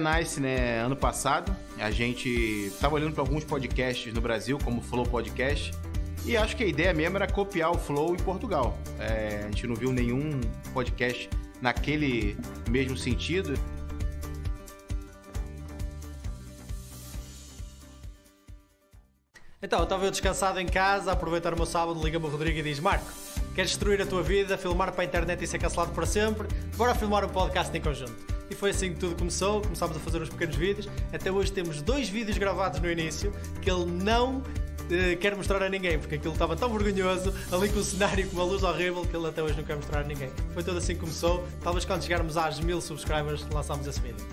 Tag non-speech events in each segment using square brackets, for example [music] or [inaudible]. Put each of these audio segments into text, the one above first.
Nice, né, ano passado, a gente estava olhando para alguns podcasts no Brasil, como o Flow Podcast, e acho que a ideia mesmo era copiar o Flow em Portugal. É, a gente não viu nenhum podcast naquele mesmo sentido. Então, eu estava eu descansado em casa, a aproveitar o meu sábado, liga-me o Rodrigo e diz: Marco, queres destruir a tua vida, filmar para a internet e ser cancelado para sempre? Bora filmar um podcast em conjunto. E foi assim que tudo começou. Começámos a fazer os pequenos vídeos. Até hoje temos dois vídeos gravados no início que ele não eh, quer mostrar a ninguém, porque aquilo estava tão vergonhoso, ali com o cenário com uma luz horrível, que ele até hoje não quer mostrar a ninguém. Foi tudo assim que começou. Talvez quando chegarmos às mil subscribers lançámos esse vídeo.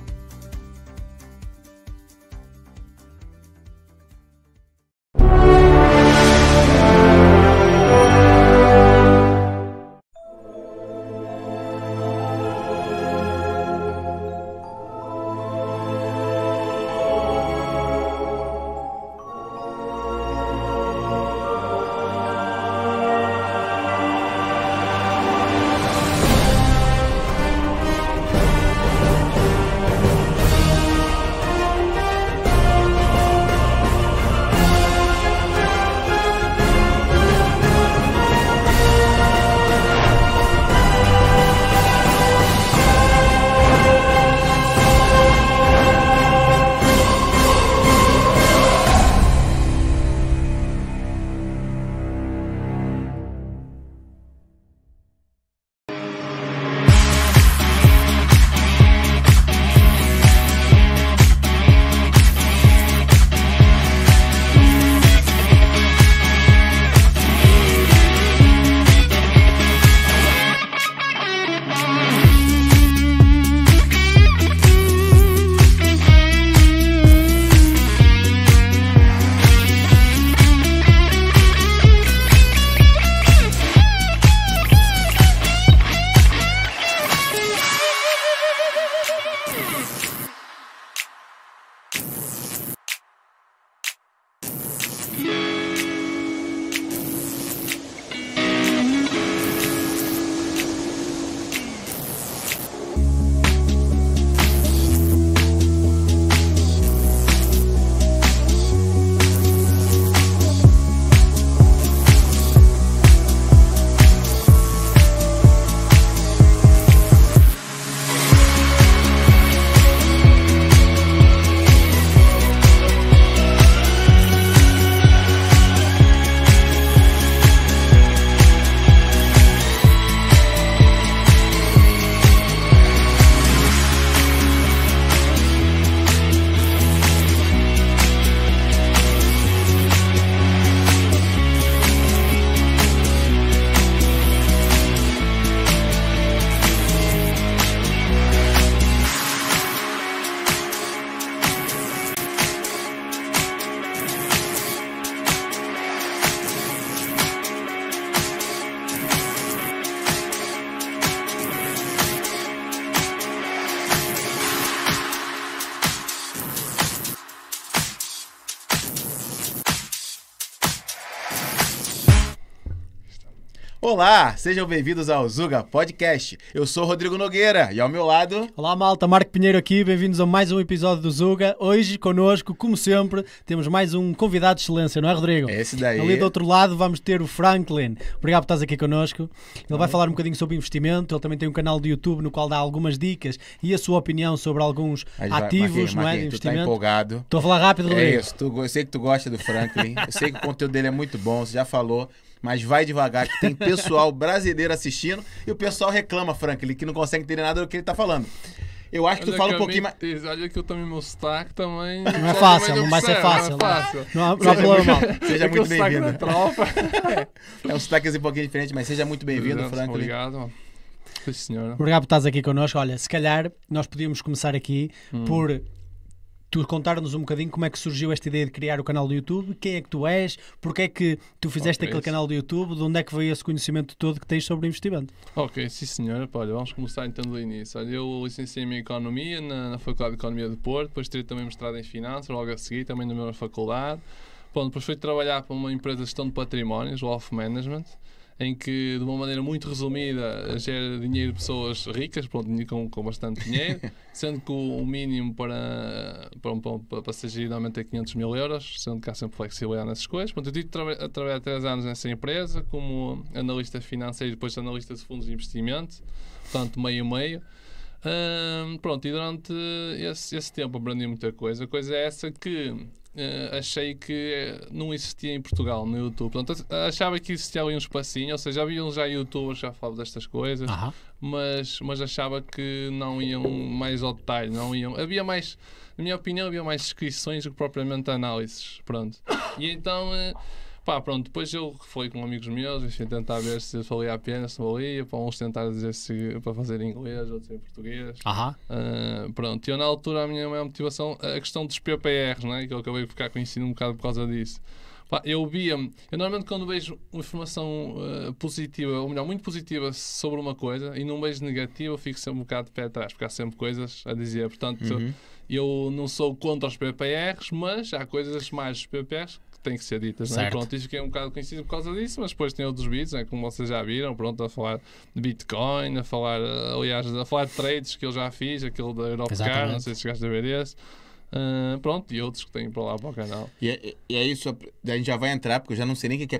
Olá, sejam bem-vindos ao Zuga Podcast. Eu sou Rodrigo Nogueira e ao meu lado. Olá, malta, Marco Pinheiro aqui, bem-vindos a mais um episódio do Zuga. Hoje, conosco, como sempre, temos mais um convidado de excelência, não é, Rodrigo? É esse daí. Ali do outro lado vamos ter o Franklin. Obrigado por estás aqui conosco. Ele vai é? falar um bocadinho sobre investimento, ele também tem um canal de YouTube no qual dá algumas dicas e a sua opinião sobre alguns Mas, ativos, Marquinhos, não é? Tá investimento. Tu empolgado. Estou a falar rápido, Rodrigo. É isso, tu, eu sei que tu gosta do Franklin, eu sei que o conteúdo dele é muito bom, você já falou. Mas vai devagar, que tem pessoal brasileiro assistindo e o pessoal reclama, Franklin, que não consegue entender nada do que ele tá falando. Eu acho que tu fala um pouquinho mais. Olha que eu também meu sotaque também. Não é fácil, não vai ser fácil. Não é né? fácil. Não, é seja muito, muito bem-vindo. É, é um sotaque assim um pouquinho diferente, mas seja muito bem-vindo, Franklin. Obrigado. Senhora. Obrigado por estás aqui connosco. Olha, se calhar nós podíamos começar aqui hum. por Tu contar-nos um bocadinho como é que surgiu esta ideia de criar o canal do YouTube, quem é que tu és, porque é que tu fizeste okay. aquele canal do YouTube, de onde é que veio esse conhecimento todo que tens sobre investimento? Ok, sim senhora. Olha, vamos começar então do início. Olha, eu licenciei-me em Economia na, na, Faculdade de Economia de Porto, depois tirei também mestrado em Finanças, logo a seguir, também na mesma faculdade. Bom, depois fui trabalhar para uma empresa de gestão de patrimónios, Wealth Management, em que, de uma maneira muito resumida, gera dinheiro de pessoas ricas, pronto, com, com bastante dinheiro, [laughs] sendo que o, mínimo para, para, um, para, normalmente é 500 mil euros, sendo que há sempre flexibilidade nessas coisas. Pronto, eu tive a trabalhar 3 anos nessa empresa como analista financeiro e depois analista de fundos de investimento, portanto, meio meio. pronto, e durante esse, esse tempo aprendi muita coisa. A coisa é essa que uh, achei que eh, não existia em Portugal no YouTube. Portanto, achava que existia ali um espacinho, ou seja, haviam já youtubers já falavam destas coisas, uh -huh. mas, mas achava que não iam mais ao detalhe, não iam. Havia mais, na minha opinião, havia mais descrições do que propriamente análises. Pronto. E então. Uh, Pá, pronto, depois eu fui com amigos meus, enfim, tentar ver se valia a pena, se valia, para uns tentar dizer se para fazer em inglês, outros em português. Uh, pronto, e eu na altura a minha maior motivação, a questão dos PPRs, né, que eu acabei de ficar conhecido um bocado por causa disso. Pá, eu via-me, eu normalmente quando vejo uma informação uh, positiva, ou melhor, muito positiva sobre uma coisa e não vejo negativa, eu fico sempre um bocado de pé atrás, porque há sempre coisas a dizer. Portanto, uhum. eu não sou contra os PPRs, mas há coisas mais PPRs têm que ser ditas, é? certo. Pronto, isso que é um bocado conhecido por causa disso, mas depois tem outros vídeos é como vocês já viram, pronto, a falar de Bitcoin, a falar, aliás, a falar de trades que eu já fiz, aquele da Europecar, não sei se chegaste a ver esse. Uh, pronto, e outros que têm para lá para o canal. E, é, e é isso, a gente já vai entrar, porque eu já não sei nem o que é, é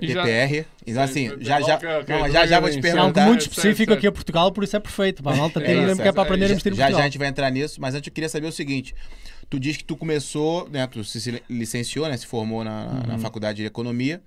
PPR. então, assim, já, já, okay, okay, já, é já vou te perguntar. É algo muito específico aqui a Portugal, por isso é perfeito. Para a malta tem é, é, é, para aprender a investir já, já a gente vai entrar nisso, mas antes eu queria saber o seguinte: Tu diz que tu começou, né? Tu se licenciou, né? Se formou na, uhum. na faculdade de economia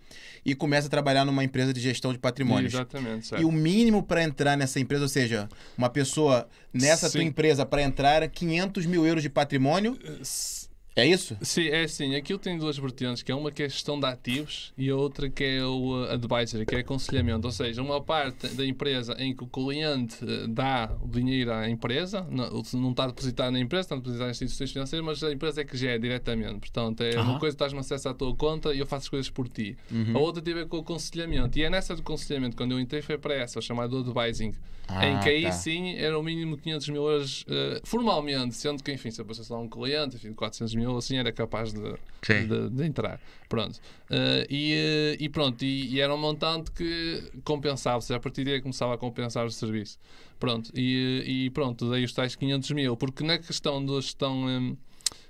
e começa a trabalhar numa empresa de gestão de patrimônios. Exatamente. Certo. E o mínimo para entrar nessa empresa, ou seja, uma pessoa nessa Sim. tua empresa para entrar era 500 mil euros de patrimônio. Sim eh, é isso? Sim, é assim. Aquilo tem duas vertentes, que é uma que é gestão de ativos e a outra que é o eh, advisory, que é aconselhamento. Ou seja, uma parte da empresa em que o cliente eh, dá o dinheiro à empresa, não, está está depositado na empresa, está depositado nas instituições financeiras, mas a empresa é que gera diretamente. Portanto, é uh -huh. uma coisa que estás-me acesso à tua conta e eu faço as coisas por ti. Uh uhum. -huh. A outra tem a ver com o aconselhamento. E é nessa do aconselhamento, quando eu entrei, foi para essa, o chamado advising, ah, em que aí tá. sim era o mínimo 500 mil euros uh, formalmente, sendo que, enfim, se eu passasse lá um cliente, enfim, 400 mil 2000, assim era capaz de, de, de, entrar. Pronto. Uh, e, eh, e, pronto, e, e, era um montante que compensava-se, a partir daí começava a compensar o serviço. Pronto, e, e, pronto, daí os tais 500 mil, porque na questão da gestão. Um,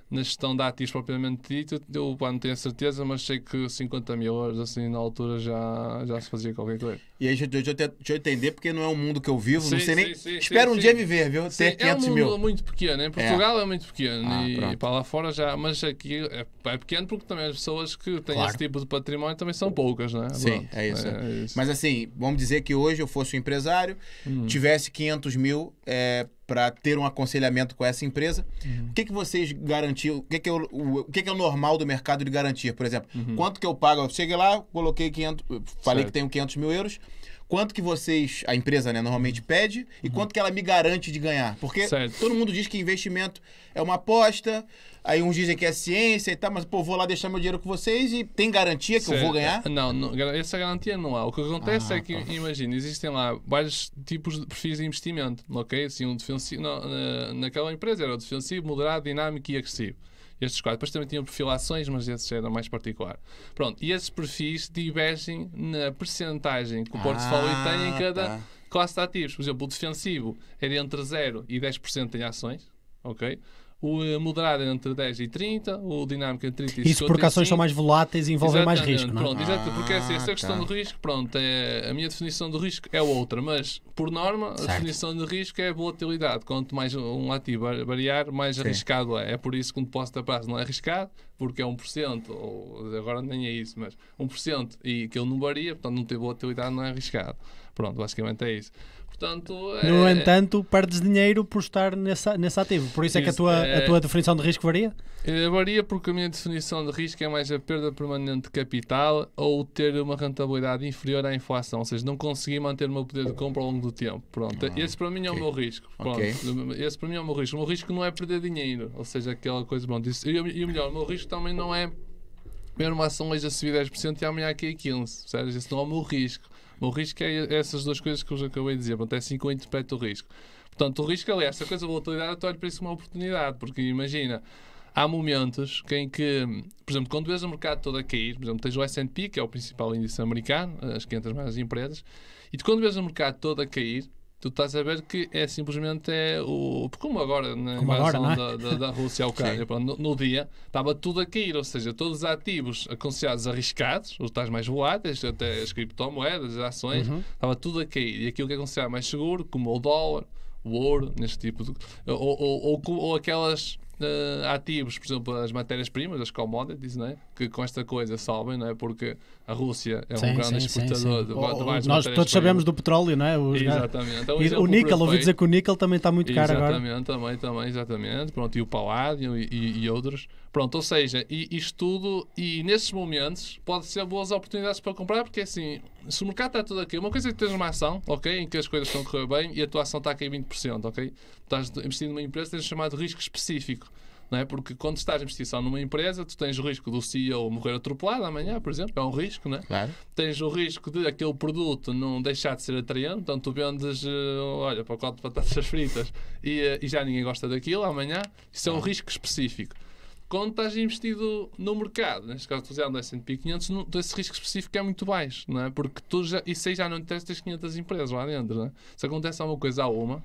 na gestão de ativos propriamente dito, eu não tenho certeza, mas sei que 50 mil euros assim na altura já, já se fazia qualquer coisa. E aí, deixa, eu, deixa eu entender, porque não é um mundo que eu vivo, não sei, nem. Espero um dia viver, viu? Ter 500 mil. É um mundo mil. muito pequeno, né? É. Portugal é, é muito pequeno. Ah, né? e pronto. para lá fora já. Mas aqui é, é, pequeno porque também as pessoas que têm claro. esse tipo de patrimônio também são poucas, né? Sim, é, isso, é, é, isso, Mas assim, vamos dizer que hoje eu fosse um empresário, hum. tivesse 500 mil é, para ter um aconselhamento com essa empresa. Uhum. O que, que vocês garantiam? O que, que, o, o que, que é o normal do mercado de garantir, por exemplo? Uhum. Quanto que eu pago? Eu cheguei lá, coloquei 500, falei certo. que tenho 500 mil euros, quanto que vocês, a empresa, né, normalmente pede e uhum. quanto que ela me garante de ganhar. Porque certo. todo mundo diz que investimento é uma aposta, aí uns dizem que é ciência e tal, mas pô, vou lá deixar meu dinheiro com vocês e tem garantia que certo. eu vou ganhar? É, não, não, essa garantia não há. O que acontece ah, é que, tá. imagina, existem lá vários tipos de perfis de investimento, ok? Assim, um defensivo, não, eh, naquela empresa era o defensivo, moderado, dinâmico e agressivo estes quatro. Depois também tinham perfilações, mas esses eram mais particular. Pronto, e esses perfis divergem na percentagem que o ah, portfólio tem em ah, cada tá. classe de ativos. Por exemplo, o defensivo é entre 0 e 10% em ações, ok? o eh, moderado entre 10 e 30, o dinâmico entre 30 e 50. Isso porque ações são mais voláteis e envolvem exatamente, mais risco, não é? Pronto, exato, ah, porque essa, essa tá. questão do risco, pronto, é, a minha definição do risco é outra, mas por norma, certo. a definição de risco é volatilidade. Quanto mais um ativo variar, mais Sim. arriscado é. É por isso que um depósito a prazo não é arriscado, porque é 1%, ou agora nem é isso, mas 1% e que ele não varia, portanto não tem volatilidade, não é arriscado. Pronto, basicamente é isso portanto... É... No entanto, perdes dinheiro por estar nesse, nesse ativo. Por isso, isso é que a tua, é... a tua definição de risco varia? É, varia porque a minha definição de risco é mais a perda permanente de capital ou ter uma rentabilidade inferior à inflação, ou seja, não conseguir manter o meu poder de compra ao longo do tempo. Pronto, ah, esse para mim okay. é o meu risco. Pronto. Okay. Esse para mim é o meu risco. O meu risco não é perder dinheiro, ou seja, aquela coisa, bom, isso e, e melhor, o meu risco também não é ver uma ação hoje a subir 10% e amanhã aqui a 15%, percebes? Esse não é o meu risco. O risco é essas duas coisas que eu acabei de dizer. Portanto, é assim que eu interpreto o risco. Portanto, o risco, aliás, essa coisa da volatilidade, eu olho para isso uma oportunidade, porque imagina, há momentos em que, por exemplo, quando vês o mercado todo a cair, por exemplo, tens o S&P, que é o principal índice americano, as 500 maiores empresas, e tu quando vês o mercado todo a cair, tu estás a ver que é simplesmente é o. Como agora, na como invasão agora, é? da, da, da, Rússia à [laughs] Ucrânia, no, no, dia, estava tudo a cair, ou seja, todos os ativos aconselhados arriscados, os tais mais voláteis, até as criptomoedas, as ações, uhum. estava tudo a cair. E aquilo que é considerado mais seguro, como o dólar, o ouro, neste tipo de. Ou, ou, ou, ou aquelas uh, eh, ativos, por exemplo, as matérias-primas, as commodities, não é? que com esta coisa sobem, não é? porque a Rússia é sim, um grande sim, exportador sim, de, de oh, Nós todos sabemos do petróleo, não é? Os exatamente. Então, e, é o níquel, ouvi dizer que o níquel também está muito caro exatamente, agora. Exatamente, também, também, exatamente. Pronto, e o paládio e, e, e outros. Pronto, ou seja, e, isto tudo, e nesses momentos, pode ser boas oportunidades para comprar, porque é assim, se o mercado está tudo aqui, uma coisa é que tens uma ação, ok, em que as coisas estão a correr bem e a tua ação está a cair 20%, ok? Estás investindo numa empresa, tens o chamado risco específico. Não é? Porque quando estás a investir só numa empresa, tu tens o risco do CEO morrer atropelado amanhã, por exemplo, é um risco, não é? Claro. Tens o risco de aquele produto não deixar de ser atraente, então tu vendes, eh, olha, pacote de batatas fritas e, eh, e já ninguém gosta daquilo amanhã, isso é um risco específico quando estás investido no mercado, neste caso estou dizendo S&P 500, não, esse risco específico é muito baixo, não é? Porque tu já, isso aí já não tens 500 empresas lá dentro, não é? Se acontece alguma coisa a uma,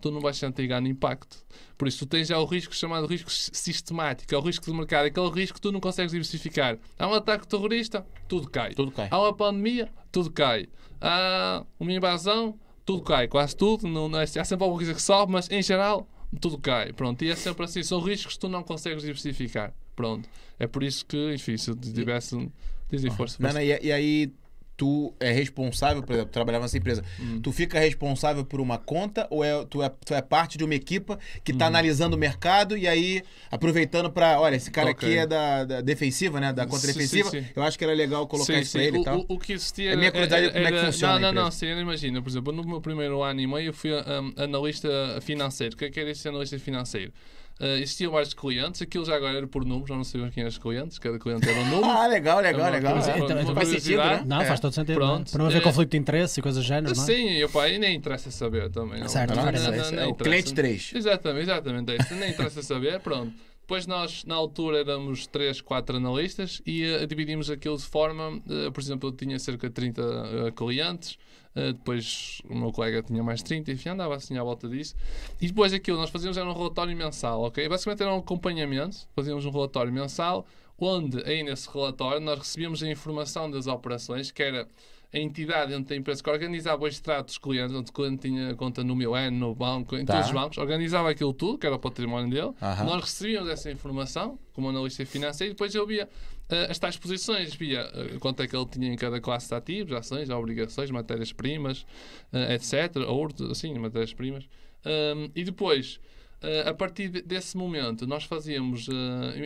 tu não vais sentir ganho impacto. Por isso, tu tens já o risco chamado risco sistemático, é o risco do mercado, é aquele risco que tu não consegues diversificar. Há um ataque terrorista, tudo cai. Tudo cai. Há uma pandemia, tudo cai. Há uma invasão, tudo cai, quase tudo. Não, não é, assim, há sempre alguma coisa que sobe, mas em geral tudo cai. Pronto, e é sempre assim. São riscos que tu não consegues diversificar. Pronto. É por isso que, enfim, se eu tivesse. Dizem força. Não, não, e, e aí tu é responsável, por exemplo, trabalhar nessa empresa, hum. tu fica responsável por uma conta ou é, tu, é, tu é parte de uma equipa que está hum. analisando o mercado e aí aproveitando para, olha, esse cara okay. aqui é da, da, defensiva, né, da contra-defensiva, eu acho que era legal colocar sim, isso para ele e tal. O, o que existia, é minha é- curiosidade é- como é que funciona. Não, não, não, sim, imagina, por exemplo, no meu primeiro ano e meio eu fui um, analista financeiro. O que é que era esse analista financeiro? Uh, existiam vários clientes, aquilo já agora era por números, já não sabíamos quem eram os clientes, cada cliente era um número. [laughs] ah, legal, legal, legal. Então, então, então faz sentido, né? Não, faz é. todo sentido. É? Pronto. Para não haver é. conflito de interesse e coisas do género. É? Sim, e opa, aí nem interessa saber também. Não. Certo, não, não, não, não, o cliente 3. Exatamente, exatamente. Isso. Nem interessa saber, pronto. Depois nós, na altura, éramos 3, 4 analistas e uh, dividimos aquilo de forma, uh, por exemplo, eu tinha cerca de 30 clientes eh, depois o meu colega tinha mais 30, enfim, andava assim à volta disso. E depois aquilo, nós fazíamos era um relatório mensal, ok? Basicamente era um acompanhamento, fazíamos um relatório mensal, onde aí nesse relatório nós recebíamos a informação das operações, que era a entidade onde tem empresa que organizava o extrato dos clientes, onde o cliente tinha conta no meu ano, no banco, em tá. todos os bancos, organizava aquilo tudo, que era o património dele. Uhum. Nós recebíamos essa informação como analista financeiro e depois eu via uh, as tais posições, via uh, quanto é que ele tinha em cada classe de ativos, ações, obrigações, matérias-primas, uh, eh, etc., ouro, assim, matérias-primas. Um, e depois eh, a partir desse momento, nós fazíamos. Uh,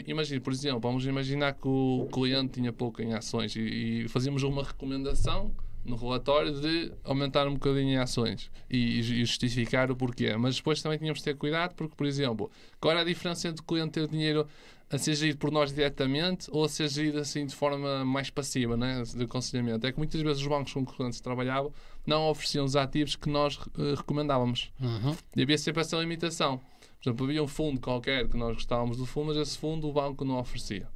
imagina, por exemplo, vamos imaginar que o cliente tinha pouco em ações e, e fazíamos uma recomendação no relatório de aumentar um bocadinho em ações e, e, justificar o porquê. Mas depois também tínhamos de ter cuidado, porque, por exemplo, qual era a diferença entre o cliente ter dinheiro a ser gerido por nós diretamente ou a ser gerido assim de forma mais passiva, né, de aconselhamento? É que muitas vezes os bancos com que o cliente trabalhava não ofereciam os ativos que nós uh, recomendávamos. Uhum. E havia sempre essa limitação. Por exemplo, havia um fundo qualquer que nós gostávamos do fundo, mas esse fundo o banco não oferecia.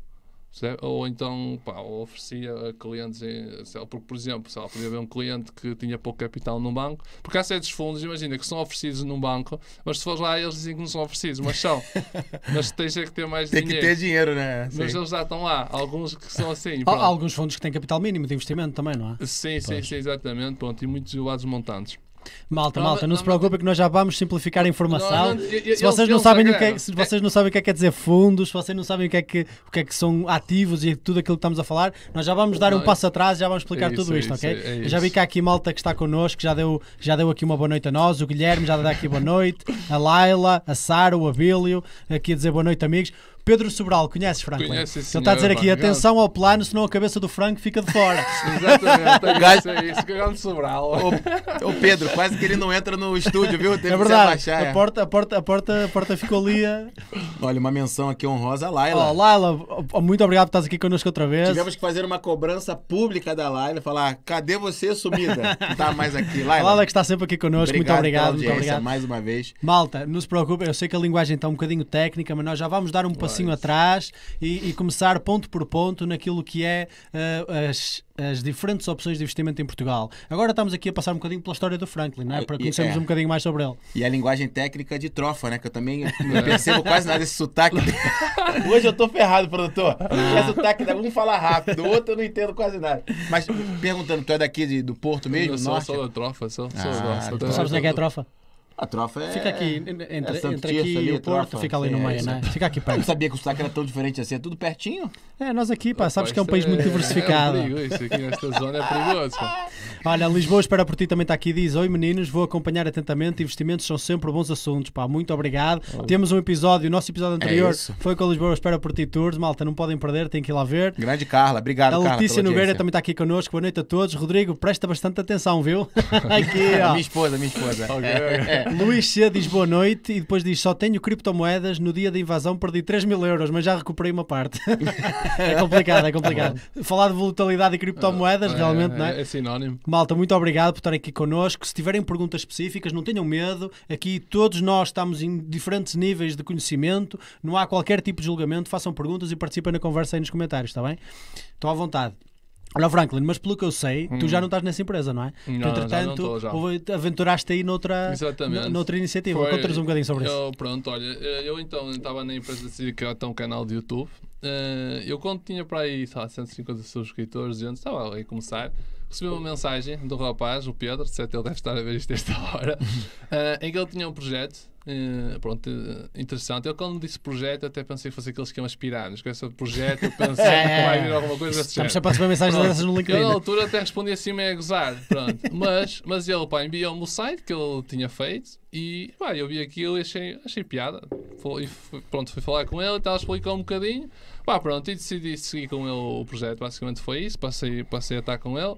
Ou então pá, oferecia a clientes, em, porque, por exemplo, se podia haver um cliente que tinha pouco capital num banco, porque há certos fundos, imagina, que são oferecidos num banco, mas se fores lá eles dizem que não são oferecidos, mas são. [laughs] mas tens é que ter mais Tem dinheiro. Tem que ter dinheiro, né? Mas sim. eles já estão lá, alguns que são assim. Há alguns fundos que têm capital mínimo de investimento também, não é? Sim, pois. sim, sim, exatamente. Pronto, e muitos elevados montantes. Malta, malta, não, não se preocupem que nós já vamos simplificar a informação. É se, vocês não sabem o que é, se vocês não sabem o que quer é dizer fundos, se vocês não sabem o que é que, o que, é que são ativos e tudo aquilo que estamos a falar, nós já vamos dar um passo atrás e já vamos explicar é isso, tudo isto, isso, ok? eu já vi que há aqui malta que está connosco, já deu, já deu aqui uma boa noite a nós, o Guilherme já dá aqui boa noite, a Laila, a Sara, o Abílio, aqui a dizer boa noite, amigos. Pedro Sobral, conheces Franklin? Conheço, Ele está a dizer aqui, atenção ao plano, senão a cabeça do Franco fica de fora. [laughs] Exatamente, é o é isso, é Sobral. O, o, Pedro, quase que ele não entra no estúdio, viu? é verdade, a é. porta, a, porta, a, porta, a porta ficou ali. Olha, uma menção aqui honrosa à Laila. Oh, Laila, muito obrigado por estás aqui connosco outra vez. Tivemos que fazer uma cobrança pública da Laila, falar, cadê você, sumida? Está mais aqui, Laila. Laila que está sempre aqui connosco, obrigado muito obrigado. Muito obrigado. Mais uma vez. Malta, não se preocupe, eu sei que a linguagem está um bocadinho técnica, mas nós já vamos dar um passo passinho isso. atrás e, e, começar ponto por ponto naquilo que é uh, as, as diferentes opções de investimento em Portugal. Agora estamos aqui a passar um bocadinho pela história do Franklin, não é? é para conhecermos é. um bocadinho mais sobre ele. E a linguagem técnica de trofa, né? que eu também não percebo quase nada desse sotaque. [laughs] Hoje eu estou ferrado, produtor. Ah. É sotaque, um fala rápido, o outro eu não entendo quase nada. Mas perguntando, tu é daqui de, do Porto mesmo? Eu sou, sou da trofa, sou. sou, ah, então sou, sou, sou, sou, sou, sou, sou, sou, a trofa é. Fica aqui, entre, é entre aqui e o Porto, fica ali no é, meio, né? Fica aqui [laughs] perto. Eu não sabia que o sotaque era tão diferente assim, é tudo pertinho? É, nós aqui, pá, sabes que é um país muito é- [laughs] é diversificado. É, é perigo, isso aqui nesta zona é perigoso. [laughs] Olha, Lisboa espera por ti também está aqui diz: Oi meninos, vou acompanhar atentamente. Investimentos são sempre bons assuntos, pá. Muito obrigado. Olha. Temos um episódio, o nosso episódio é anterior é foi com a Lisboa espera por ti Tours. Malta, não podem perder, tem que ir lá ver. Grande Carla, obrigado. A Letícia Carla, Nogueira também está aqui connosco. Boa noite a todos. Rodrigo, presta bastante atenção, viu? [laughs] aqui, [laughs] ó. minha esposa, minha esposa. [laughs] Okay. É, é. Luís C diz boa noite e depois diz: Só tenho criptomoedas. No dia da invasão perdi 3 mil euros, mas já recuperei uma parte. é complicado, é complicado. Falar de volatilidade e criptomoedas, é, realmente, não é? É sinónimo. Malta, muito obrigado por estar aqui connosco. Se tiverem perguntas específicas, não tenham medo. Aqui todos nós estamos em diferentes níveis de conhecimento. Não há qualquer tipo de julgamento. Façam perguntas e participem na conversa aí nos comentários, está bem? Estão à vontade. Olha, Franklin, mas pelo que eu sei, hum. tu já não estás nessa empresa, não é? Não, entretanto, já não estou, aventuraste aí noutra, noutra iniciativa. Conta-nos um bocadinho sobre eu, isso. Pronto, olha, eh, eu então estava na empresa de criar é um canal de YouTube. Eh, eu, quando tinha para aí, sei lá, 150 subscritores, estava ali a começar recebi uma mensagem do rapaz, o Pedro, de certo ele deve estar a ver isto esta hora, uh, [laughs] em que ele tinha um projeto eh, pronto, eh, interessante. Eu quando disse projeto até pensei que fosse aqueles que iam aspirar. esse projeto, eu pensei é, que é, vai é. vir alguma coisa assim. Estamos sempre a receber mensagens pronto. dessas no LinkedIn. Eu na altura até respondi assim meio a gozar. Pronto. [laughs] mas, mas ele enviou-me o site que ele tinha feito e pá, eu vi aquilo e achei, achei piada. pronto, fui falar com ele e tal, explicou um bocadinho. Pá, pronto, e decidi seguir com ele o projeto. Basicamente foi isso. Passei, passei a estar com ele.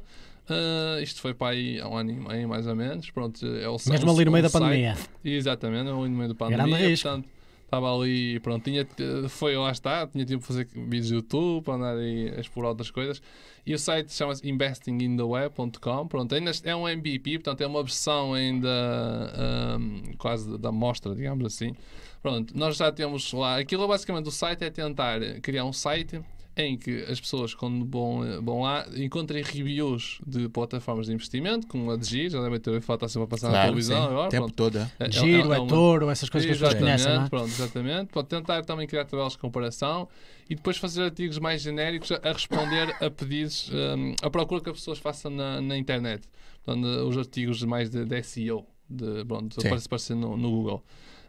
Uh, isto foi para aí há um ano e meio, mais ou menos. Pronto, é o Mesmo ali no meio da pandemia. Exatamente, ali no meio da pandemia. Grande risco. Portanto, estava ali, pronto, tinha, foi lá está, tinha tempo para fazer vídeos do YouTube, para andar e a explorar outras coisas. E o site chama-se investingintheweb.com, pronto, ainda é um MVP, portanto é uma versão ainda um, ah, quase da mostra, digamos assim. Pronto, nós já temos lá, aquilo basicamente o site é tentar criar um site em que as pessoas, quando vão, eh, lá, encontrem reviews de plataformas de investimento, como a de Giro, já devem ter fato sempre a passar claro, na televisão. Agora, o tempo pronto. todo. É, é, é Giro, é, é, é, touro, essas coisas que as pessoas conhecem. Não é? Pronto, exatamente. Pode tentar também criar tabelas de comparação e depois fazer artigos mais genéricos a responder a pedidos, um, ehm, a procura que as pessoas façam na, na internet. Portanto, os artigos mais de, de SEO, de, pronto, aparece, aparece no, no Google.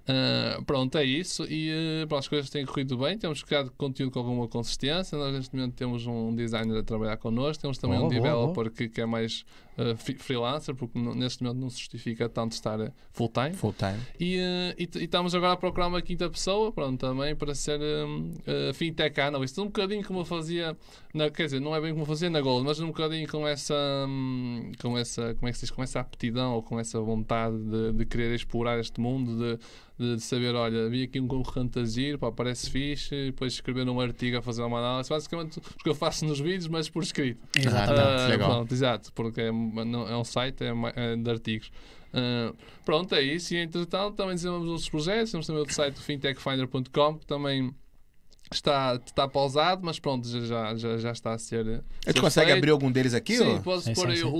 Uh, pronto, é isso. E uh, as coisas têm corrido bem. Temos criado conteúdo com alguma consistência. Nós, neste momento, temos um designer a trabalhar connosco. Temos também oh, um developer oh, oh. Que, que é mais uh, freelancer, porque neste momento não se justifica tanto estar eh, full-time. Full time. E, uh, e, e, estamos agora a procurar uma quinta pessoa, pronto, também para ser um, fintech analyst. Um bocadinho como eu fazia na, quer dizer, não é bem como fazer na Gold, mas um bocadinho com essa, hum, com essa, como é que se diz, com essa aptidão ou com essa vontade de, de querer explorar este mundo, de, de, de saber, olha, vi aqui um concorrente a agir, pá, parece fixe, e depois escrever um artigo a fazer uma análise, basicamente o que eu faço nos vídeos, mas por escrito. Exatamente, ah, uh, legal. Pronto, exato, porque é, não, é um site é, é de artigos. Uh, pronto, é isso. E entretanto, também desenvolvemos outros projetos. Temos também o site fintechfinder.com que também Está, está pausado, mas pronto, já, já, já está a ser. A eh, gente consegue abrir algum deles aqui? Sim, ou? posso pôr aí o. o,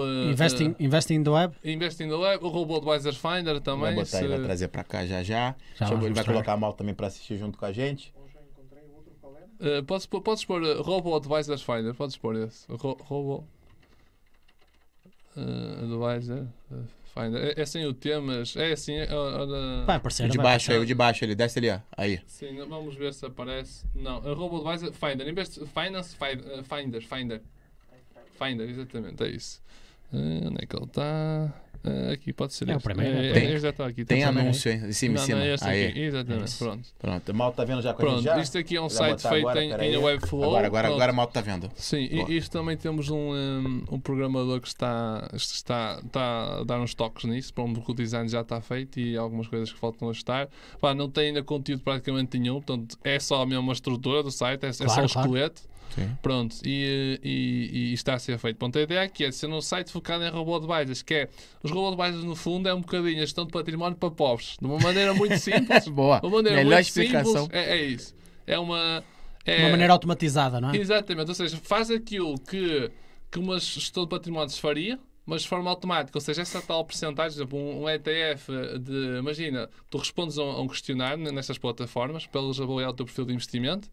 o uh, eh, investing, uh, eh, investing in the Web. Investing in the Web, o Robot Wiser Finder também. Vai botar se... aí, trazer para cá já já. já ele vai colocar a mal também para assistir junto com a gente. Uh, posso, podes pôr uh, Robo Advisor Finder, podes pôr esse. Ro Robo uh, Advisor. Uh. Finder. É, é assim o tema, mas é assim. É, é, vai aparecer. O de baixo, é, o de baixo, ele desce ali, ó. Aí. Sim, vamos ver se aparece. Não, Arroba Advisor Finder. Em vez de Finance, eh, Finder, Finder. Finder, exatamente, é isso. Eh, onde é que ele está? Eh, aqui, pode ser. É, o primeiro. É, é, é tem, já tá aqui. tem anúncio é aí, em cima, em cima. Não, aí. Exatamente, Isso. pronto. Pronto, o Malta tá vendo já com Pronto, já? isto aqui é um já site feito agora, em, em Webflow. Agora, agora, pronto. agora o Malta tá vendo. Sim, e isto também temos um, um, programador que está, está, está a dar uns toques nisso, para onde o design já está feito e algumas coisas que faltam a estar. Pá, não tem ainda conteúdo praticamente nenhum, portanto é só a mesma estrutura do site, é, claro, é só o esqueleto. Sim. Pronto, e, e, e, está a ser feito. Ponto ideia é, é que é ser um site focado em robô de baixas que é os robô de baixas no fundo, é um bocadinho a gestão de património para pobres, de uma maneira muito [laughs] simples. Boa, uma maneira melhor muito explicação. Simples, é, é isso. É uma. É, uma maneira automatizada, não é? Exatamente, ou seja, faz aquilo que, que uma gestão de patrimónios faria, mas de forma automática. Ou seja, essa tal porcentagem, por exemplo, um, ETF de. Imagina, tu respondes a um, a um questionário nestas plataformas para eles avaliar o teu perfil de investimento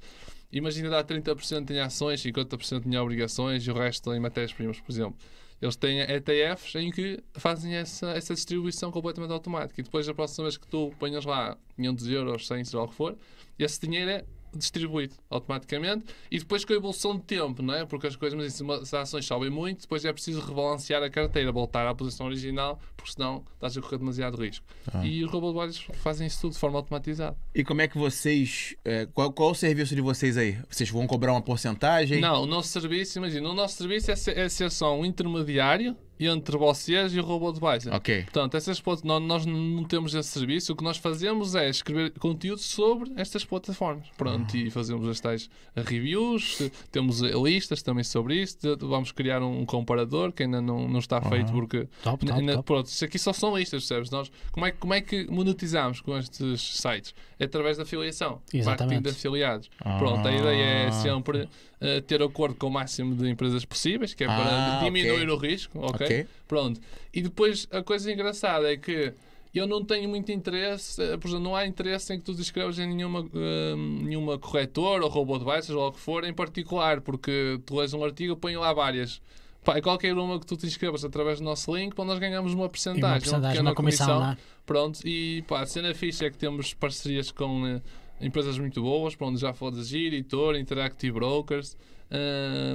imagina dar 30% em ações, 50% em obrigações e o resto em matérias-primas, por exemplo. Eles têm ETFs em que fazem essa, essa distribuição completamente automática. E depois, a próxima vez que tu ponhas lá 500 euros, 100, seja o que for, esse dinheiro é distribuído automaticamente e depois com a evolução de tempo, não é? Porque as coisas, as ações sobem muito, depois é preciso rebalancear a carteira, voltar à posição original, porque senão estás a correr demasiado risco. Ah. E os robôs fazem isso tudo de forma automatizada. E como é que vocês. Eh, qual, qual, é o serviço de vocês aí? Vocês vão cobrar uma porcentagem? Não, o nosso serviço, imagina, o nosso serviço é ser, é ser só um intermediário entre vocês e o robô de Bison. Ok. Portanto, essas, nós não temos esse serviço. O que nós fazemos é escrever conteúdo sobre estas plataformas. Pronto, uhum. e fazemos as tais reviews, temos listas também sobre isto. Vamos criar um comparador que ainda não, não está feito porque. Top, top, ainda, top. Pronto, Isso aqui só são listas, percebes? Nós, como, é, como é que monetizamos com estes sites? É através da afiliação. Exatamente. Marketing de afiliados. Uhum. Pronto, a ideia é sempre eh, ter acordo com o máximo de empresas possíveis, que é para ah, diminuir okay. o risco, okay? ok? Pronto. E depois a coisa engraçada é que eu não tenho muito interesse, eh, por exemplo, não há interesse em que tu te inscrevas em nenhuma, uh, nenhuma corretora ou robô de baixas ou o que for em particular, porque tu lês um artigo e ponho lá várias. Pai, qualquer uma que tu te inscrevas através do nosso link, pá, nós ganhamos uma porcentagem, uma, percentagem, uma, uma comissão. comissão é? Pronto, e pá, a cena fixa é que temos parcerias com. Uh, empresas muito boas, pronto, onde já fodes ir, Editor, Interactive Brokers,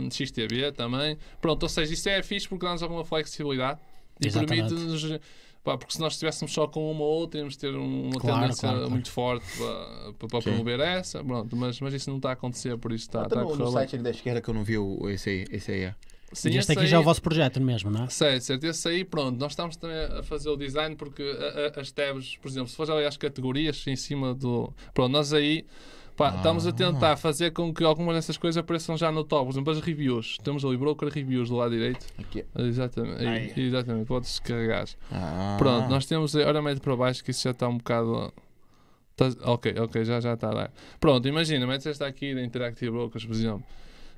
um, XTB também. Pronto, ou seja, isso é fixe porque dá-nos alguma flexibilidade e permite-nos. Porque se nós estivéssemos só com uma ou outra, íamos ter uma claro, tendência claro, muito forte para, para promover essa. Pronto, mas, mas isso não está a acontecer, por isso está, ah, tá está a correr. no site da esquerda que eu não vi esse aí. Esse aí é. Sim, e este aqui aí, já é o vosso projeto mesmo, não é? Certo, certo. Esse aí, pronto, nós estamos também a fazer o design porque as tabs, por exemplo, se for ali as categorias em cima do. Pronto, nós aí. Pá, ah. Estamos a ah. tentar fazer com que algumas dessas coisas apareçam já no top. Por exemplo, as reviews. Temos ali Broker Reviews do lado direito. Aqui. Exatamente. Aí. Exatamente. Podes carregar. Ah. Pronto, nós temos. Olha médio para baixo que isso já está um bocado. Tá, ok, ok, já está já tá Pronto, imagina, metes esta aqui da Interactive Brokers, por exemplo.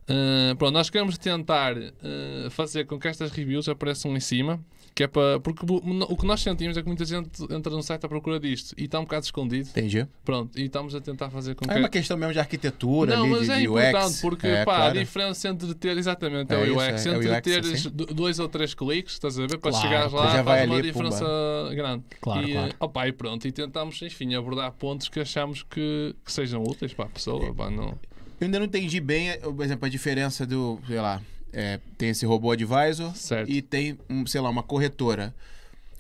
Uh, pronto, nós queremos tentar uh, fazer com que estas reviews apareçam em cima, que é para. Porque o que nós sentimos é que muita gente entra no site à procura disto e está um bocado escondido. Entendi. Pronto, e estamos a tentar fazer com é que. É uma questão mesmo de arquitetura, Não, mas de, é de importante, porque é, pá, claro. a diferença entre ter. Exatamente, é, é o UX. Isso, é, entre é o UX, teres assim? dois ou três cliques, estás a ver? Para claro, chegares lá, já faz ali, uma diferença pumba. grande. Claro, e, claro. Opa, e pronto, e tentamos, enfim, abordar pontos que achamos que, que sejam úteis para a pessoa. Pá, não. Eu ainda não entendi bem, eh, por exemplo, a diferença do, sei lá, é, tem esse robô advisor certo. e tem, um, sei lá, uma corretora.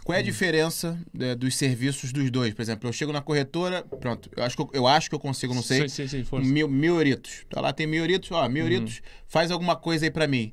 Qual é a hum. diferença é, dos serviços dos dois? Por exemplo, eu chego na corretora, pronto, eu acho que eu, eu acho que eu consigo, não sei, sim, sim, sim, mil, mil euritos. Tá lá, tem mil euritos, ó, mil uhum. euritos, hum. faz alguma coisa aí para mim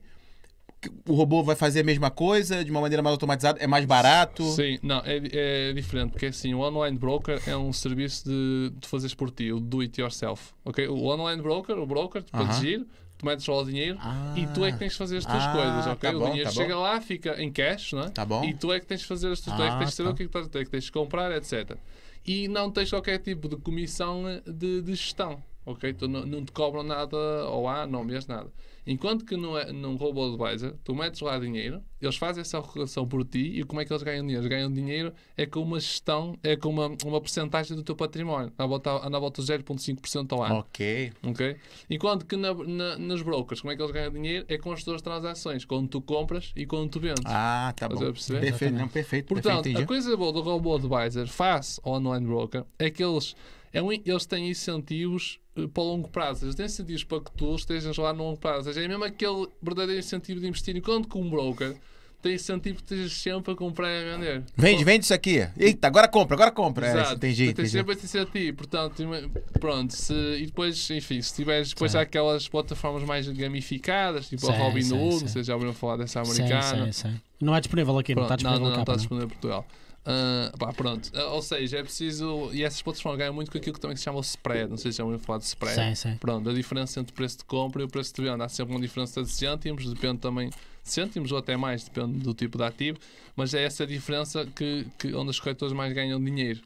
o robô vai fazer a mesma coisa de uma maneira mais automatizada? É mais barato? Sim, não, é, é diferente, porque assim, o online broker é um serviço de, de fazeres por ti, o do it yourself. Okay? O online broker, o broker, tu uh -huh. tu metes lá o dinheiro ah, e tu é que ah. tens de fazer as tuas ah, coisas, ok? Tá o dinheiro tá chega lá, fica em cash, não é? Tá bom. E tu é que tens de fazer as tuas, ah, tu é que ah, tens de saber tá. o que, é que é tens de comprar, etc. E não tens qualquer tipo de comissão de, de gestão ok? tu então, não, não te cobram nada ao ano, não mês, nada. Enquanto que num, num robô advisor tu metes lá dinheiro, eles fazem essa recorreção por ti e como é que eles ganham dinheiro? Eles ganham dinheiro é com uma gestão, é com uma, uma porcentagem do teu património, na volta, na volta 0,5% ao ano. Ok. ok. Enquanto que na, na, nas brokers, como é que eles ganham dinheiro? É com as tuas transações, quando tu compras e quando tu vendes. Ah, tá Estás bom. Perfeito, não, perfeito. Portanto, perfeito, a coisa boa do robô advisor face ao online broker é que eles é um, eles têm incentivos eh, para longo prazo. Eles têm incentivos para que tu estejas lá no longo prazo. É mesmo aquele verdadeiro incentivo de investir. Enquanto que um broker tem incentivo que estejas sempre a comprar e a vender. Vende, vende isso aqui. Eita, agora compra, agora compra. É, Exato. É, tem jeito. tem sempre esse incentivo. Portanto, pronto. Se, e depois, enfim, se tiveres depois sim. há aquelas plataformas mais gamificadas, tipo sim, a Robinhood, vocês já ouviram falar dessa americana. Sim, sim, sim. Não é disponível aqui, pronto, não está disponível Não, não, não está disponível em Portugal. Uh, pá, pronto. Ah, ou seja, é preciso. E essas plataformas ganham muito com aquilo que também se chama o spread. Não sei se já falar de spread. Sim, sim. Pronto, a diferença entre o preço de compra e o preço de venda. Há sempre uma diferença de cêntimos, depende também de cêntimos ou até mais, depende do tipo de ativo. Mas é essa diferença que, que onde os corretores mais ganham dinheiro.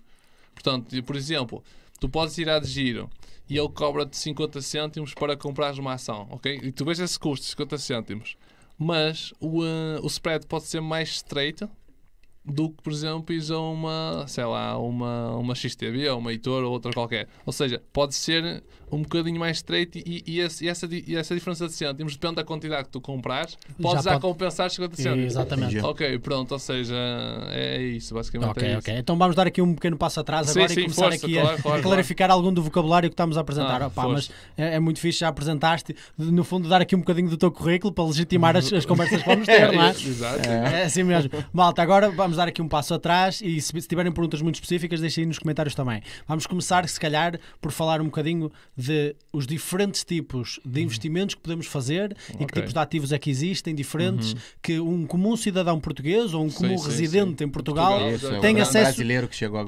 Portanto, por exemplo, tu podes ir à de giro e ele cobra-te 50 cêntimos para comprar uma ação, ok? E tu vês esse custo, 50 cêntimos. Mas o, uh, o spread pode ser mais estreito do que, por exemplo, ires a uma, sei lá, uma, uma XTB ou uma Heitor ou outra qualquer. Ou seja, pode ser um bocadinho mais estreito e, e, esse, e essa, e essa diferença de cêntimos, depende da quantidade que tu comprares, podes já, já pode... compensar 50 cêntimos. Exatamente. Ok, pronto, ou seja, é isso, basicamente ok. é Então vamos dar aqui um pequeno passo atrás sim, agora sim, e começar força, aqui claro, a, claro, a, clarificar algum do vocabulário que estamos a apresentar. Ah, Opa, mas é, é, muito fixe, já apresentaste, no fundo, dar aqui um bocadinho do teu currículo para legitimar as, as conversas que vamos ter, é, [laughs] não é? Exato. É, é assim mesmo. Malta, agora vamos vamos dar aqui um passo atrás e se, se tiverem perguntas muito específicas, deixem aí nos comentários também. Vamos começar, se calhar, por falar um bocadinho de os diferentes tipos de uhum. investimentos que podemos fazer okay. e que tipos de ativos é que existem, diferentes, uhum. que um comum cidadão português ou um comum sim, residente sim, sim. em Portugal, Portugal tem, acesso,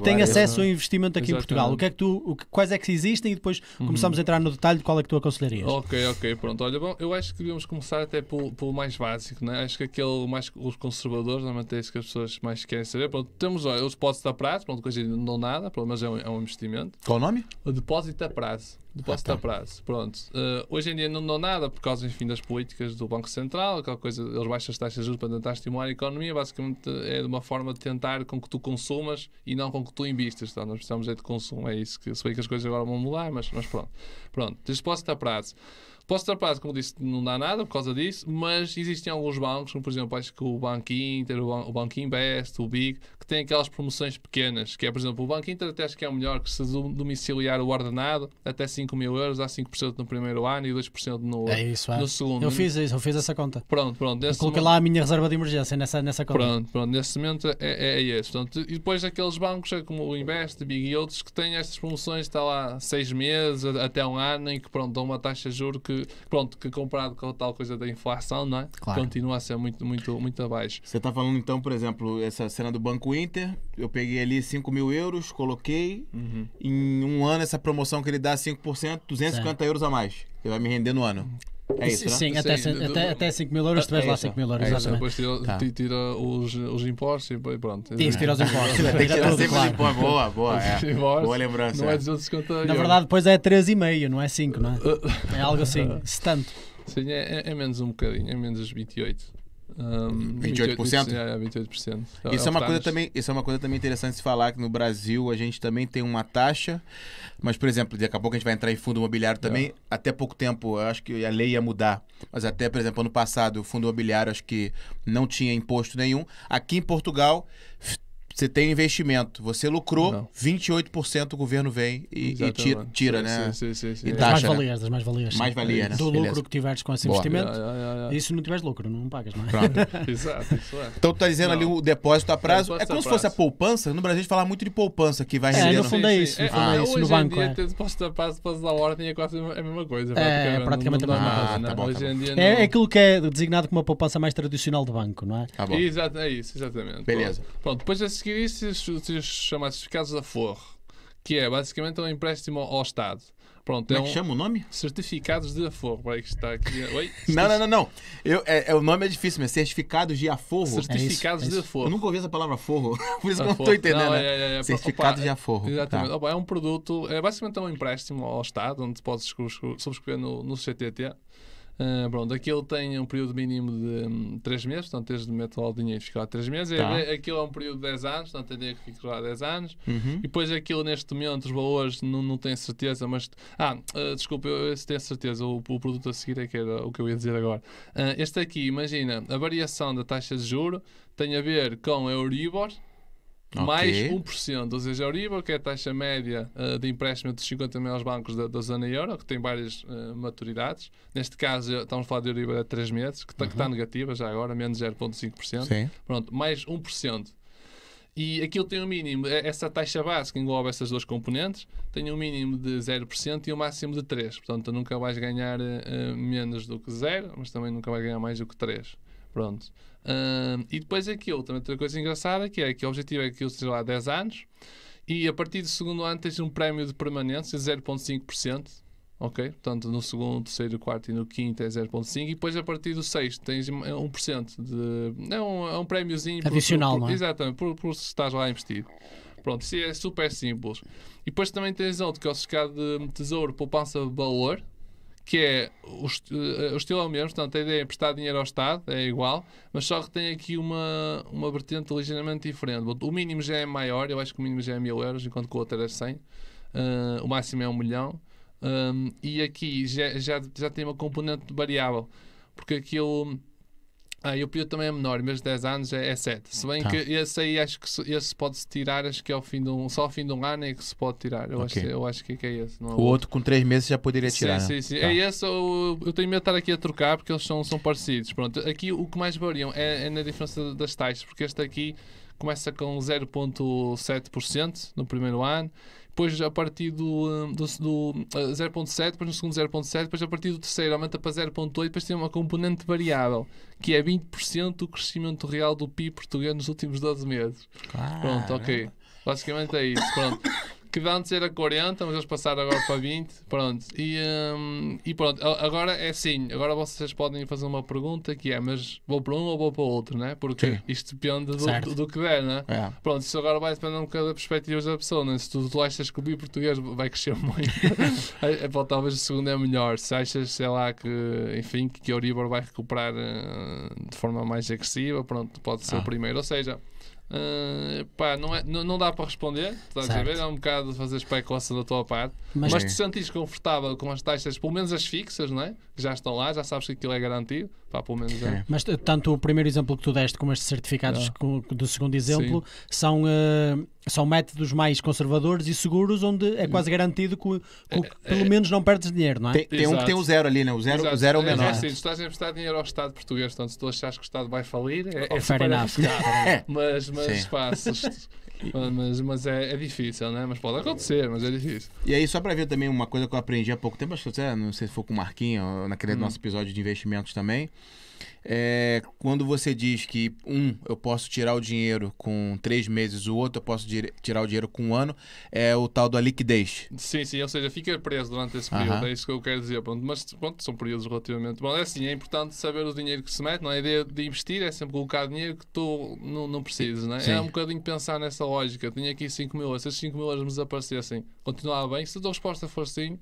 tem acesso a um investimento aqui Exatamente. em Portugal. O que é que tu, o que, quais é que existem e depois uhum. começamos a entrar no detalhe de qual é que tu aconselharias. Ok, ok, pronto. Olha, bom, eu acho que devíamos começar até pelo, pelo mais básico, né? acho que aquele mais os conservadores, normalmente é isso que as pessoas mais mais querem saber. Pronto, temos os o depósito a prazo, pronto, coisa não dão nada, mas é um, é um investimento. Qual o nome? O depósito a prazo. Depósito ah, tá. a prazo. Pronto. Uh, hoje em dia não dão nada por causa, enfim, das políticas do Banco Central, aquela coisa, eles baixam as taxas de juros para tentar estimular a economia, basicamente é de uma forma de tentar com que tu consumas e não com que tu investas. Então, tá? nós precisamos é de consumo, é isso que se bem que as coisas agora vão mudar, mas, mas pronto. Pronto, depósito a prazo. Posso estar como disse, não dá nada por causa disso, mas existem alguns bancos, como por exemplo, acho que o Banco Inter, o Banco Invest, o Big, que têm aquelas promoções pequenas, que é, por exemplo, o Banco Inter até acho que é o melhor, que se domiciliar o ordenado até 5 mil euros, há 5% no primeiro ano e 2% no, é isso, é. no segundo. Eu fiz isso, eu fiz essa conta. Pronto, pronto. Nesse coloquei momento, lá a minha reserva de emergência nessa, nessa conta. Pronto, pronto. Nesse momento é, é, é esse. Portanto, e depois aqueles bancos é como o Invest, o Big e outros que têm estas promoções, está lá 6 meses até um ano, em que pronto, dão uma taxa de juros que que, pronto, que comparado com a tal coisa da inflação, não é? Claro. Continua a ser muito, muito, muito abaixo. Você está falando então, por exemplo, essa cena do Banco Inter, eu peguei ali 5 mil euros, coloquei, uhum. em um ano essa promoção que ele dá 5%, 250 certo. euros a mais, que vai me render no ano. É isso, sim, não? até, sim, até, do, até 5 mil euros, se tiveres é lá 5 mil euros. É exatamente. Depois tira, tá. tira os, os impostos e pronto. Tens que tirar os impostos. Tem que tirar claro. Boa, boa. É. Boa lembrança. Não é 250 é euros. Na verdade, depois é 3,5, não é 5, não é? [laughs] É algo assim, é. se tanto. Sim, é, é, é menos um bocadinho, é menos os 28. 28%? É, é, é, isso, é uma coisa também, isso é uma coisa também interessante se falar, que no Brasil a gente também tem uma taxa, mas, por exemplo, daqui a pouco a gente vai entrar em fundo imobiliário também, é. até pouco tempo, eu acho que a lei ia mudar, mas até, por exemplo, ano passado o fundo imobiliário acho que não tinha imposto nenhum. Aqui em Portugal você tem investimento, você lucrou, não. 28% o governo vem e, e tira, tira, né? Sim, sim, sim, e é. taxa, mais né? valias, né? mais valias. Mais valia, né? Do lucro que tiveres com esse Boa. investimento, yeah, yeah, yeah. isso não tiveres lucro, não pagas, não é? Pronto. [laughs] [laughs] Exato, isso é. Então tu tá dizendo não. ali o depósito a prazo, é como se fosse a poupança, no Brasil a gente fala muito de poupança que vai rendendo. É, no fundo é isso, no fundo é, é ah, isso no banco. Hoje em dia, é. ter depósito a prazo, depósito da hora é quase a mesma coisa. É, praticamente a mesma coisa. Ah, tá né? tá é, é aquilo que é designado como uma poupança mais tradicional de banco, não é? Tá Exato, é isso, exatamente. Beleza. Pronto, depois a seguir adquirir se, se chamados certificados de aforro, que é basicamente um empréstimo ao Estado. Pronto, Como é, é um que chama o nome? Certificados de aforro. para que está aqui. Oi? [laughs] não, não, não, não. Eu, é, é, o nome é difícil, mas certificados de aforro. Certificados é isso, de é aforro. Eu nunca ouvi essa palavra aforro, [laughs] por isso que eu não estou entendendo. Não, é, né? é, é Certificados de aforro. Exatamente. Tá. Opa, é um produto, é basicamente um empréstimo ao Estado, onde podes subscrever no, no CTT ah, pronto, aquilo tem um período mínimo de 3 hum, meses, portanto tens de meter o dinheiro e ficar lá 3 meses. Tá. É, aquilo é um período de 10 anos, portanto tem é que ficar lá 10 anos. Uhum. E depois aquilo neste momento, os valores, não, não tenho certeza, mas. Ah, uh, desculpa, eu, eu tenho certeza, o, o, produto a seguir é que era o que eu ia dizer agora. Uh, este aqui, imagina, a variação da taxa de juro tem a ver com a Euribor Okay. Mais 1%, ou seja, a Euribor, que é a taxa média uh, de empréstimo dos 50 maiores bancos da, da, zona euro, que tem várias uh, maturidades. Neste caso, estamos a falar de Euribor a 3 meses, que está tá uhum. tá negativa já agora, menos 0,5%. Pronto, mais 1%. E aquilo tem um mínimo, é, essa taxa base que engloba essas duas componentes, tem um mínimo de 0% e um máximo de 3%. Portanto, nunca vais ganhar uh, menos do que 0, mas também nunca vais ganhar mais do que 3%. Pronto. Uh, e depois aqui outra coisa engraçada, que é que o objetivo é que eu seja lá 10 anos e a partir do segundo ano tens um prémio de permanência de 0,5%. Ok? Portanto, no segundo, terceiro, quarto e no quinto é 0,5%. E depois, a partir do sexto, tens 1% é de. É um, é um prémiozinho. Adicional, por, por, não é? Exatamente, por, por se estás lá investido. Pronto, isso é super simples. E depois também tens outro que é o certificado de tesouro poupança valor, que é o, eh, o estilo é o mesmo, portanto a ideia é prestar dinheiro ao Estado, é igual, mas só que tem aqui uma, uma vertente ligeiramente diferente. O mínimo já é maior, eu acho que o mínimo já é mil euros, enquanto que o outro é 100, uh, eh, o máximo é um milhão, eh, e aqui já, já, já tem uma componente variável, porque aquilo ah, e o pior também é menor, mas 10 anos é, 7. É se bem tá. que esse aí acho que se, esse pode-se tirar, acho que é o fim de um, só ao fim de um ano é que se pode tirar. Eu, okay. acho, eu acho que é, é esse. É o outro. outro com 3 meses já poderia tirar. Sim, né? sim, sim. Tá. É esse, eu, eu tenho medo de estar aqui a trocar porque eles são, são parecidos. Pronto, aqui o que mais variam é, é na diferença das taxas, porque este aqui começa com 0,7% no primeiro ano depois a partir do, hum, do, do 0.7, eh, depois no segundo 0.7, depois a partir do terceiro aumenta para 0.8, depois tem uma componente variável, que é 20% do crescimento real do PIB português nos últimos 12 meses. Claro. Pronto, ok. Basicamente é isso, pronto que antes era 40, mas eles passaram agora para 20. Pronto. E, um, e pronto, agora é sim. Agora vocês podem fazer uma pergunta que é, mas vou para um ou vou para o outro, né? Porque sim. isto depende do, do, do, que der, né? É. Pronto, isso agora vai depender um bocado da perspectiva da pessoa, né? Se tu, tu achas que o bi português vai crescer muito, [laughs] é, é pô, talvez o segundo é melhor. Se achas, sei lá, que enfim, que o Euribor vai recuperar uh, de forma mais agressiva, pronto, pode ser ah. o primeiro. Ou seja, ah, pá, não, é, não, não, dá para responder, estás a ver? É um bocado fazer especulação da tua parte, mas, mas tu sentires confortável com as taxas, pelo menos as fixas, não é? que já estão lá, já sabes que aquilo é garantido, Pá, pelo menos é. é. Mas tanto o primeiro exemplo que tu deste como estes certificados ah. do segundo exemplo são, uh, são métodos mais conservadores e seguros onde é quase garantido que, que é, pelo é, menos não perdes dinheiro, não é? Tem, tem um que tem o zero ali, né? o zero, o zero é o é, é menor. É tu estás a emprestar dinheiro ao Estado português, então se tu achas que o Estado vai falir, é, oh, é fair enough. [laughs] Mas, mas pá, se, mas, mas é, é, difícil, né? Mas pode acontecer, mas é difícil. E aí, só para ver também uma coisa que eu aprendi há pouco tempo, acho que não sei se foi com o Marquinho, naquele hum. nosso episódio de investimentos também, é, quando você diz que um eu posso tirar o dinheiro com três meses, o outro eu posso tirar o dinheiro com um ano, é o tal da liquidez. Sim, sim, ou seja, fica preso durante esse período, uh -huh. é isso que eu quero dizer. Pronto, mas pronto, são períodos relativamente. Bom, é assim, é importante saber o dinheiro que se mete, não é? A ideia de investir é sempre colocar dinheiro que tu não, não precisas, não é? Sim. É um bocadinho pensar nessa lógica. Tinha aqui 5 mil euros, se esses 5 mil euros me desaparecessem, continuava bem, se a tua resposta for sim,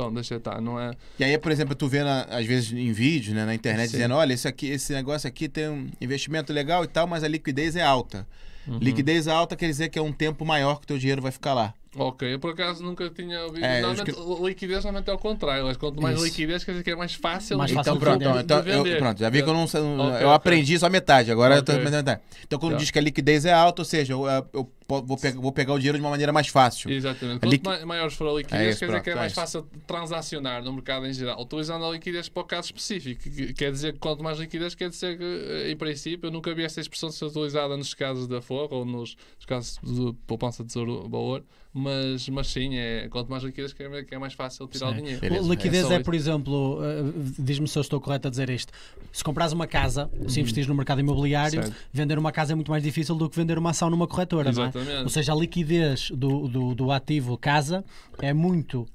então, deixa eu tá, não é. E aí, por exemplo, tu vendo às vezes em vídeos, né, na internet, Sim. dizendo, olha, esse, aqui, esse negócio aqui tem um investimento legal e tal, mas a liquidez é alta. Uhum. Liquidez alta quer dizer que é um tempo maior que o teu dinheiro vai ficar lá. Ok, eu por acaso nunca tinha ouvido. É, normalmente, liquidez normalmente é ao contrário. Mas quanto mais Isso. liquidez, quer dizer que é mais fácil, mais fácil então, pronto, vender, então, Eu, pronto, já vi que eu não sei. Okay, eu okay. aprendi só metade, agora okay. eu metade. Então, quando tá. diz que a liquidez é alta, ou seja, eu, eu vou, pe vou pegar o dinheiro de uma maneira mais fácil. Exatamente. Quanto maiores for a é liquidez, é isso, quer pronto, dizer que é, é mais isso. fácil transacionar no mercado em geral, utilizando a liquidez para o caso específico. Que quer dizer que quanto mais liquidez, quer dizer que, eh, em princípio, eu nunca vi essa expressão ser utilizada nos casos da forra ou nos casos de poupança de tesouro valor mas, mas sim, é, quanto mais liquidez, que é, que é mais fácil tirar sim. o dinheiro. É liquidez é, é por exemplo, uh, diz-me se eu estou correto a dizer isto: se comprares uma casa, se uhum. investires no mercado imobiliário, certo. vender uma casa é muito mais difícil do que vender uma ação numa corretora. É? Exatamente. É? Ou seja, a liquidez do, do, do ativo casa é muito, uh,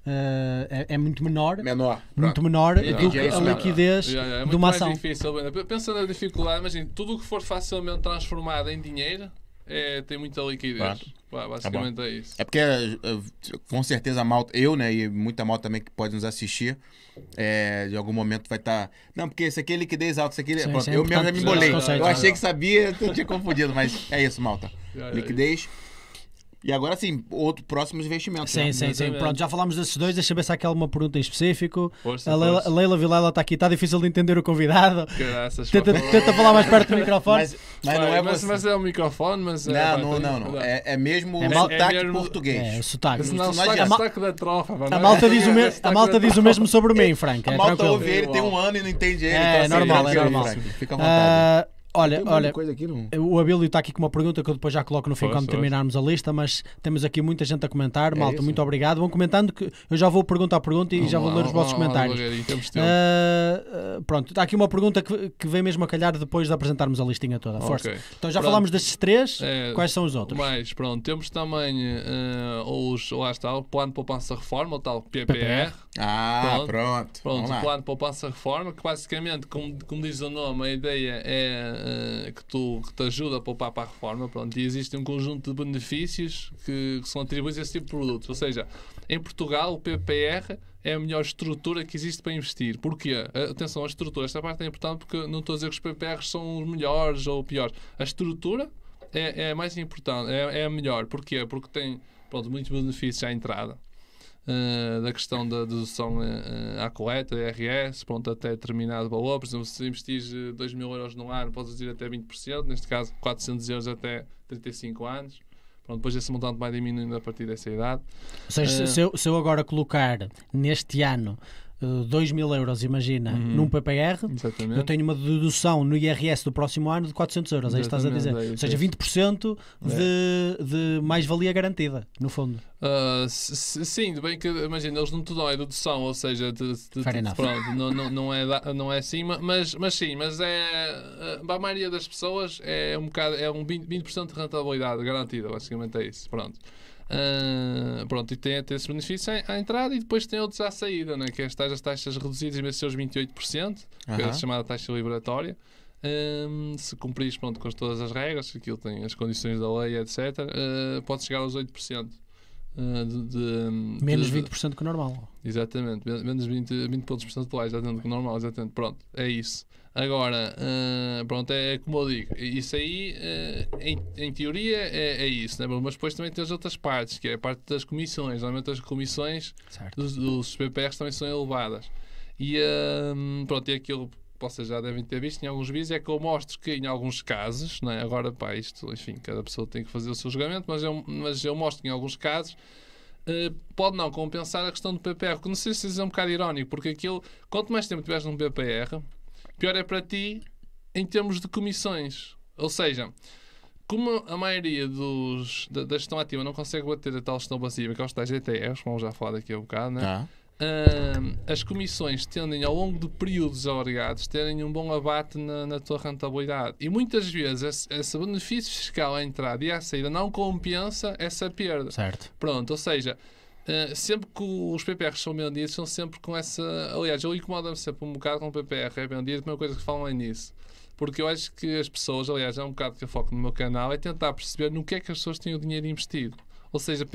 é, é, muito menor, menor. muito menor yeah. do que é a liquidez yeah, yeah. de uma ação. Pensa na dificuldade, imagina tudo o que for facilmente transformado em dinheiro é, tem muita liquidez. Claro. Pá, tá basicamente é, é, isso. É porque, eh, eh, com certeza, a malta, eu, né, e muita malta também que pode nos assistir, é, de algum momento vai estar. Tá... Não, porque isso aqui é liquidez alta, isso aqui. É sim, Pronto, eu é mesmo já me embolei. Eu achei que sabia, eu tinha confundido, mas é isso, malta. Liquidez. E agora sim, outro próximos investimentos. Sim, né? sim, sim. Pronto, já falámos desses dois. Deixa eu ver se há aqui alguma pergunta em específico. Força, a Leila, Leila Vilela está aqui, está difícil de entender o convidado. Graças tenta, falar. tenta falar mais perto do microfone. Mas, mas não é mas, mas é o microfone, mas não, é, não, não, tá não. É, é mesmo é, sotaque é mesmo... português. É, o sotaque. Não, não sotaque, sotaque da trofa, mano. A malta diz o, me... É, a malta diz o mesmo sobre mim, Frank. A é malta ouve ele, tem um é, ano e não entende ele. É então assim, normal, é normal. Fica à vontade. Ah, Olha, olha aqui, o Abílio está aqui com uma pergunta que eu depois já coloco no fim pois, quando pois. terminarmos a lista, mas temos aqui muita gente a comentar. É Malta, isso? muito obrigado. Vão comentando que eu já vou pergunta a pergunta e já vou ler os vossos comentários. Uh, pronto, está aqui uma pergunta que, que vem mesmo a calhar depois de apresentarmos a listinha toda. Okay. Força. Então já pronto. falámos destes três, é, quais são os outros? Mais, pronto, temos também uh, os, lá está, o Plano de Poupança Reforma, o tal PPR. PPR. Ah, pronto. Pronto, pronto o Plano de Poupança Reforma, que basicamente, como, como diz o nome, a ideia é eh, que, tu, que te ajuda a poupar para a reforma, pronto, e existe um conjunto de benefícios que, que são atribuídos a esse tipo de produtos. Ou seja, em Portugal, o PPR é a melhor estrutura que existe para investir. Porquê? Atenção, a estrutura. Esta parte é importante porque não estou a dizer que os PPRs são os melhores ou piores. A estrutura é, é mais importante, é, é a melhor. Porquê? Porque tem pronto, muitos benefícios à entrada. Eh, da questão da dedução uh, à coleta, IRS, pronto, até determinado valor. Por exemplo, se investis 2 mil euros no ano, podes deduzir até 20%, neste caso 400 euros até 35 anos. Pronto, depois esse montante vai diminuindo a partir dessa idade. Ou seja, uh, se, eu, se, eu, agora colocar neste ano 2 eh, mil euros, imagina, uhum. num PPR, Exatamente. eu tenho uma dedução no IRS do próximo ano de 400 euros, Exatamente. É aí estás a dizer. É ou seja, 20% é de, de mais-valia garantida, no fundo. Uh, sim, de bem que, imagina, eles não te dão a dedução, ou seja, de, de, pronto, não, não, é, não é assim, mas, mas sim, mas é, para ah, a maioria das pessoas é um bocado, é um 20%, 20 de rentabilidade garantida, basicamente é isso, pronto. Uh, pronto, e tem, tem esse benefício à, à, entrada e depois tem outros à saída, né? que é as taxas reduzidas em vez de seus 28%, que é a chamada taxa liberatória. Um, se cumprires pronto, com todas as regras, aquilo tem as condições da lei, etc., uh, ah, pode chegar aos 8%. Uh, ah, de, de, menos de, 20% que o normal. Exatamente, menos 20, 20 pontos percentuais, exatamente, que o normal, exatamente. Pronto, é isso. Agora, uh, pronto, é como eu digo, isso aí, uh, em, em, teoria, é, é isso, né? mas depois também tens outras partes, que é a parte das comissões. Normalmente as comissões certo. dos, dos PPRs também são elevadas. E uh, pronto, é aquilo vocês já devem ter visto em alguns vídeos, é que eu mostro que em alguns casos, não é? agora pá, isto, enfim, cada pessoa tem que fazer o seu julgamento, mas eu, mas eu mostro que em alguns casos uh, pode não compensar a questão do PPR, que não sei se isso é um bocado irónico, porque aquilo, quanto mais tempo tiveres num PPR, pior é para ti em termos de comissões. Ou seja, como a maioria dos, da, da gestão ativa não consegue bater a tal gestão passiva, que é os tais ETFs, vamos já falar daqui a um bocado, né? Tá. as comissões tendem ao longo de períodos alargados terem um bom abate na, na tua rentabilidade e muitas vezes esse, esse, benefício fiscal à entrada e à saída não compensa essa perda. Certo. Pronto, ou seja, eh, sempre que os PPRs são vendidos, são sempre com essa. Aliás, eu incomodo-me sempre um bocado com o PPR é vendido, é a primeira coisa que falam é nisso. Porque eu acho que as pessoas, aliás, é um bocado que eu foco no meu canal, é tentar perceber no que é que as pessoas têm o dinheiro investido. Ou seja,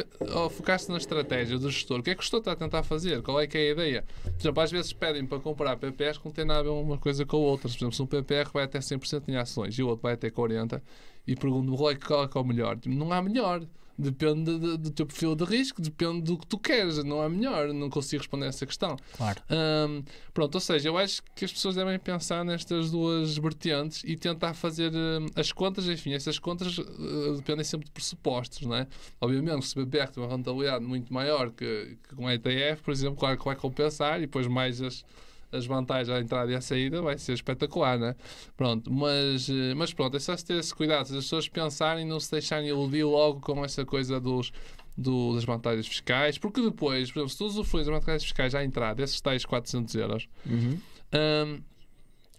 focar-se na estratégia do gestor. O que é que o gestor está a tentar fazer? Qual é que é a ideia? Por exemplo, às vezes pedem para comprar PPRs que não têm nada a ver uma coisa com a outra. Por exemplo, se um PPR vai até 100% em ações e o outro vai até 40% e pergunto-me é qual é que é o melhor. Tipo, não há melhor. Depende de, do teu perfil de risco, depende do que tu queres, não é melhor, não consigo responder a essa questão. Claro. Um, pronto, ou seja, eu acho que as pessoas devem pensar nestas duas vertentes e tentar fazer as contas, enfim, essas contas uh, dependem sempre de pressupostos, não é? Obviamente, se o BPR tem uma rentabilidade muito maior que, que um ETF, por exemplo, claro que vai compensar e depois mais as as vantagens à entrada e à saída, vai ser espetacular, né? Pronto, mas, eh, mas pronto, é só se ter esse cuidado, as pessoas pensarem não se deixarem iludir logo com essa coisa dos, do, das vantagens fiscais, porque depois, por exemplo, se tu usufruis das vantagens fiscais à entrada, esses tais 400 euros, uhum. Hum,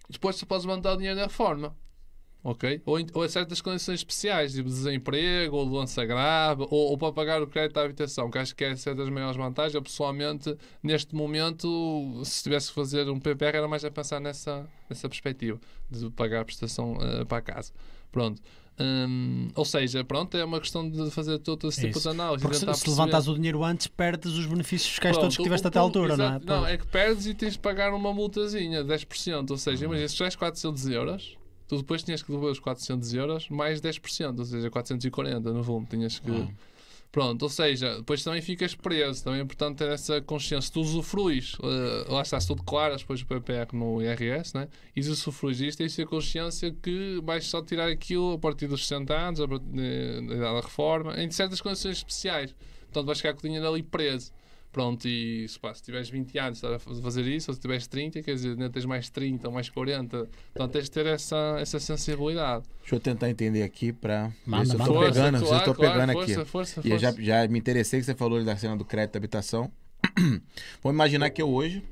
depois tu podes mandar o dinheiro na forma ok? Ou, ou a certas condições especiais, tipo desemprego, ou doença grave, ou, ou, para pagar o crédito à habitação, que acho que é certas é maiores vantagens. Eu, pessoalmente, neste momento, se tivesse que fazer um PPR, era mais a pensar nessa, nessa perspectiva, de pagar a prestação uh, para a casa. Pronto. Hum, ou seja, pronto, é uma questão de fazer todo esse é tipo de análise. Porque se, se levantas o dinheiro antes, perdes os benefícios fiscais pronto, todos que tiveste o, o, até altura, é? exato, não é? Não, é que perdes e tens de pagar uma multazinha, 10%. Ou seja, uhum. imagina, se tu 400 euros, tu depois tinhas que devolver os 400 euros mais 10%, ou seja, 440 no volume, tinhas que... Ah. Pronto, ou seja, depois também ficas preso, também é importante ter essa consciência. Tu usufruis, uh, lá está, se tu declaras depois o PPR no IRS, né? e usufruis disto, tens a consciência que vais só tirar aquilo a partir dos 60 anos, a partir eh, da reforma, em certas condições especiais. Portanto, vais ficar com o dinheiro ali preso. Pronto, e pá, se tiveres 20 anos estás a fazer isso, ou se tiveres 30, quer dizer, ainda tens mais 30 ou mais 40. Portanto, tens de ter essa, essa sensibilidade. Deixa eu tentar entender aqui para. mas eu estou pegando, claro, estou pegando força, aqui. Força, força, e já, já me interessei que você falou da cena do crédito habitação. [clears throat] vou imaginar que eu hoje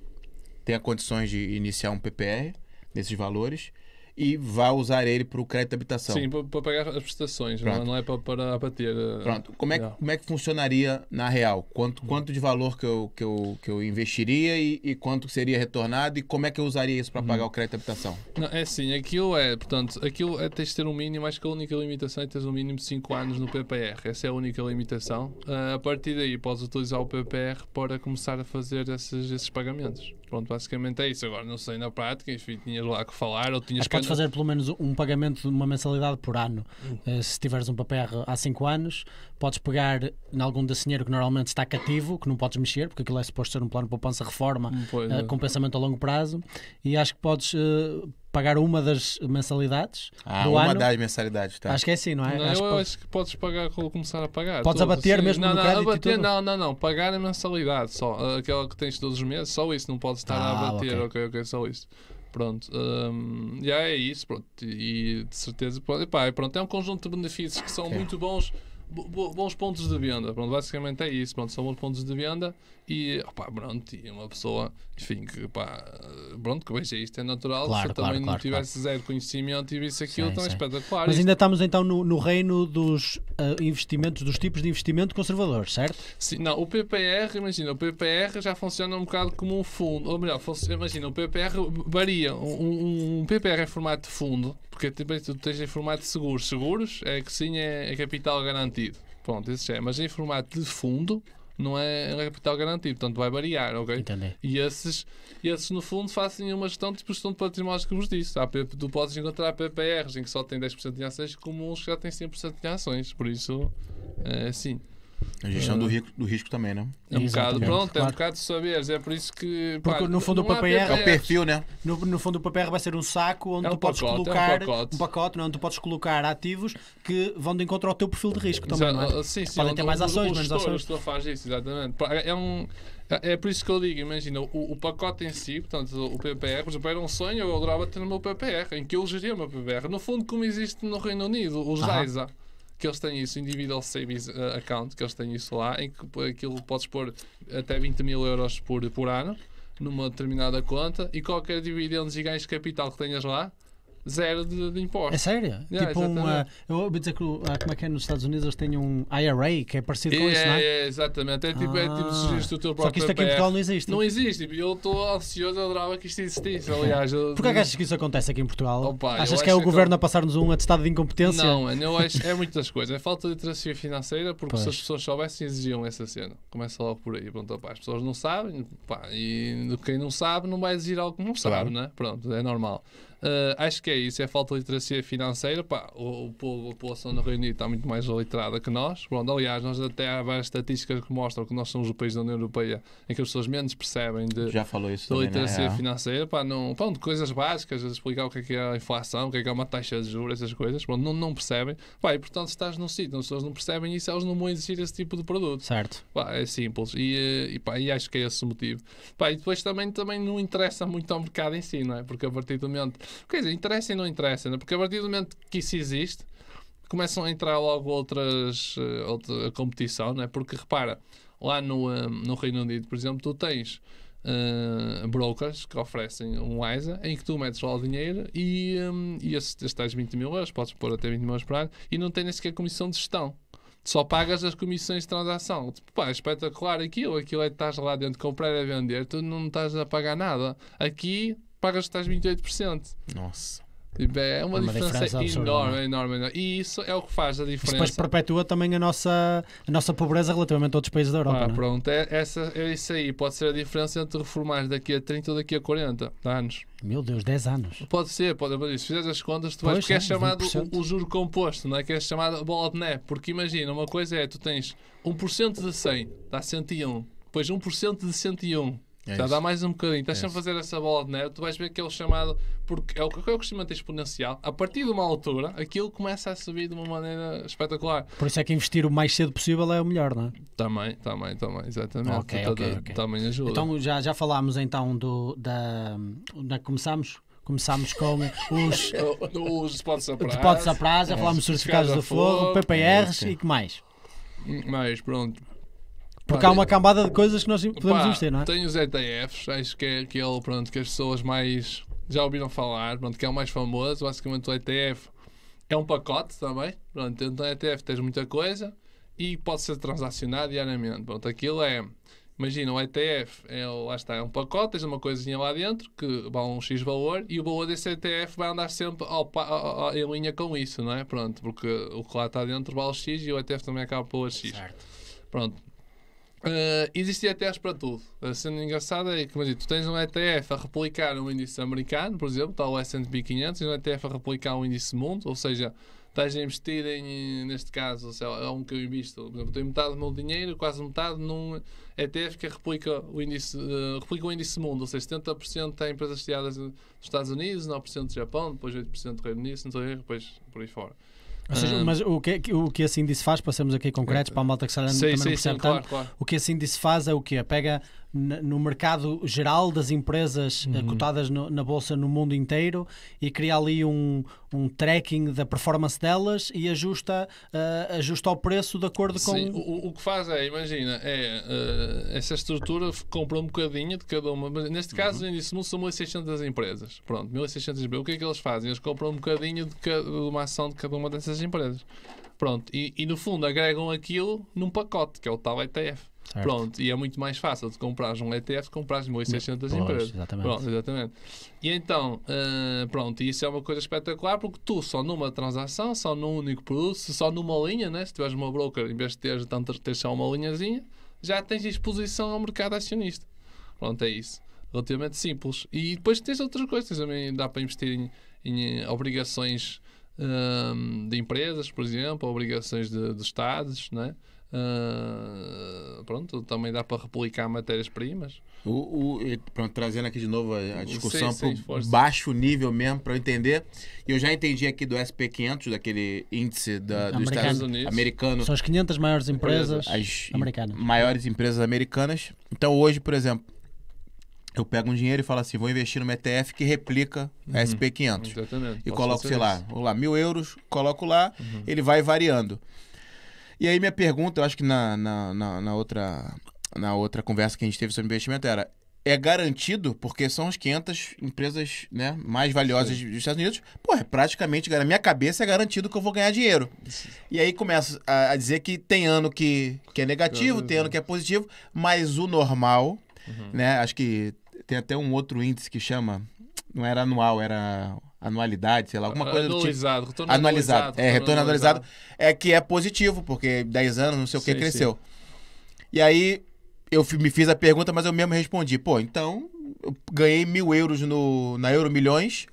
tenha condições de iniciar um PPR nesses valores e vá usar ele para o crédito de habitação. Sim, para pagar as prestações, é, Pronto. não, é para, para bater eh, Pronto. Como é, yeah. como é que funcionaria na real? Quanto, hum. quanto de valor que eu, que eu, que eu investiria e, e quanto seria retornado e como é que eu usaria isso para uhum. pagar o crédito de habitação? Não, é assim, aquilo é, portanto, aquilo é tens de ter um mínimo, acho que a única limitação é teres um mínimo de 5 anos no PPR. Essa é a única limitação. Uh, a partir daí podes utilizar o PPR para começar a fazer esses, esses pagamentos. Pronto, basicamente é isso. Agora não sei na prática, enfim, tinhas lá que falar ou tinhas Mas que... podes fazer pelo menos um pagamento de uma mensalidade por ano. Uh, se tiveres um PPR há 5 anos, podes pegar em algum dinheiro que normalmente está cativo, que não podes mexer, porque aquilo é suposto ser um plano de poupança reforma uh, com pensamento a longo prazo, e acho que podes uh, pagar uma das mensalidades. Ah, do uma ano. das mensalidades, tá. Acho que é assim, não é? Não, acho eu que acho que podes pagar, quando começar a pagar. Podes abater mesmo não, no não, crédito abater, Não, não, não. Pagar a mensalidade só. Aquela que tens todos os meses, só isso. Não podes estar ah, a abater, ok, ok, só isso. Pronto, um, já é isso, pronto. E de certeza, pronto, epá, pronto, é um conjunto de benefícios que são okay. muito bons bons pontos de venda. Pronto, basicamente é isso. Pronto, são bons pontos de venda e, opá, pronto, e uma pessoa, enfim, que, pronto, que veja isto é natural. Claro, se eu também claro, não tivesse zero conhecimento e visse aquilo, sim, também então espetacular. Mas isto... ainda estamos então no, no reino dos uh, investimentos, dos tipos de investimento conservador, certo? Sim, não, o PPR, imagina, o PPR já funciona um bocado como um fundo, ou melhor, imagina, o PPR varia. Um, um, um PPR em é formato de fundo, porque é também tipo, tu tens em formato de seguros. Seguros é que sim, é, é capital garantido. Pronto, isso é. Mas em formato de fundo, é, não é capital garantido, portanto vai variar, ok? Entendi. E esses, esses no fundo fazem uma gestão tipo gestão de patrimónios que vos disse. PP, tu podes encontrar PPRs em que só tem 10% de ações como os que já têm 100% de ações, por isso é assim. A gestão uh, do, ah. do risco também, não? Né? É, é, é um bocado, pronto, claro. é um bocado de saberes. É por isso que. Porque pá, no fundo o é- PPR. É o perfil, né? No, no fundo o PPR vai ser um saco onde é um tu pacote, podes colocar. É um pacote. Um pacote não, onde tu podes colocar ativos que vão de encontro ao teu perfil de risco também. Exato, é? Ah, sim, sim, Podem ter mais ações, menos ações. O gestor faz isso, exatamente. É um. É por isso que eu digo, imagina, o, o pacote em si, portanto, o PPR, por exemplo, era um sonho, eu adorava ter no meu PPR, em que eu geria o meu PPR. No fundo, como existe no Reino Unido, os DAISA. Uh -huh que eles têm isso, individual savings eh, account, que eles têm isso lá, em que aquilo podes pôr até 20 mil euros por, por ano numa determinada conta e qualquer dividendos e ganhos de capital que tenhas lá zero de, de impostos. É sério? Yeah, tipo uma. Eu ouvi dizer que ah, como é que é nos Estados Unidos eles têm um IRA que é parecido com é, isso, não é? É, exatamente. É tipo, ah, é tipo ah. o teu próprio. Só que isto aqui em Portugal não existe. Não existe. Tipo, eu estou ansioso, eu adorava que isto existisse. Aliás, eu... Porquê é que achas que isso acontece aqui em Portugal? Opa, achas que é o é governo que... a passar-nos um atestado de incompetência? Não, eu acho, [laughs] é muitas coisas. É falta de literacia financeira, porque pois. se as pessoas soubessem, exigiam essa cena. Começa logo por aí. Pronto, opa, as pessoas não sabem, pá, e quem não sabe não vai exigir algo que não sabe, claro. né? Pronto, é normal. Uh, acho que é isso, é falta de literacia financeira. Pá, o, o povo, a população no Reino Unido está muito mais literada que nós. Pronto, aliás, nós até há várias estatísticas que mostram que nós somos o país da União Europeia em que as pessoas menos percebem de, Já falou isso de né? literacia também, financeira. Pá, não, pronto, coisas básicas, explicar o que é, que é a inflação, o que é, que é uma taxa de juros, essas coisas. Pronto, não, não percebem. Pá, e portanto, se estás num sítio as pessoas não percebem isso, elas não vão exigir esse tipo de produto. Certo. Pá, é simples. E, eh, e, pá, e acho que é esse o motivo. Pá, e depois também, também não interessa muito ao mercado em si, não é? Porque a partir do momento Quer dizer, interessa e não interessa, né? porque a partir do momento que isso existe, começam a entrar logo outras eh, outra competição, né? porque repara, lá no, eh, no Reino Unido, por exemplo, tu tens uh, brokers que oferecem um ISA em que tu metes lá o dinheiro e, um, e esses tais 20 mil euros, podes pôr até 20 mil euros por ano e não tem nem sequer comissão de gestão. Só pagas as comissões de transação. Tipo, pá, é espetacular aquilo, aquilo é que estás lá dentro comprar e vender, tu não estás a pagar nada. Aqui pagas estás 28%. Nossa. Tipo, é uma, uma diferença, diferença é? enorme, enorme, enorme, E isso é o que faz a diferença. depois perpetua também a nossa, a nossa pobreza relativamente a outros países da Europa. Ah, é? pronto, é, essa, é isso aí. Pode ser a diferença entre reformares daqui a 30 ou daqui a 40 anos. Meu Deus, 10 anos. Pode ser, pode ser. se fizeres as contas, tu pois, vais, porque é, é chamado o, o, juro composto, não é? Que é chamado bola de neve. Porque imagina, uma coisa é, tu tens 1% de 100, dá 101. Depois 1% de 101 é então dá mais um bocadinho. Estás é a fazer essa bola de neve, tu vais ver aquele é chamado. Porque é o que eu costumo ter exponencial. A partir de uma altura, aquilo começa a subir de uma maneira espetacular. Por isso é que investir o mais cedo possível é o melhor, não é? Também, também, também, exatamente. ok okay, okay. Também ajuda. Então já, já falámos então do, da. da começámos? Começámos com os, [laughs] os spots a prazo, depósitos a prazo já falámos dos certificados do fogo, fogo PPRs é, okay. e que mais? Mais, pronto. Porque há uma cambada de coisas que nós podemos investir, não é? Tem os ETFs, acho que é aquele pronto, que as pessoas mais já ouviram falar, pronto, que é o mais famoso, basicamente o ETF é um pacote também, pronto, então ETF tens muita coisa e pode ser transacionado diariamente. Pronto, aquilo é, imagina, o ETF é, lá está, é um pacote, tens uma coisinha lá dentro que vale um X valor e o valor desse ETF vai andar sempre ao, ao, ao, em linha com isso, não é? Pronto, porque o que lá está dentro vale X e o ETF também acaba por X. Certo. Pronto. Uh, eh, existem ETFs para tudo. A eh, cena engraçada é que, imagina, tipo, tu tens um ETF a replicar um índice americano, por exemplo, está o S&P 500, e um ETF a replicar um índice mundo, ou seja, estás a investir em, neste caso, sei lá, é um que eu invisto, por exemplo, tenho metade do meu dinheiro, quase metade num ETF que replica o índice, uh, replica o índice mundo, ou seja, 70% está em empresas criadas nos Estados Unidos, 9% do Japão, depois 8% do Reino Unido, depois por aí fora. Seja, hum. mas o é que, o que assim índice faz, passamos aqui concretos é. para a malta que está não, sim, também sim, não percebe sim, tanto, claro, claro. o que assim índice faz é o quê? Pega no mercado geral das empresas eh, uhum. cotadas no, na bolsa no mundo inteiro e cria ali um, um tracking da performance delas e ajusta, uh, ajusta o preço de acordo com. Sim, o, o que faz é, imagina, é uh, essa estrutura comprou um bocadinho de cada uma, mas neste caso, uhum. não são 1600 empresas. Pronto, 1600 empresas, O que é que eles fazem? Eles compram um bocadinho de, cada, de uma ação de cada uma dessas empresas. Pronto, e, e no fundo agregam aquilo num pacote, que é o tal ETF. Certo. Pronto, e é muito mais fácil de comprar um ETF que comprares 1.600 empresas. Exatamente. Pronto, exatamente. E então, uh, pronto, isso é uma coisa espetacular porque tu só numa transação, só num único produto, só numa linha, né? se tiveres uma broker, em vez de teres, tanto, ter só uma linhazinha, já tens exposição ao mercado acionista. Pronto, é isso. Relativamente simples. E depois tens outras coisas, também dá para investir em, em eh, obrigações um, eh, de empresas, por exemplo, obrigações de, de estados, é? Uh, pronto, também dá para replicar matérias-primas. O, o, pronto, trazendo aqui de novo a, a discussão para baixo nível mesmo, para eu entender. Eu já entendi aqui do SP500, daquele índice da, Estados Unidos americano. São as 500 maiores empresas americanas. maiores empresas americanas. Então hoje, por exemplo, eu pego um dinheiro e falo assim, vou investir numa ETF que replica uhum. SP500. Exatamente. E Posso coloco, sei isso. lá, lá, mil euros, coloco lá, uhum. ele vai variando. E aí minha pergunta, eu acho que na, na, na, na outra, na outra conversa que a gente teve sobre investimento era, é garantido, porque são as 500 empresas né, mais valiosas Sim. dos Estados Unidos. Pô, é praticamente, na minha cabeça é garantido que eu vou ganhar dinheiro. E aí começa a, dizer que tem ano que, que é negativo, uhum. tem ano que é positivo, mas o normal, uhum. né? Acho que tem até um outro índice que chama, não era anual, era anualidade, sei lá, alguma coisa anualizado, do tipo. Retorno anualizado. anualizado. É, retorno anualizado. É que é positivo, porque 10 anos, não sei o que, sim, cresceu. Sim. E aí eu me fiz a pergunta, mas eu mesmo respondi. Pô, então eu ganhei mil euros no, na Euro Milhões,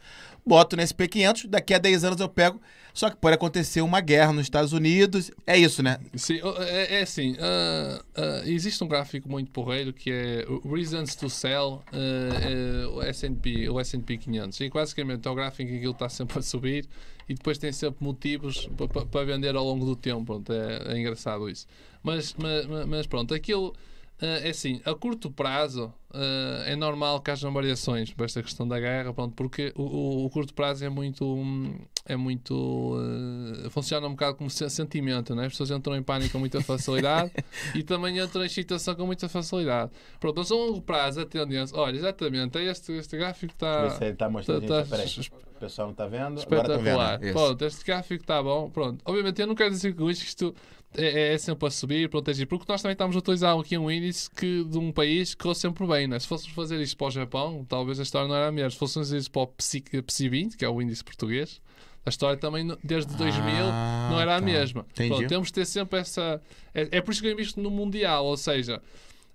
boto no SP500, daqui a 10 anos eu pego só que pode acontecer uma guerra nos Estados Unidos. É isso, né? Sim, é, é assim. Uh, uh, existe um gráfico muito porreiro que é Reasons to Sell uh, o S&P o S&P 500. E basicamente é o gráfico em que ele está sempre a subir e depois tem sempre motivos para vender ao longo do tempo. Pronto, é, é engraçado isso. Mas, mas, mas pronto, aquilo... Ah, é assim, a curto prazo ah, é normal que hajam variações para esta questão da guerra, pronto, porque o, o curto prazo é muito. É muito ah, funciona um bocado como sentimento, né? as pessoas entram em pânico com muita facilidade [laughs] e também entram em excitação com muita facilidade. Pronto, mas a longo prazo a tendência. Olha, exatamente, é este, este gráfico está. Está mostrando. Tá, tá, o pessoal não está vendo. Espetacular. Agora vendo. Pronto, este gráfico está bom. Pronto, obviamente eu não quero dizer que o que isto é, é, sempre é a assim, subir, proteger, é porque nós também estamos a utilizar aqui um índice que, de um país que correu sempre bem, né? Se fossemos fazer isto para o Japão, talvez a história não era a melhor. Se fossemos fazer isto para o PSI20, que é o índice português, a história também, desde ah, 2000, não era tá. a mesma. Pronto, temos de ter sempre essa. É, é por isso que eu invisto no Mundial, ou seja,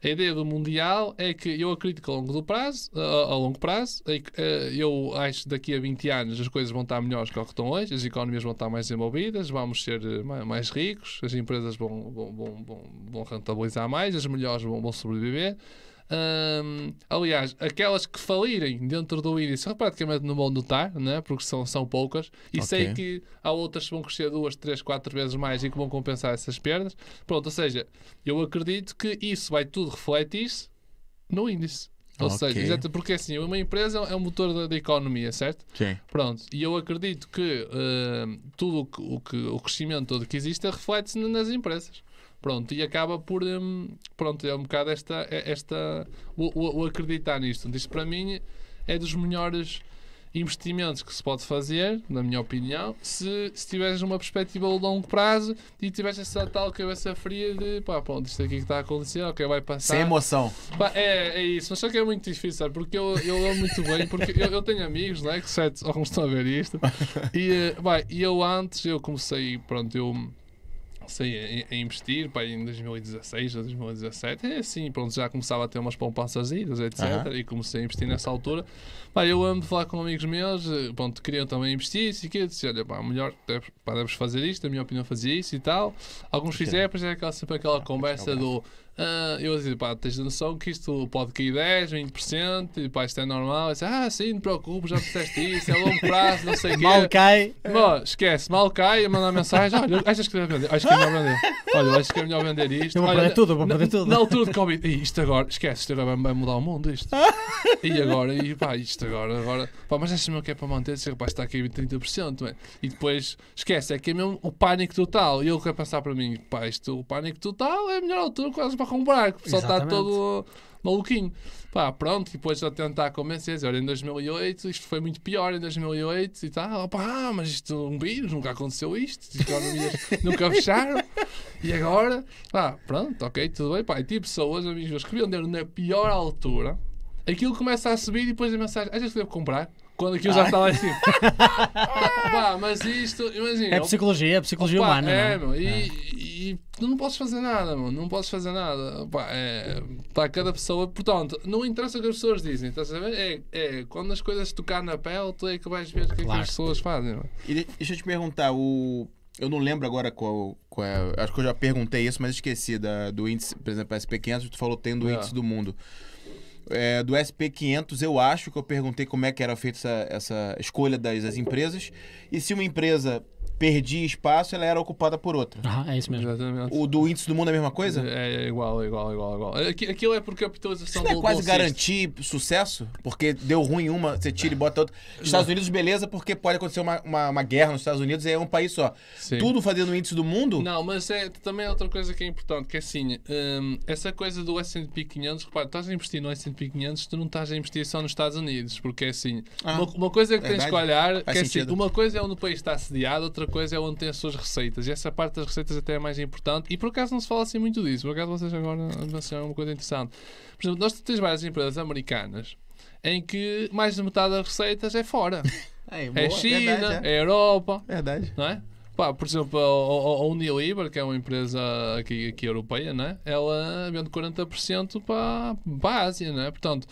a ideia do Mundial é que eu acredito que a longo, do prazo, a, a longo prazo, é eh, eu acho que daqui a 20 anos as coisas vão estar melhores que o que estão hoje, as economias vão estar mais desenvolvidas, vamos ser eh, mais ricos, as empresas vão, vão, vão, vão, vão rentabilizar mais, as melhores vão, vão sobreviver. Um, aliás, aquelas que falirem dentro do índice, praticamente não vão notar, né? porque são, são poucas, e okay. sei que há outras que vão crescer duas, três, quatro vezes mais e que vão compensar essas perdas. Pronto, ou seja, eu acredito que isso vai tudo refletir-se no índice. Ou okay. seja, exato, porque assim, uma empresa é um motor da, da economia, certo? Sim. Pronto, e eu acredito que uh, tudo o, que, o crescimento todo que existe reflete-se nas empresas. Pronto, e acaba por. Hum, pronto, é um bocado esta. É, esta o, o, o acreditar nisto. Isto para mim é dos melhores investimentos que se pode fazer, na minha opinião, se, se tiveres uma perspectiva a longo prazo e tiveres essa tal cabeça fria de pá, pronto, isto aqui que está a acontecer, ok, vai passar. Sem emoção. Pá, é, é isso, mas só que é muito difícil, porque eu, eu muito bem, porque eu, eu, tenho amigos, né, que certo, alguns estão a ver isto, e, eh, vai, e eu antes, eu comecei, pronto, eu Sim, a, a investir pá, em 2016 ou 2017. É assim, pronto, já começava a ter umas poupanças idas, etc. E comecei a investir nessa altura. Pá, eu amo falar com amigos meus, eh, pronto, queriam também investir, e que eu disse, olha, pá, melhor deves, pá, deves fazer isto, a minha opinião fazia isso e tal. Alguns é. fizeram, mas é aquela, sempre aquela ah, conversa do Uh, eu disse, pá, tens noção que isto pode cair 10, 20%, e pá, isto é normal. Eu disse, ah, sim, não te preocupes, já testes isso, é longo prazo, não sei o quê. Mal cai. Bom, esquece, mal cai, eu uma mensagem, olha, achas que é melhor vender? Acho que é melhor vender. Olha, acho que é melhor vender isto. Eu vou olha, perder tudo, vou perder tudo. Na altura de Covid, e isto agora, esquece, isto agora vai mudar o mundo, isto. [laughs] E agora, e pá, isto agora, agora, pá, mas achas-me que é para manter, esse rapaz está a cair 30%, man. e depois, esquece, é que é mesmo o pânico total. E ele quer pensar para mim, pá, isto, o pânico total é a melhor altura quase para comprar, que o pessoal está todo maluquinho. Pá, pronto, e depois a tentar convencer -se. olha, em 2008 isto foi muito pior, em 2008 e tal, pá, mas isto, é um vírus, nunca aconteceu isto, as economias [laughs] nunca fecharam, e agora, pá, pronto, ok, tudo bem, pá, e tipo pessoas, amigos meus, que venderam na pior altura, aquilo começa a subir e depois a mensagem, ah, já devo comprar? Quando aqui o Zé está lá em cima. Pá, mas isto, imagina. É psicologia, é psicologia opa, humana. É? é, meu, e, é. e, e não posso fazer nada, mano. Não posso fazer nada. Opa, é, para cada pessoa. Portanto, não interessa o que as pessoas dizem, estás a ver? É, é quando as coisas tocar na pele, tu é que vais ver o que, é que as pessoas fazem. Mano. E deixa eu te perguntar, o. Eu não lembro agora qual, qual é. Acho que eu já perguntei isso, mas esqueci da, do índice, por exemplo, SP500, tu falou tem do é. índice do mundo. É, do SP500, eu acho que eu perguntei como é que era feita essa, essa escolha das, das empresas. E se uma empresa perdia espaço, ela era ocupada por outra. Ah, é isso mesmo. Exatamente. O do índice do mundo é a mesma coisa? É, é igual, é igual, é igual, é igual. Aquilo é por capitalização isso não é quase garantir sucesso? Porque deu ruim uma, você tira e bota outra. Estados Unidos, beleza, porque pode acontecer uma, uma, uma guerra nos Estados Unidos e é um país só. Sim. Tudo fazendo o índice do mundo? Não, mas é também outra coisa que é importante, que é assim, hum, essa coisa do S&P 500, repara, estás a investir no S&P 500, tu não estás a investir só nos Estados Unidos, porque é assim, ah, uma, uma, coisa que tens que olhar, que é assim, uma coisa é onde o país está assediado outra coisa é onde tem as suas receitas. E essa parte das receitas até é mais importante. E por acaso não se fala assim muito disso. Por acaso vocês agora mencionam assim, é uma coisa interessante. Por exemplo, nós temos várias empresas americanas em que mais de metade das receitas é fora. [laughs] É, boa, é, é China, verdade, é. é. Europa. Verdade. Não é? Pá, por exemplo, a, Unilever, que é uma empresa aqui, aqui europeia, né? ela vende 40% para, a Ásia. Né? Portanto,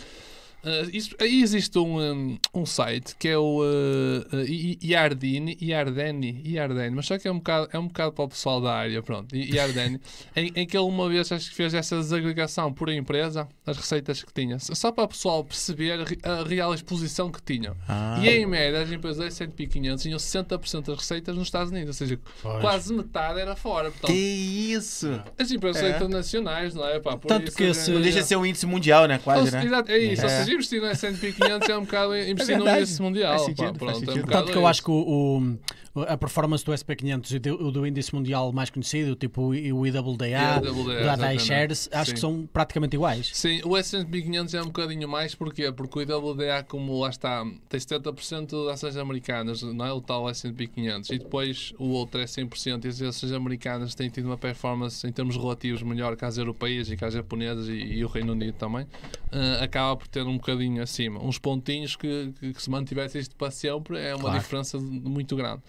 Uh, aí existe um, um, um, site que é o uh, Iardini, Iardeni, Iardeni, mas só que é um, bocado, é um bocado para o pessoal da área, pronto, Iardeni, [laughs] em, em, que ele uma vez acho que fez essa desagregação por empresa, as receitas que tinha, só para o pessoal perceber a real exposição que tinham. Ah. E em média, as empresas de S&P 500 tinham 60% das receitas nos Estados Unidos, ou seja, pois. quase metade era fora. Portanto, que isso! As empresas é. internacionais, não é? Pá, Tanto isso, que isso... Deixa ser um índice mundial, né? Quase, né? Exato, é isso, é. ou seja, investir no S&P 500 é um bocado é investir é no nesse mundial. pá, pronto, É um Tanto que eu acho que o, a performance do SP500 e do, do índice mundial mais conhecido, tipo o IWDA, o ADI Shares, acho Sim. que são praticamente iguais. Sim, o S&P 500 é um bocadinho mais, porquê? Porque o IWDA, como lá está, tem 70% de ações americanas, não é? O tal S&P 500. E depois o outro é 100%. E as ações americanas têm tido uma performance em termos relativos melhor que as europeias e que as japonesas e, e o Reino Unido também. Uh, acaba por ter um bocadinho acima. Uns pontinhos que, que, que se mantivesse isto para sempre é uma claro. diferença muito grande.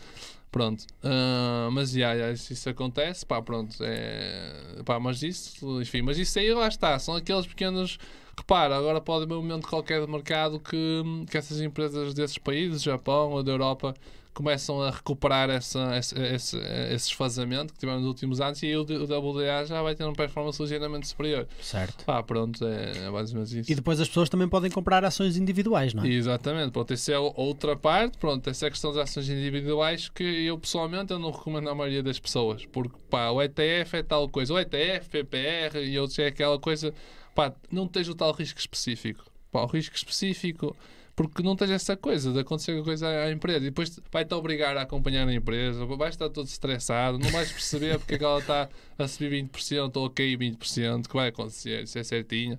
Pronto, uh, mas já, yeah, isso acontece, pá, pronto, é, pá, mas isso, enfim, mas isso aí lá está, são aqueles pequenos. Repara, agora pode haver um momento qualquer de mercado que, que essas empresas desses países, Japão ou da Europa, começam a recuperar essa, esse, esse, esse que tiveram nos últimos anos e o, o WDA já vai ter uma performance ligeiramente superior. Certo. Pá, pronto, é, é mais ou menos isso. E depois as pessoas também podem comprar ações individuais, não é? Exatamente, pronto, essa é outra parte, pronto, essa é a questão das ações individuais que eu pessoalmente eu não recomendo à maioria das pessoas, porque pá, o ETF é tal coisa, o ETF, PPR e outros é aquela coisa, pá, não tens o tal risco específico. Pá, o risco específico porque não tens essa coisa de acontecer alguma coisa à, empresa e depois vai-te obrigar a acompanhar a empresa, vais estar todo estressado, não vais perceber porque é que ela está a subir 20% ou a cair 20%, que vai acontecer, isso é certinho.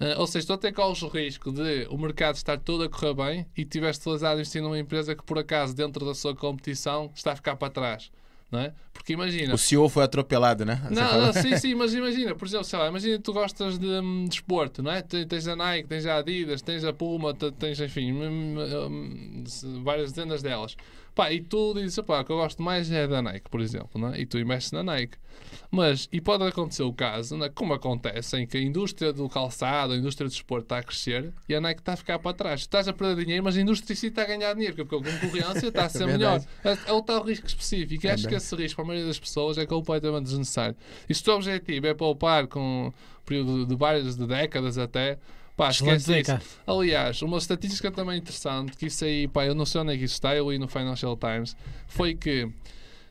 Uh, ou seja, tu até corres o risco de o mercado estar todo a correr bem e tiveste utilizado investir numa empresa que por acaso dentro da sua competição está a ficar para trás. Não é? Porque imagina. O CEO foi atropelado, né? Você não, não, sim, sim, mas imagina, por exemplo, sei lá, imagina que tu gostas de desporto, hum, de não é? Tens a Nike, tens a Adidas, tens a Puma, tens, enfim, hum, hum, várias dezenas delas. Pá, e tu dizes, pá, o que eu gosto mais é da Nike, por exemplo, né? e tu investes na Nike. Mas, e pode acontecer o caso, né, como acontece, em que a indústria do calçado, a indústria do desporto está a crescer e a Nike está a ficar para trás. Estás a perder dinheiro, mas a indústria sim está a ganhar dinheiro, porque a concorrência está a [laughs] ser é melhor. É, é, o tal risco específico. E é acho que esse risco, para a maioria das pessoas, é completamente desnecessário. E se o teu objetivo é poupar com um período de várias de décadas até, Pá, esquece isso. Aliás, uma estatística também interessante, que isso aí, pá, eu não sei onde é que isso está, eu li no Financial Times, foi que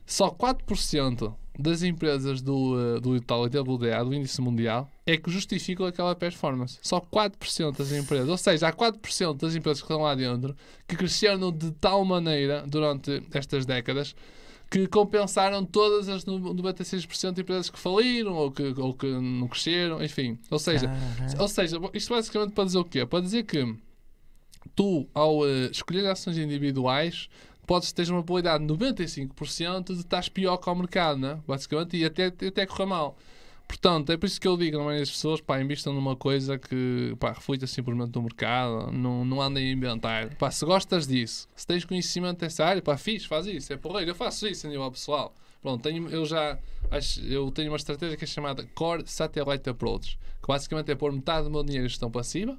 só 4% das empresas do, eh, do WDA do Índice Mundial, é que justificam aquela performance. Só 4% das empresas, ou seja, há 4% das empresas que estão lá dentro que cresceram de tal maneira durante estas décadas que compensaram todas as 96% de empresas que faliram ou que, ou que não cresceram, enfim. Ou seja, ou seja, isto basicamente para dizer o quê? Para dizer que tu, ao uh, escolher ações individuais, podes ter uma probabilidade de 95% de estás pior que o mercado, né? basicamente, e até, até correr mal. Portanto, é por isso que eu digo não maioria das pessoas, pá, investam numa coisa que, pá, reflita simplesmente no mercado, não, não andem a inventar. Pá, se gostas disso, se tens conhecimento dessa área, pá, fiz, faz isso, é porreiro, eu faço isso a nível pessoal. Pronto, tenho, eu já acho, eu tenho uma estratégia que é chamada Core Satellite Approach, que basicamente é pôr metade do meu dinheiro em gestão passiva,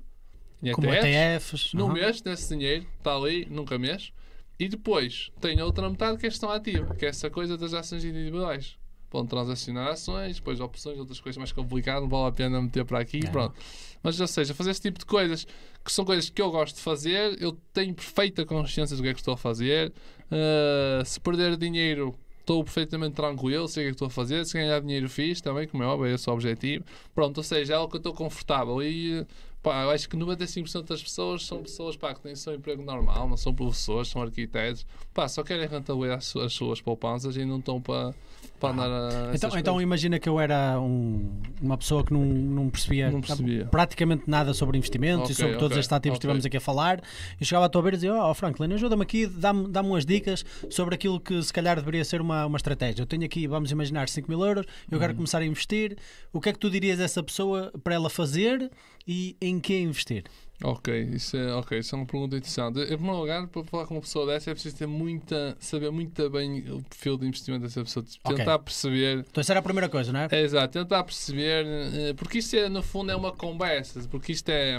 em Como ETFs, ETFs não uhum. mexo nesse dinheiro, está ali, nunca mexo. E depois tenho a outra metade que é gestão ativa, que é essa coisa das ações individuais ponto transacionar ações, depois opções, outras coisas mais complicadas, não vale a pena meter para aqui, é. pronto. Mas, ou seja, fazer esse tipo de coisas, que são coisas que eu gosto de fazer, eu tenho perfeita consciência do que é que estou a fazer. Uh, se perder dinheiro, estou perfeitamente tranquilo, sei o que é que estou a fazer, se ganhar dinheiro fiz também, como é óbvio, é esse o objetivo. Pronto, ou seja, é algo que eu estou confortável e Pá, eu acho que 95% das pessoas são pessoas pá, que têm seu emprego normal, não são professores, são arquitetos, pá, só querem rentabilizar as, as suas poupanças e não estão para para andar a. Ah, então, então imagina que eu era um, uma pessoa que não, não, percebia, não percebia. praticamente nada sobre investimentos okay, e sobre okay, todos estes ativos okay. que estivemos aqui a falar, e chegava à tua beira e dizia: Ó oh, oh, Franklin, ajuda-me aqui, dá-me dá umas dicas sobre aquilo que se calhar deveria ser uma, uma estratégia. Eu tenho aqui, vamos imaginar, 5 mil euros, eu uhum. quero começar a investir. O que é que tu dirias a essa pessoa para ela fazer? e em que investir? Ok, isso é, okay, isso é uma pergunta interessante. Em primeiro lugar, para falar com uma pessoa dessa é preciso ter muita, saber muito bem o perfil de investimento dessa pessoa. Okay. Tentar perceber. Então, essa era a primeira coisa, não é? é exato, tentar perceber. Eh, porque isto, é, no fundo, é uma conversa. Porque isto é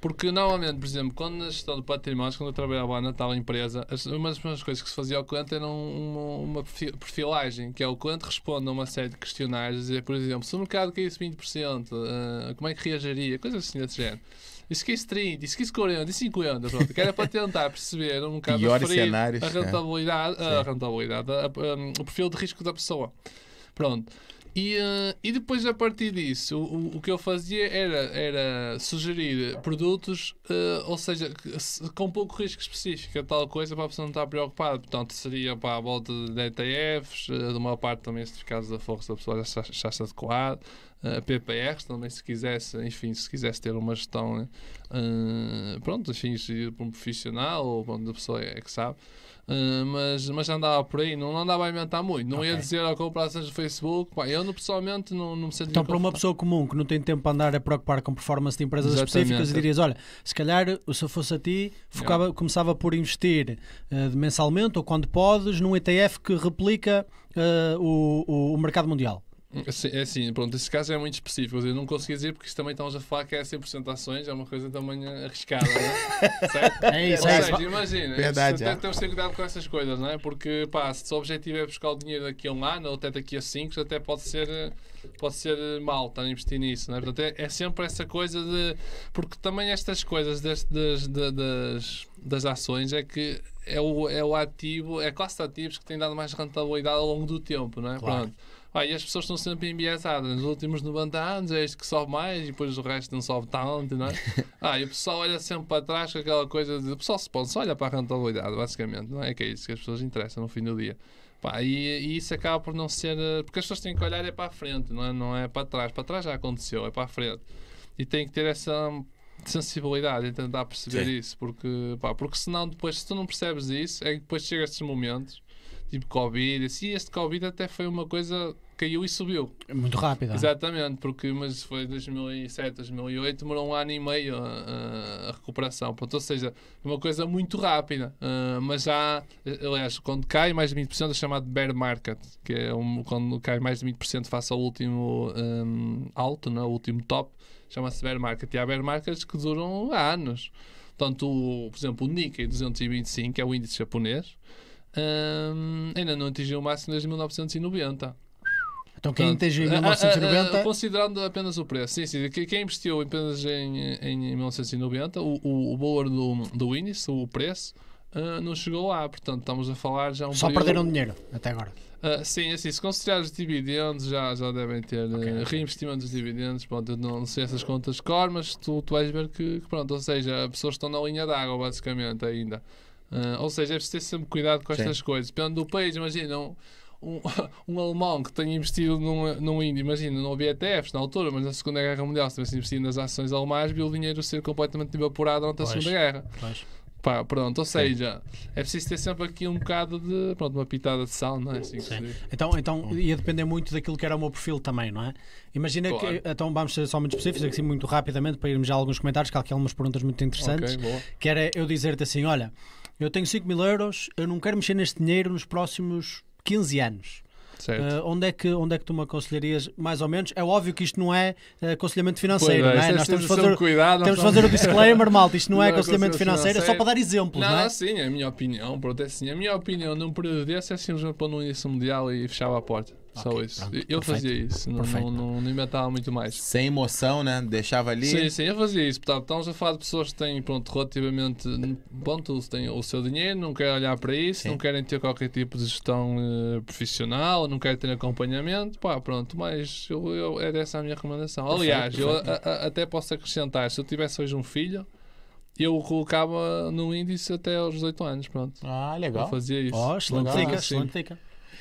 porque normalmente, por exemplo, quando na gestão do património, quando eu trabalhava na tal empresa, uma das primeiras coisas que se fazia ao cliente era uma, uma, perfilagem, que é o cliente responde a uma série de questionários, dizer, por exemplo, se o mercado caísse 20%, uh, ah, como é que reagiria? Coisas assim desse género. Isso quis 30, isso quis 40, isso 50, pronto, que era para tentar perceber um bocado a, rentabilidade, é? a rentabilidade, a rentabilidade a, um, o perfil de risco da pessoa. Pronto. E, uh, e depois, a partir disso, o, o que eu fazia era, era sugerir produtos, uh, ou seja, com pouco risco específico, tal coisa para a pessoa não estar preocupada. Portanto, seria para a volta de ETFs, eh, de uma parte também certificados da Força, a pessoa já achasse adequado a PPR também se quisesse, enfim, se quisesse ter uma gestão, né? uh, pronto, enfim, por um profissional ou pronto, a pessoa é que sabe. Uh, mas, mas andava por aí, não, não andava a inventar muito. Não okay. ia dizer a comparações do Facebook. Pá, eu pessoalmente não, não me senti Então, para uma pessoa comum que não tem tempo para andar a preocupar com performance de empresas Exatamente. específicas, dirias: olha, se calhar se eu fosse a ti, focava, yeah. começava por investir uh, mensalmente ou quando podes num ETF que replica uh, o, o, o mercado mundial. Sim, é assim, pronto, esse caso é muito específico. Eu não consegui dizer porque isto também estamos a falar que é 100% ações, é uma coisa também arriscada, é? [laughs] certo? É isso, é Ou é seja, isso. imagina, Verdade, é. temos que ter cuidado com essas coisas, não é? Porque, pá, se o objetivo é buscar o dinheiro daqui a um ano ou até daqui a cinco, até pode ser, pode ser mal estar a investir nisso, não é? Portanto, é, é sempre essa coisa de. Porque também estas coisas das, das, das, das ações é que é o, é o ativo, é a classe de ativos que tem dado mais rentabilidade ao longo do tempo, não é? Claro. Pronto. Ah, e as pessoas estão sempre enviesadas. Nos últimos 90 anos é este que sobe mais e depois o resto não sobe tanto, não é? [laughs] Ah, e o pessoal olha sempre para trás com aquela coisa de. O pessoal se pode, só olha para a rentabilidade, basicamente, não é? Que é isso que as pessoas interessam no fim do dia. Pá, e, e, isso acaba por não ser. Eh, porque as pessoas têm que olhar é para a frente, não é? Não é para trás. Para trás já aconteceu, é para a frente. E tem que ter essa sensibilidade em tentar perceber Sim. isso, porque, pá, porque senão depois, se tu não percebes isso, é que depois chega a estes momentos tipo Covid, assim, este Covid até foi uma coisa caiu e subiu. Muito rápido. É? Exatamente, porque mas foi 2007, 2008, demorou um ano e meio a, ah, ah, a recuperação. Portanto, ou seja, uma coisa muito rápida. Uh, mas já, aliás, quando cai mais de 20% é chamado bear market, que é um, quando cai mais de 20% face ao último um, alto, né, o último top, chama-se bear market. E há bear markets que duram anos. Portanto, por exemplo, o Nikkei 225, que é o índice japonês, um, ainda não atingiu o máximo desde 1990. Então quem Portanto, atingiu em 1990... A, a, a, considerando apenas o preço, sim, sim. Quem investiu apenas em, em 1990, o, o, o valor do, do índice, o preço, uh, não chegou lá. Portanto, estamos a falar já um Só período... perderam dinheiro, até agora. Uh, sim, é assim, se considerar os dividendos, já, já devem ter ah, okay, uh, reinvestimento dos dividendos. Pronto, eu não, sei essas contas de cor, mas tu, tu vais ver que, que, pronto, ou seja, as pessoas estão na linha d'água, basicamente, ainda. Uh, ou seja, é preciso ter sempre cuidado com Sim. estas coisas. Dependendo do país, imagina. Um, um, [laughs] um, alemão que tenha investido num, num índio, imagina, não havia ETFs na altura, mas na Segunda Guerra Mundial, se tivesse investido nas ações alemãs, viu o dinheiro ser completamente evaporado durante a Segunda Guerra. Pá, pronto, ou seja, Sim. é preciso ter sempre aqui um bocado de, pronto, uma pitada de sal, não é? Assim então, então ia depender muito daquilo que era o meu perfil também, não é? Imagina claro. que, então vamos ser só muito específicos, aqui assim, muito rapidamente, para irmos já a alguns comentários, que há aqui algumas perguntas muito interessantes, okay, que era eu dizer-te assim, olha eu tenho 5 mil euros, eu não quero mexer neste dinheiro nos próximos 15 anos. Uh, onde, é que, onde é que tu me aconselharias, mais ou menos? É óbvio que isto não é eh, aconselhamento financeiro, pois, não é? é? Nós temos de fazer, cuidado, temos fazer o disclaimer, malta, isto não, não é aconselhamento financeiro, é só para dar exemplos, não, não é? é? a minha opinião, pronto, é assim, a minha opinião num período perdesse, é simplesmente pôr no início mundial e fechava a porta. Só okay, isso. Pronto, eu perfeito, fazia isso, não, não, não, não, inventava muito mais. Sem emoção, né? Deixava ali. Sim, sim, eu fazia isso. Portanto, estamos a falar de pessoas que têm, pronto, relativamente. Pronto, têm o seu dinheiro, não querem olhar para isso, sim. não querem ter qualquer tipo de gestão uh, profissional, não querem ter acompanhamento. Pá, pronto, mas eu, eu era essa a minha recomendação. Perfeito, Aliás, perfeito. eu a, a, até posso acrescentar: se eu tivesse hoje um filho eu colocava no índice até aos 18 anos, pronto. Ah, legal. Eu fazia isso. Oh, excelente, legal. excelente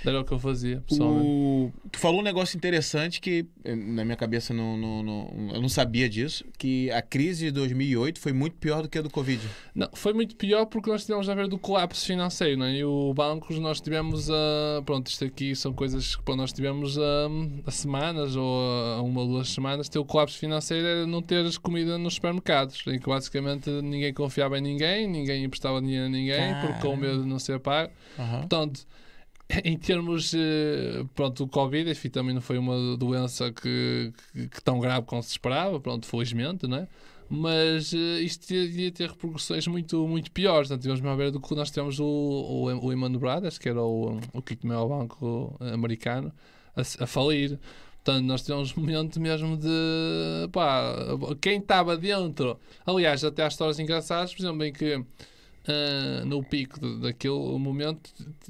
era o que eu fazia, pessoalmente. O... Tu falou um negócio interessante que eh, na minha cabeça não, não, não, eu não sabia disso, que a crise de 2008 foi muito pior do que a do Covid. Não, foi muito pior porque nós tivemos a ver do colapso financeiro, né? E o bancos nós tivemos a... Pronto, isto aqui são coisas que nós tivemos a, semanas ou a uma ou duas semanas ter o colapso financeiro era não teres comida nos supermercados, em que basicamente ninguém confiava em ninguém, ninguém emprestava dinheiro a ninguém, porque com medo de não ser pago. Uhum. Portanto [laughs] em termos, eh, pronto, o Covid, enfim, também não foi uma doença que, que, que tão grave como se esperava, pronto, felizmente, né? Mas eh, isto ia ter repercussões muito, muito piores. Não tivemos uma à beira do que nós temos o, o, o Lehman Brothers, que era o, o que tomou banco americano, a, a falir. Portanto, nós tivemos um momento mesmo de. Pá, quem estava dentro. Aliás, até há histórias engraçadas, por exemplo, em que uh, no pico de, daquele momento,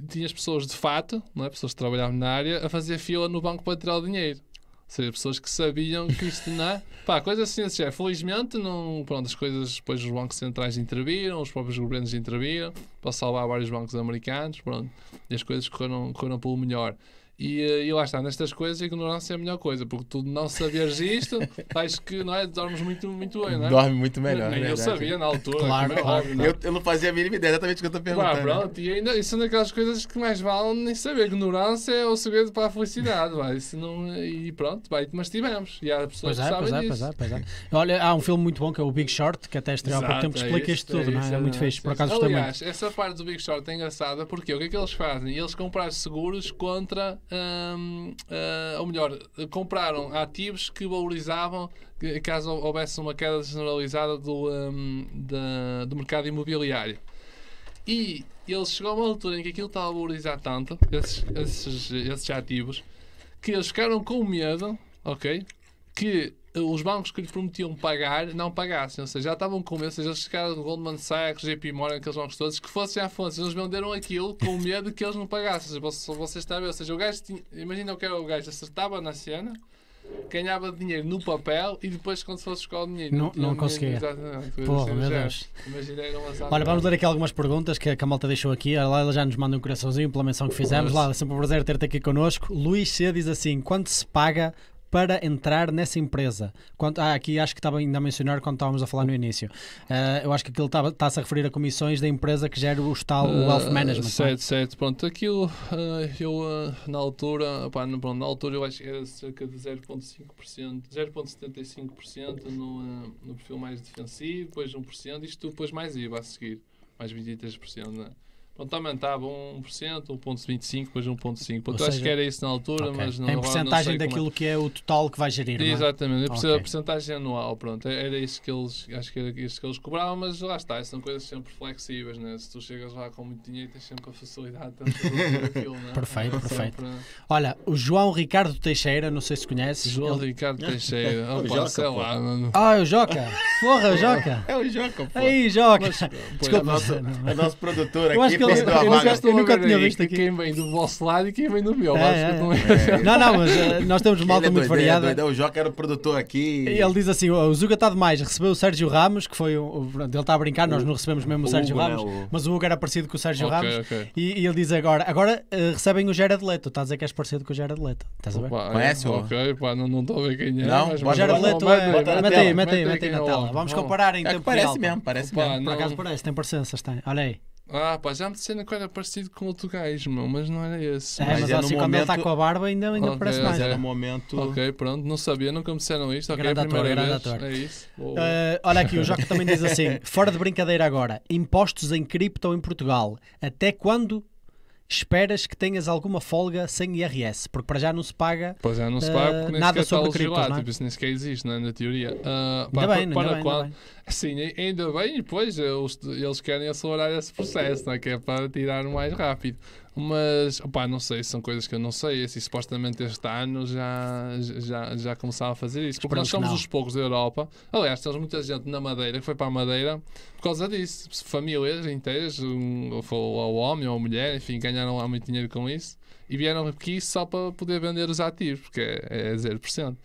tinhas pessoas de fato, não é? pessoas que trabalhavam na área, a fazer fila no banco para tirar o dinheiro. Ou seja, pessoas que sabiam que isto não é. Pá, coisas assim, assim é. Felizmente, não, pronto, as coisas depois os bancos centrais interviram, os próprios governos interviram para salvar vários bancos americanos, pronto, e as coisas correram, correram pelo melhor. E, eh, e lá está, nestas coisas, a ignorância é a melhor coisa, porque tu não saberes isto, acho [laughs] que não é, dormes muito, muito bem, não é? Dorme muito melhor. Nem eu sabia na altura. Claro, é claro. Óbvio, não. É? Eu, eu, não fazia a mínima ideia, exatamente o que eu estou perguntando. pronto, e ainda, isso é uma daquelas coisas que mais vale nem saber. ignorância é o segredo para a felicidade, vai. Isso não, e pronto, vai, mas tivemos. E há pessoas pois é, que sabem pois é, disso. É, pois é, pois é. Olha, há um filme muito bom que é o Big Short, que até estreou há pouco tempo, que explica isto tudo, não é? É muito fixe, por acaso também Aliás, essa parte do Big Short é engraçada, porque o que é que eles fazem? Eles compram seguros contra Hum, ou melhor, compraram ativos que valorizavam caso houvesse uma queda generalizada do, da, do mercado imobiliário. E eles chegou a uma altura em que aquilo estava a valorizar tanto, esses, esses, esses ativos, que eles ficaram com medo, ok? Que os bancos que lhe prometiam pagar não pagassem. Ou seja, já estavam seja, eles chegaram no Goldman Sachs, JP Morgan, aqueles bancos todos, que fossem à fonte. Eles venderam aquilo com medo que eles não pagassem. Ou seja, vocês estão a ver. Ou seja, o gajo tinha, imagina o que era é o gajo, acertava na cena ganhava dinheiro no papel e depois quando fosse buscar o dinheiro não, não, não conseguia Porra, assim, meu Deus. olha, vamos ler aqui algumas perguntas que a, que a malta deixou aqui lá, ela já nos manda um coraçãozinho pela menção que fizemos lá, sempre um prazer ter-te aqui connosco Luís C diz assim, quando se paga para entrar nessa empresa. Quanto, ah, aqui acho que estava ainda a mencionar quando estávamos a falar no início. Uh, eu acho que aquilo está-se está a referir a comissões da empresa que gera o tal ah, Wealth Management. Uh, certo, certo. Pronto, aquilo uh, eu na altura, pá, no, pronto, na altura eu acho que era cerca de 0,5%, 0,75% no, no perfil mais defensivo, depois 1%, isto depois mais IVA a seguir, mais 23%. Né? Pronto, aumentava 1%, 1,25%, depois 1,5%. Portanto, seja, acho que era isso na altura, okay. mas não. É em porcentagem é daquilo como... que é o total que vai gerir. É, exatamente, okay. a porcentagem anual, pronto. É, era isso que eles, acho que era isso que eles cobravam, mas lá está, são coisas sempre flexíveis, né? Se tu chegas lá com muito dinheiro, tens sempre a facilidade tanto [laughs] aquilo, né? Perfeito, é, perfeito. Sempre... Olha, o João Ricardo Teixeira, não sei se conheces. João ele... Ricardo Teixeira, oh, [laughs] Joca, sei lá, mano. Ah, é o Joca! Porra, o Joca! É o Joca, pô. Aí, Joca! Mas, pô, Desculpa, a, nossa, a nosso produtor aqui eu nunca tinha visto aqui. Quem vem do vosso lado e quem vem do meu. É, é. Não, não, mas eh, nós temos malta é muito variada. O Joca era o produtor aqui. Ele diz assim: o Zuga está demais, recebeu o Sérgio Ramos, que foi. Ele está a brincar, nós não recebemos mesmo o Sérgio né, Ramos, mas o Hugo era parecido com o Sérgio Ramos. E ele diz agora: agora eh, recebem o Gerard Leto. Estás a dizer que és parecido com o Gerard Leto. Estás a ver? Conhece-o? Ok, pá, não estou a ver quem é. Não, o Gerard Leto é. Mete aí, mete aí, mete aí na tela. Vamos comparar em tempo real. Parece mesmo, parece mesmo. Por acaso parece, tem parecenças, tem. Olha aí. Ah, pá, já me disseram que era parecido com outro gajo, meu, mas não era esse. É, mas, mas assim, quando tá momento... ele está com a barba ainda, ainda okay, parece mais. Era no momento... Ok, pronto, não sabia, nunca me disseram isto. Grande okay, ator, grande vez. É ator. É isso. Oh. Uh, olha aqui, o Joca também diz assim, [laughs] fora de brincadeira agora, impostos em cripto em Portugal, até quando esperas que tenhas alguma folga sem IRS, porque para já não se paga. Pois é, não se paga porque nem eh, nada sequer sobre está legislado, é? tipo, isso nem sequer existe, não é? na teoria. Uh, pá, ainda bem, para, para bem, qual... ainda bem. Sim, ainda bem, depois eles, eles querem acelerar esse processo, né? que é para tirar o mais rápido. Mas, opá, não sei, são coisas que eu não sei. Assim, supostamente este ano já, já, já começava a fazer isso. Porque nós somos os poucos da Europa. Aliás, temos muita gente na Madeira que foi para a Madeira por causa disso. Famílias inteiras, um, ou homem ou mulher, enfim, ganharam lá muito dinheiro com isso e vieram aqui só para poder vender os ativos, porque é, é 0%.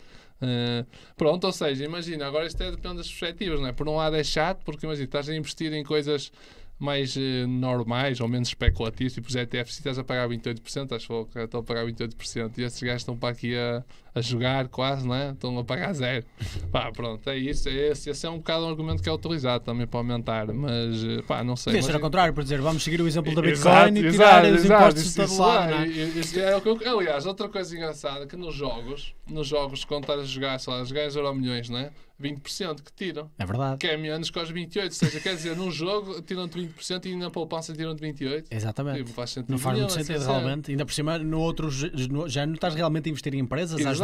Eh, pronto, ou seja, imagina, agora isto é depende das perspectivas, não é? Por um lado é chato, porque imagina, estás a investir em coisas mais eh, normais ou menos especulativas tipo os ETFs, se estás a pagar 28%, acho que estou a pagar 28%, e esses gajos estão para aqui a a jogar quase, né? Estão a pagar zero. Pá, pronto, é isso. É esse, esse é um bocado um argumento que é utilizado também para aumentar, mas pá, não sei. Deixa mas... ao contrário, por dizer, vamos seguir o exemplo da Bitcoin exato, e tirar exato, os impostos isso, de todo lado. É, isso é, aliás, outra coisa engraçada que nos jogos, nos jogos, quando estás a jogar, sei lá, as ganhas eram milhões, né? 20% que tiram. É verdade. Que é menos que aos 28%. Ou seja, quer dizer, num jogo tiram-te 20% e na poupança tiram-te 28%. Exatamente. Tipo, faz não faz muito sentido, realmente. Ainda por cima, no outro não estás realmente a investir em empresas, Exato.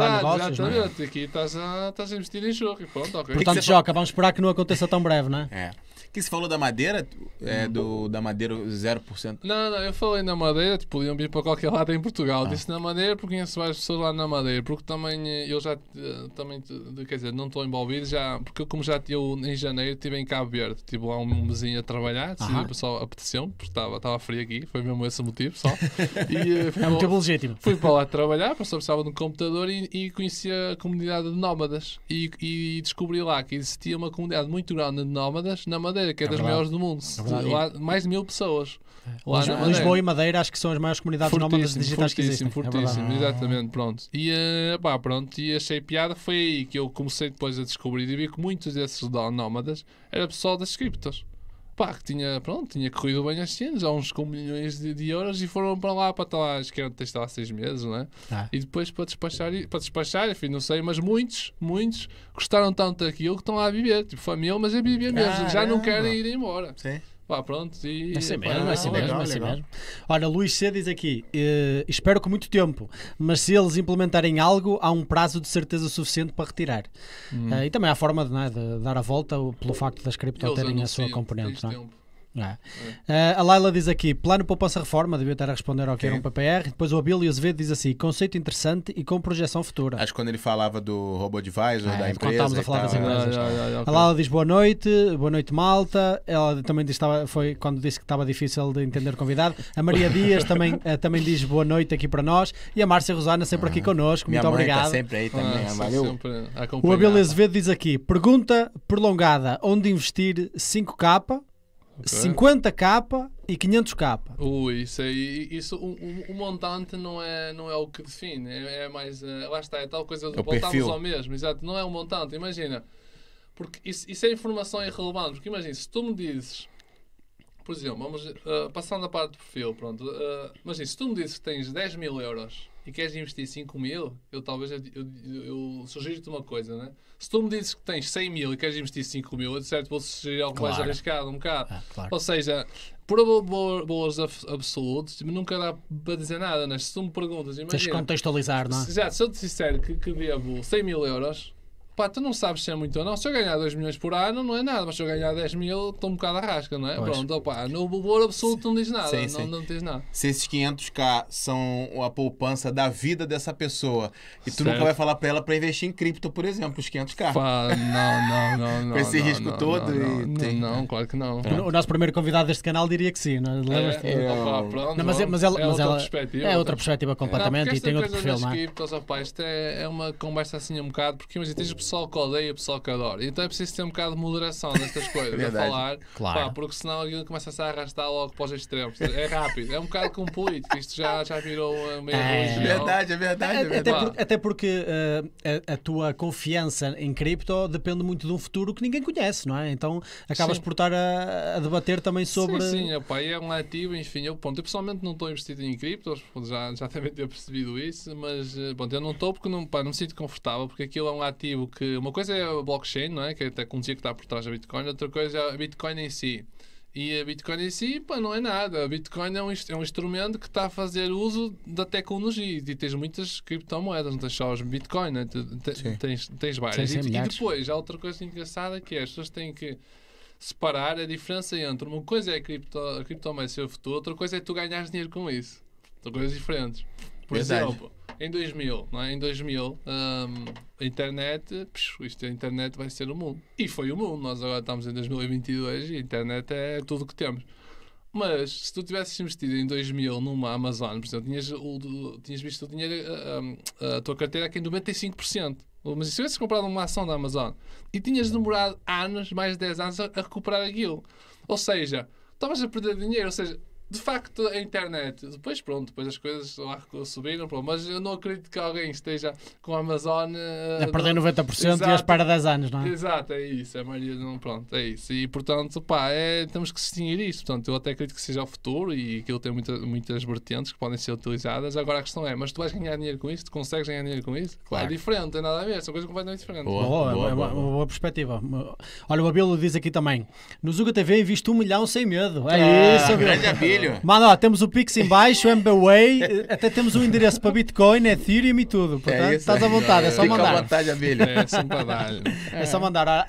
Exato, negócios, é? exatamente. É? Aqui estás a, estás a investir em jogo. Pronto, okay. Portanto, Joca, vamos esperar que não aconteça tão breve, não é? É. Que se falou da madeira, é, do, da madeira 0%. Não, não, eu falei na madeira, tipo, podiam vir para qualquer lado em Portugal. Ah. Disse na madeira porque conheço várias pessoas lá na madeira, porque também eh, eu já, eh, também, quer dizer, não estou envolvido já, porque eu, como já eu em janeiro estive em Cabo Verde, estive lá um mesinho a trabalhar, decidi, ah. pessoal apeteceu porque estava, estava frio aqui, foi mesmo esse o motivo só. [laughs] E, eh, foi é um motivo legítimo. Fui para lá trabalhar, só precisava de um computador e, e conheci a comunidade de nómadas e, e descobri lá que existia uma comunidade muito grande de nómadas na Madeira, que é, é das maiores do mundo. É lá, mais de mil pessoas. É. Lá Lisboa, Lisboa e Madeira acho que são as maiores comunidades fortíssimo, nómadas digitais que existem. Fortíssimo, é exatamente, pronto. E, eh, pá, pronto. e achei piada, foi aí que eu comecei depois a descobrir e vi que muitos desses nómadas era pessoal das criptas pá, que tinha, pronto, tinha corrido bem as cenas, há uns com milhões de, de, euros e foram para lá, para estar lá, acho que eram testar lá seis meses, não é? Ah. E depois para despachar, para despachar, enfim, não sei, mas muitos, muitos gostaram tanto daquilo que estão lá a viver, tipo família, mas a viver mesmo, ah, já não, não querem ir embora. Sim. Pá, pronto, e. É assim mesmo, é assim mesmo, é assim mesmo. Olha, Luís C diz aqui: eh, espero que muito tempo, mas se eles implementarem algo, há um prazo de certeza suficiente para retirar. Hum. Eh, e também há forma de, é, de dar a volta pelo facto das cripto terem a sua componente. Não? É? Tempo. É. Uh, a Laila diz aqui: plano poupança reforma, devia estar a responder ao que era um PPR. Depois o Abílio Azevedo diz assim: conceito interessante e com projeção futura. Acho que quando ele falava do robô RoboAdvisor, é, da empresa. a falar das né? empresas. a Laila diz boa noite, boa noite, malta. Ela também diz, estava, foi quando disse que estava difícil de entender o convidado. A Maria [laughs] Dias também, eh, também diz boa noite aqui para nós. E a Márcia Rosana sempre aqui ah, connosco. Minha muito tá obrigado. Tá sempre aí ah, também, O Abílio Azevedo diz aqui: pergunta prolongada: onde investir 5K? 50k e 500k. Ui, isso aí, isso, o, o, montante não é, não é o que define, é, é mais, uh, lá está, é tal coisa, do, é voltamos ao mesmo, exato, não é o montante, imagina, porque isso, isso é informação irrelevante, porque imagina, se tu me dizes, por exemplo, vamos, uh, passando a parte do perfil, pronto, uh, imagina, se tu me dizes que tens 10 mil euros e queres investir 5 mil, eu talvez eu, eu, eu sugiro-te uma coisa, né? Se tu me dizes que tens 100 mil e queres investir 5 mil, eu de certo vou sugerir algo claro. mais arriscado, um bocado. Ah, claro. Ou seja, por valores absolutos, nunca dá para dizer nada, né? Se tu me perguntas, imagina. Tens contextualizar, não é? Se, se eu te disser que, que devo 100 mil euros pá, tu não sabes se é muito ou não. Se eu ganhar 2 milhões por ano, não é nada, mas se eu ganhar 10 mil, estou um bocado a rasca, não é? Pois. Pronto, opá, no valor absoluto não diz nada, sim, sim. Não, não diz nada. Se esses 500k são a poupança da vida dessa pessoa e tu certo. nunca vai falar para ela para investir em cripto, por exemplo, os 500k. Pá, não, não, [laughs] não, não. Com esse não, risco não, todo não, e tem. Né? Não, claro que não. O nosso primeiro convidado deste canal diria que sim, não é? lembras É, é, opa, pronto, não, mas, é, mas ela, é mas outra ela, perspectiva. É né? outra perspectiva completamente e tem outro perfil, não é? Criptos, opa, isto é, é uma conversa assim um bocado, porque imagina, tens pessoas pessoal que odeia e o pessoal que adora. Então é preciso ter um bocado de moderação nestas [laughs] coisas a falar. Claro. Pá, porque senão aquilo começa-se a arrastar logo para os extremos. É rápido. É um bocado como político. Isto já, já virou meio é. verdade, é verdade. É, verdade. Até, por, até porque uh, a, a, tua confiança em cripto depende muito de um futuro que ninguém conhece, não é? Então acabas sim. por estar a, a, debater também sobre. Sim, sim. É, Opa, é um ativo, enfim. Eu, ponto eu pessoalmente não estou investido em criptos, já, já também [laughs] tenho percebido isso, mas eh, eu não estou porque não, pá, não me sinto confortável, porque aquilo é um ativo que uma coisa é a blockchain, não é? Que é a tecnologia que está por trás da Bitcoin, outra coisa é a Bitcoin em si. E a Bitcoin em si, pá, não é nada. A Bitcoin é um, é um instrumento que está a fazer uso da tecnologia. E tens muitas criptomoedas, não tens só os Bitcoin, né? tens, tens várias. Tens e, e, depois, há outra coisa engraçada que é as pessoas têm que separar a diferença entre uma coisa é a, cripto, a criptomoeda ser futuro, outra coisa é tu ganhar dinheiro com isso. São coisas diferentes. Por Verdade. exemplo, em 2000, não é? Em 2000, um, a internet, psh, isto é, a internet vai ser o mundo. E foi o mundo. Nós agora estamos em 2022 e a internet é tudo o que temos. Mas se tu tivesses investido em 2000 numa Amazon, por exemplo, tinhas, o, tinhas visto o dinheiro, a, hum, a, a tua carteira aqui em 95%. Mas se tivesses comprado uma ação da Amazon e tinhas demorado anos, mais de 10 anos, a recuperar aquilo. Ou seja, estavas a perder dinheiro. Ou seja, de facto, a internet, depois pronto, depois as coisas lá subiram, pronto, mas eu não acredito que alguém esteja com a Amazon eh, a perder não, 90% exato, e a para 10 anos, não é? Exato, é isso, é a maioria não, pronto, é isso. E portanto, pá, é, temos que distinguir isso Portanto, eu até acredito que seja o futuro e que ele tem muita, muitas vertentes que podem ser utilizadas. Agora a questão é, mas tu vais ganhar dinheiro com isso? Tu consegues ganhar dinheiro com isso? Claro. É diferente, não tem nada a ver, são coisas completamente diferentes. Boa, boa, boa, é boa, boa. boa perspectiva. Olha, o Abelo diz aqui também: no Zuga TV visto um milhão sem medo. É ah, isso, Abelo filho. Mano, ó, temos o Pix embaixo, o MBWay, até temos o um endereço para Bitcoin, Ethereum e tudo. É portanto, é estás à vontade, é, é só Fica mandar. À vontade, abelha. É, é só mandar. A,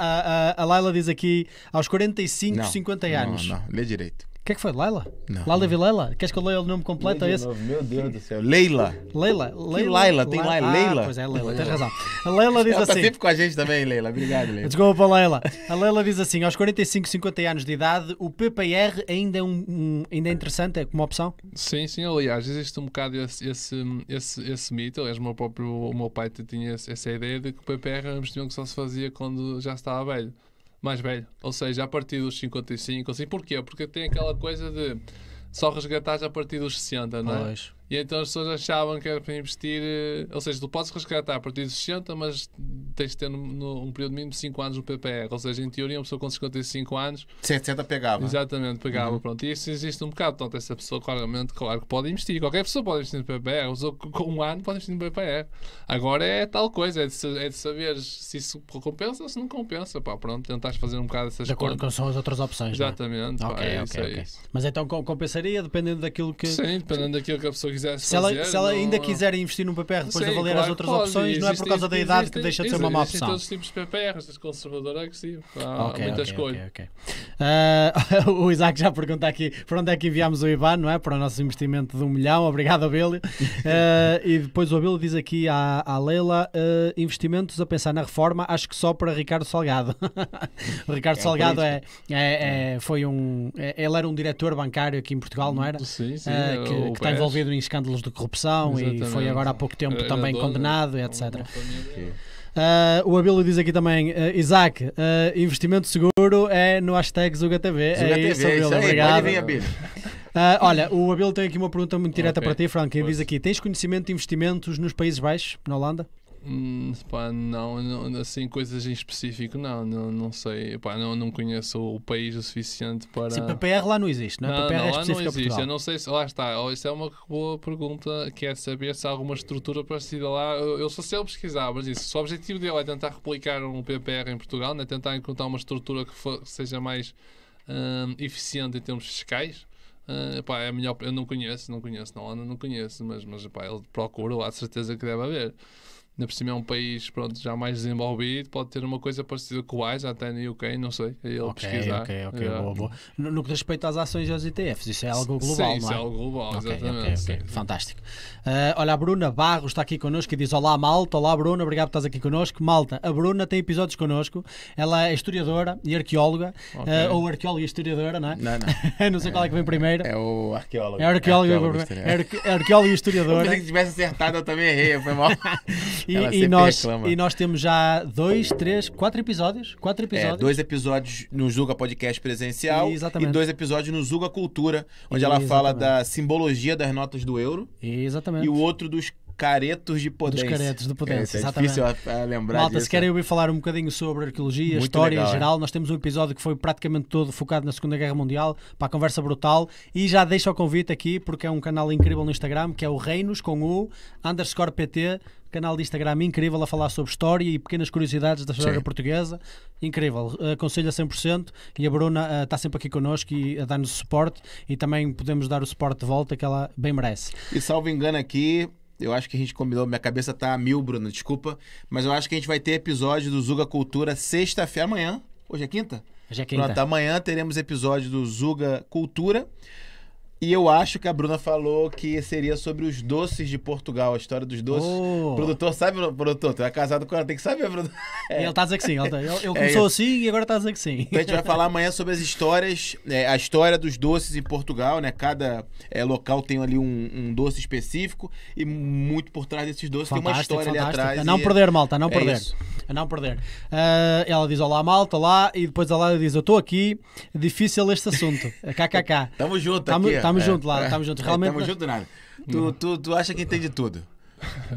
a, a Laila diz aqui aos 45, não, 50 anos. Não, não, lê direito. O que é que foi? Laila? Não. Laila Vilela? Queres que eu leia o nome completo? a esse? Meu Deus do céu. Leila. Leila. Leila. Que Laila? Tem Laila. Ah, Leila. pois é, Leila. Tens razão. A Leila diz Ela tá assim... Ela tá sempre com a gente também, Leila. Obrigado, Leila. Desculpa, Leila. A Leila diz assim, aos 45, 50 anos de idade, o PPR ainda é, um, um ainda é interessante é como opção? Sim, sim. Aliás, existe um bocado esse, esse, esse, esse mito. Aliás, o meu próprio o meu pai tinha essa ideia de que o PPR era um investimento que só se fazia quando já estava velho mais velho. Ou seja, a partir dos 55, assim, porquê? Porque tem aquela coisa de só resgatares a partir dos 60, não é? Pois. E então as pessoas achavam que era para investir, eh, ou seja, tu podes resgatar a partir de 60, mas tens de ter no, no, um período mínimo de 5 anos no PPR. Ou seja, em teoria, uma pessoa com 55 anos. 70 pegava. Exatamente, pegava. Uhum. Pronto. E isso existe um bocado. Portanto, essa pessoa, claramente, claro que pode investir. Qualquer pessoa pode investir no PPR. Uma pessoa com um ano pode investir no PPR. Agora é tal coisa, é de, é de saber se isso compensa ou se não compensa. Pá, pronto, tentares fazer um bocado essas coisas. De acordo contas. com as outras opções. É? Exatamente. Né? Pá, é isso, É isso. Mas então compensaria dependendo daquilo que. Sim, dependendo daquilo que a pessoa quiser quisesse se fazer. Ela, se ela não, ainda quiser investir num PPR depois de avaliar claro as outras pode, opções, existe, não é por causa da idade existe, que deixa de existe, ser uma má opção. todos os tipos de PPRs, de conservador é agressivo. Há okay, muita okay, escolha. Okay, uh, [laughs] o Isaac já pergunta aqui para onde é que enviámos o IBAN, não é? Para o nosso investimento de um milhão. Obrigado, Abelio. Uh, [laughs] ah, e depois o Abelio diz aqui à, à Leila: uh, investimentos a pensar na reforma, acho que só para Ricardo Salgado. [laughs] Ricardo é, Salgado é, é, é, é, foi um. É, ele era um diretor bancário aqui em Portugal, não era? Sim, sim. que, que está envolvido em escândalos de corrupção Exatamente. e foi agora há pouco tempo Era também dona, condenado, etc. Uh, o Abilo diz aqui também, uh, Isaac, uh, investimento seguro é no hashtag ZugaTV. Zuga é TV, isso, Abilo, obrigado. olha, o Abilo tem aqui uma pergunta muito direta okay. para ti, Frank. Ele diz aqui: tens conhecimento de investimentos nos Países Baixos, na Holanda? Hum, pá, não, não, assim, coisas em específico, não, não, não sei. Pá, não, não conheço o país o suficiente para. Sim, PPR lá não existe, não é? é não, para não, é específico não existe. Eu não sei se. Lá está, isso é uma boa pergunta, que é saber se há alguma estrutura parecida lá. Eu, eu só sei o pesquisar, mas isso. Se o objetivo dele é tentar replicar um PPR em Portugal, né? tentar encontrar uma estrutura que, for, seja mais hum, eficiente em termos fiscais, Uh, é melhor, eu não conheço, não conheço não não conheço, mas, mas pá, ele procura lá, de certeza que deve haver ainda por cima é um país pronto, já mais desenvolvido, pode ter uma coisa parecida com o AIS, até no UK, não sei, é ele okay, pesquisar. Ok, ok, é. boa, boa. No, no, que respeita às ações aos ETFs, isso é algo global, Sim, é? isso é algo global, okay, exatamente. okay. Fantástico. Uh, olha, a Bruna Barro está aqui connosco e diz olá Malta, olá Bruna, obrigado por estás aqui connosco. Malta, a Bruna tem episódios connosco, ela é historiadora e arqueóloga, uh, ou arqueóloga e historiadora, não é? Não, não. [laughs] não sei é, qual é que vem primeiro. É o arqueólogo. É arqueólogo, arqueólogo, é é arqueólogo e historiadora. [laughs] se tivesse acertado, eu também errei, foi mal. [laughs] E, e nós, e nós temos já dois, três, quatro episódios. Quatro é, episódios. É, dois episódios no Zuga Podcast Presencial Exatamente. e dois episódios no Zuga Cultura, onde ela fala da simbologia das notas do euro. Exatamente. E o outro dos Caretos de Podência. Dos Caretos de Podência, é, exatamente. difícil a, a lembrar Malta, disso. se querem é. ouvir falar um bocadinho sobre arqueologia, Muito história legal, em é. geral, é? nós temos um episódio que foi praticamente todo focado na Segunda Guerra Mundial, para a conversa brutal, e já deixo o convite aqui, porque é um canal incrível no Instagram, que é o Reinos, com o underscore PT, canal de Instagram incrível a falar sobre história e pequenas curiosidades da história Sim. portuguesa. Incrível, aconselho a 100% e a Bruna está eh, uh, sempre aqui connosco e a dar-nos suporte e também podemos dar o suporte de volta que ela bem merece. E salvo engano aqui, eu acho que a gente combinou, minha cabeça tá a mil, Bruno, desculpa. Mas eu acho que a gente vai ter episódio do Zuga Cultura sexta-feira, amanhã. Hoje é quinta? Hoje é quinta. Pronto, amanhã teremos episódio do Zuga Cultura. E eu acho que a Bruna falou que seria sobre os doces de Portugal, a história dos doces. Oh. O produtor sabe, produtor, tu é casado com ela, tem que saber, Bruna. É. E ela tá dizendo que sim. Tá, [laughs] eu eu é sou sim e agora tá dizendo que sim. Então a gente vai falar amanhã sobre as histórias, é, a história dos doces em Portugal, né? Cada é, local tem ali um, um, doce específico e muito por trás desses doces fantástico, tem uma história fantástico. ali atrás. É é a é não perder, malta, a não perder. A não perder. Uh, ela diz olá, malta, lá e depois ela diz eu estou aqui, difícil este assunto. KKK. Tamo junto tamo, aqui. Tamo é. É. Tamo junto, lá, tamo junto. Realmente. Tamo junto nada. Tu, tu, tu acha que entende tudo.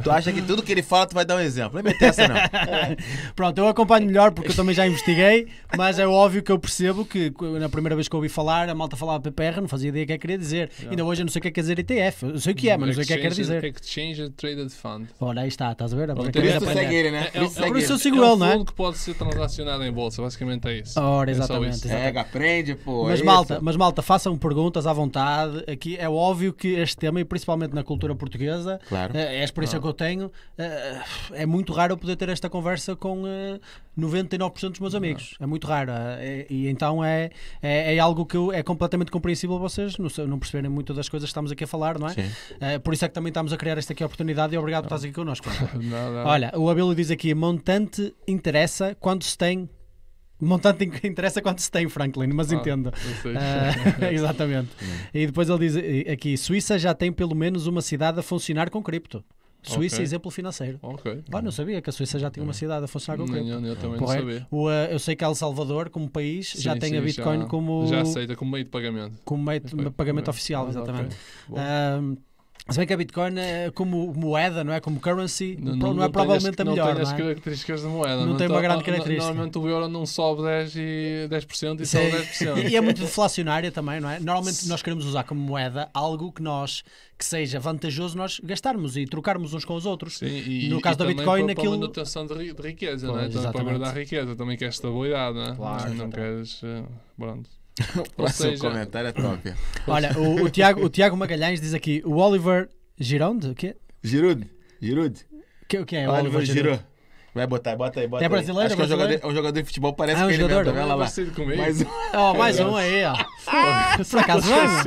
Tu acha que tudo que ele fala, tu vai dar um exemplo. Não é essa, não. [laughs] Pronto, eu acompanho melhor porque eu também já investiguei, mas é óbvio que eu percebo que na primeira vez que eu ouvi falar, a malta falava PPR, não fazia ideia o que é que queria dizer. Não. Ainda hoje eu não sei o que é que quer dizer ETF. Eu sei o que é, mas não sei o que é que quer dizer. Exchange Traded Fund. Ora, aí está, estás a ver? É por isso né? É, é, por isso eu é sigo ele, não é? É um é fundo que pode ser transacionado em bolsa, basicamente é isso. Ora, exatamente. Pega, aprende, pô. Mas malta, mas malta, façam perguntas à vontade. Aqui é óbvio que este tema, e principalmente na cultura portuguesa, claro. Eh, é experiência é que eu tenho, eh, é muito raro eu poder ter esta conversa com 99% eh, dos meus amigos. É muito raro. Eh, e então é, é, é algo que eu, é completamente compreensível vocês não, não perceberem muito das coisas que estamos aqui a falar, não é? Sim. por isso é que também estamos a criar esta aqui oportunidade e obrigado não. por estás aqui connosco. [laughs] não, não. Olha, o Abelo diz aqui: montante interessa quando se tem montante [laughs] interessa quanto se tem, Franklin, mas ah, entendo. Uh, [laughs] exatamente. Sim. E depois ele diz aqui: Suíça já tem pelo menos uma cidade a funcionar com cripto. Suíça okay. é exemplo financeiro. Ok. Bah, não sabia que a Suíça já tinha uma uhum. cidade a funcionar com cripto. Eu também Porra, não sabia. O, eh, eu sei que El Salvador, como país, sim, já tem sim, a Bitcoin já, como... Já aceita como meio de pagamento. Como meio de pagamento oficial, ah, exatamente. Okay. Um, se bem que a Bitcoin, é como moeda, não é? Como currency, não, não, não é provavelmente a melhor. Não tem é? as características da moeda. Não, não tem tá- uma grande característica. Normalmente o euro não sobe 10%, e, 10 e sobe 10%. [laughs] E é muito deflacionária também, não é? Normalmente nós queremos usar como moeda algo que nós que seja vantajoso nós gastarmos e trocarmos uns com os outros. Sim, e, no caso e da Bitcoin, para, aquilo. Para a manutenção de, riqueza, pois, não é? Também para guardar riqueza, também queres estabilidade, não é? Claro. Não queres. Eh, pronto. [laughs] o seu seja... comentário é [coughs] top. Olha, o, o, Tiago, o Tiago Magalhães diz aqui: o Oliver Gironde, o quê? Girude. Girude. O que, é? O Oliver, Oliver Giroud. Vai botar, bota aí, bota é brasileiro, aí. Acho brasileiro? É que é um jogador, é jogador de futebol, parece ah, é um que ele mesmo. Vai lá, lá. Mais um. Oh, mais um aí, ó. Ah, Por acaso vamos?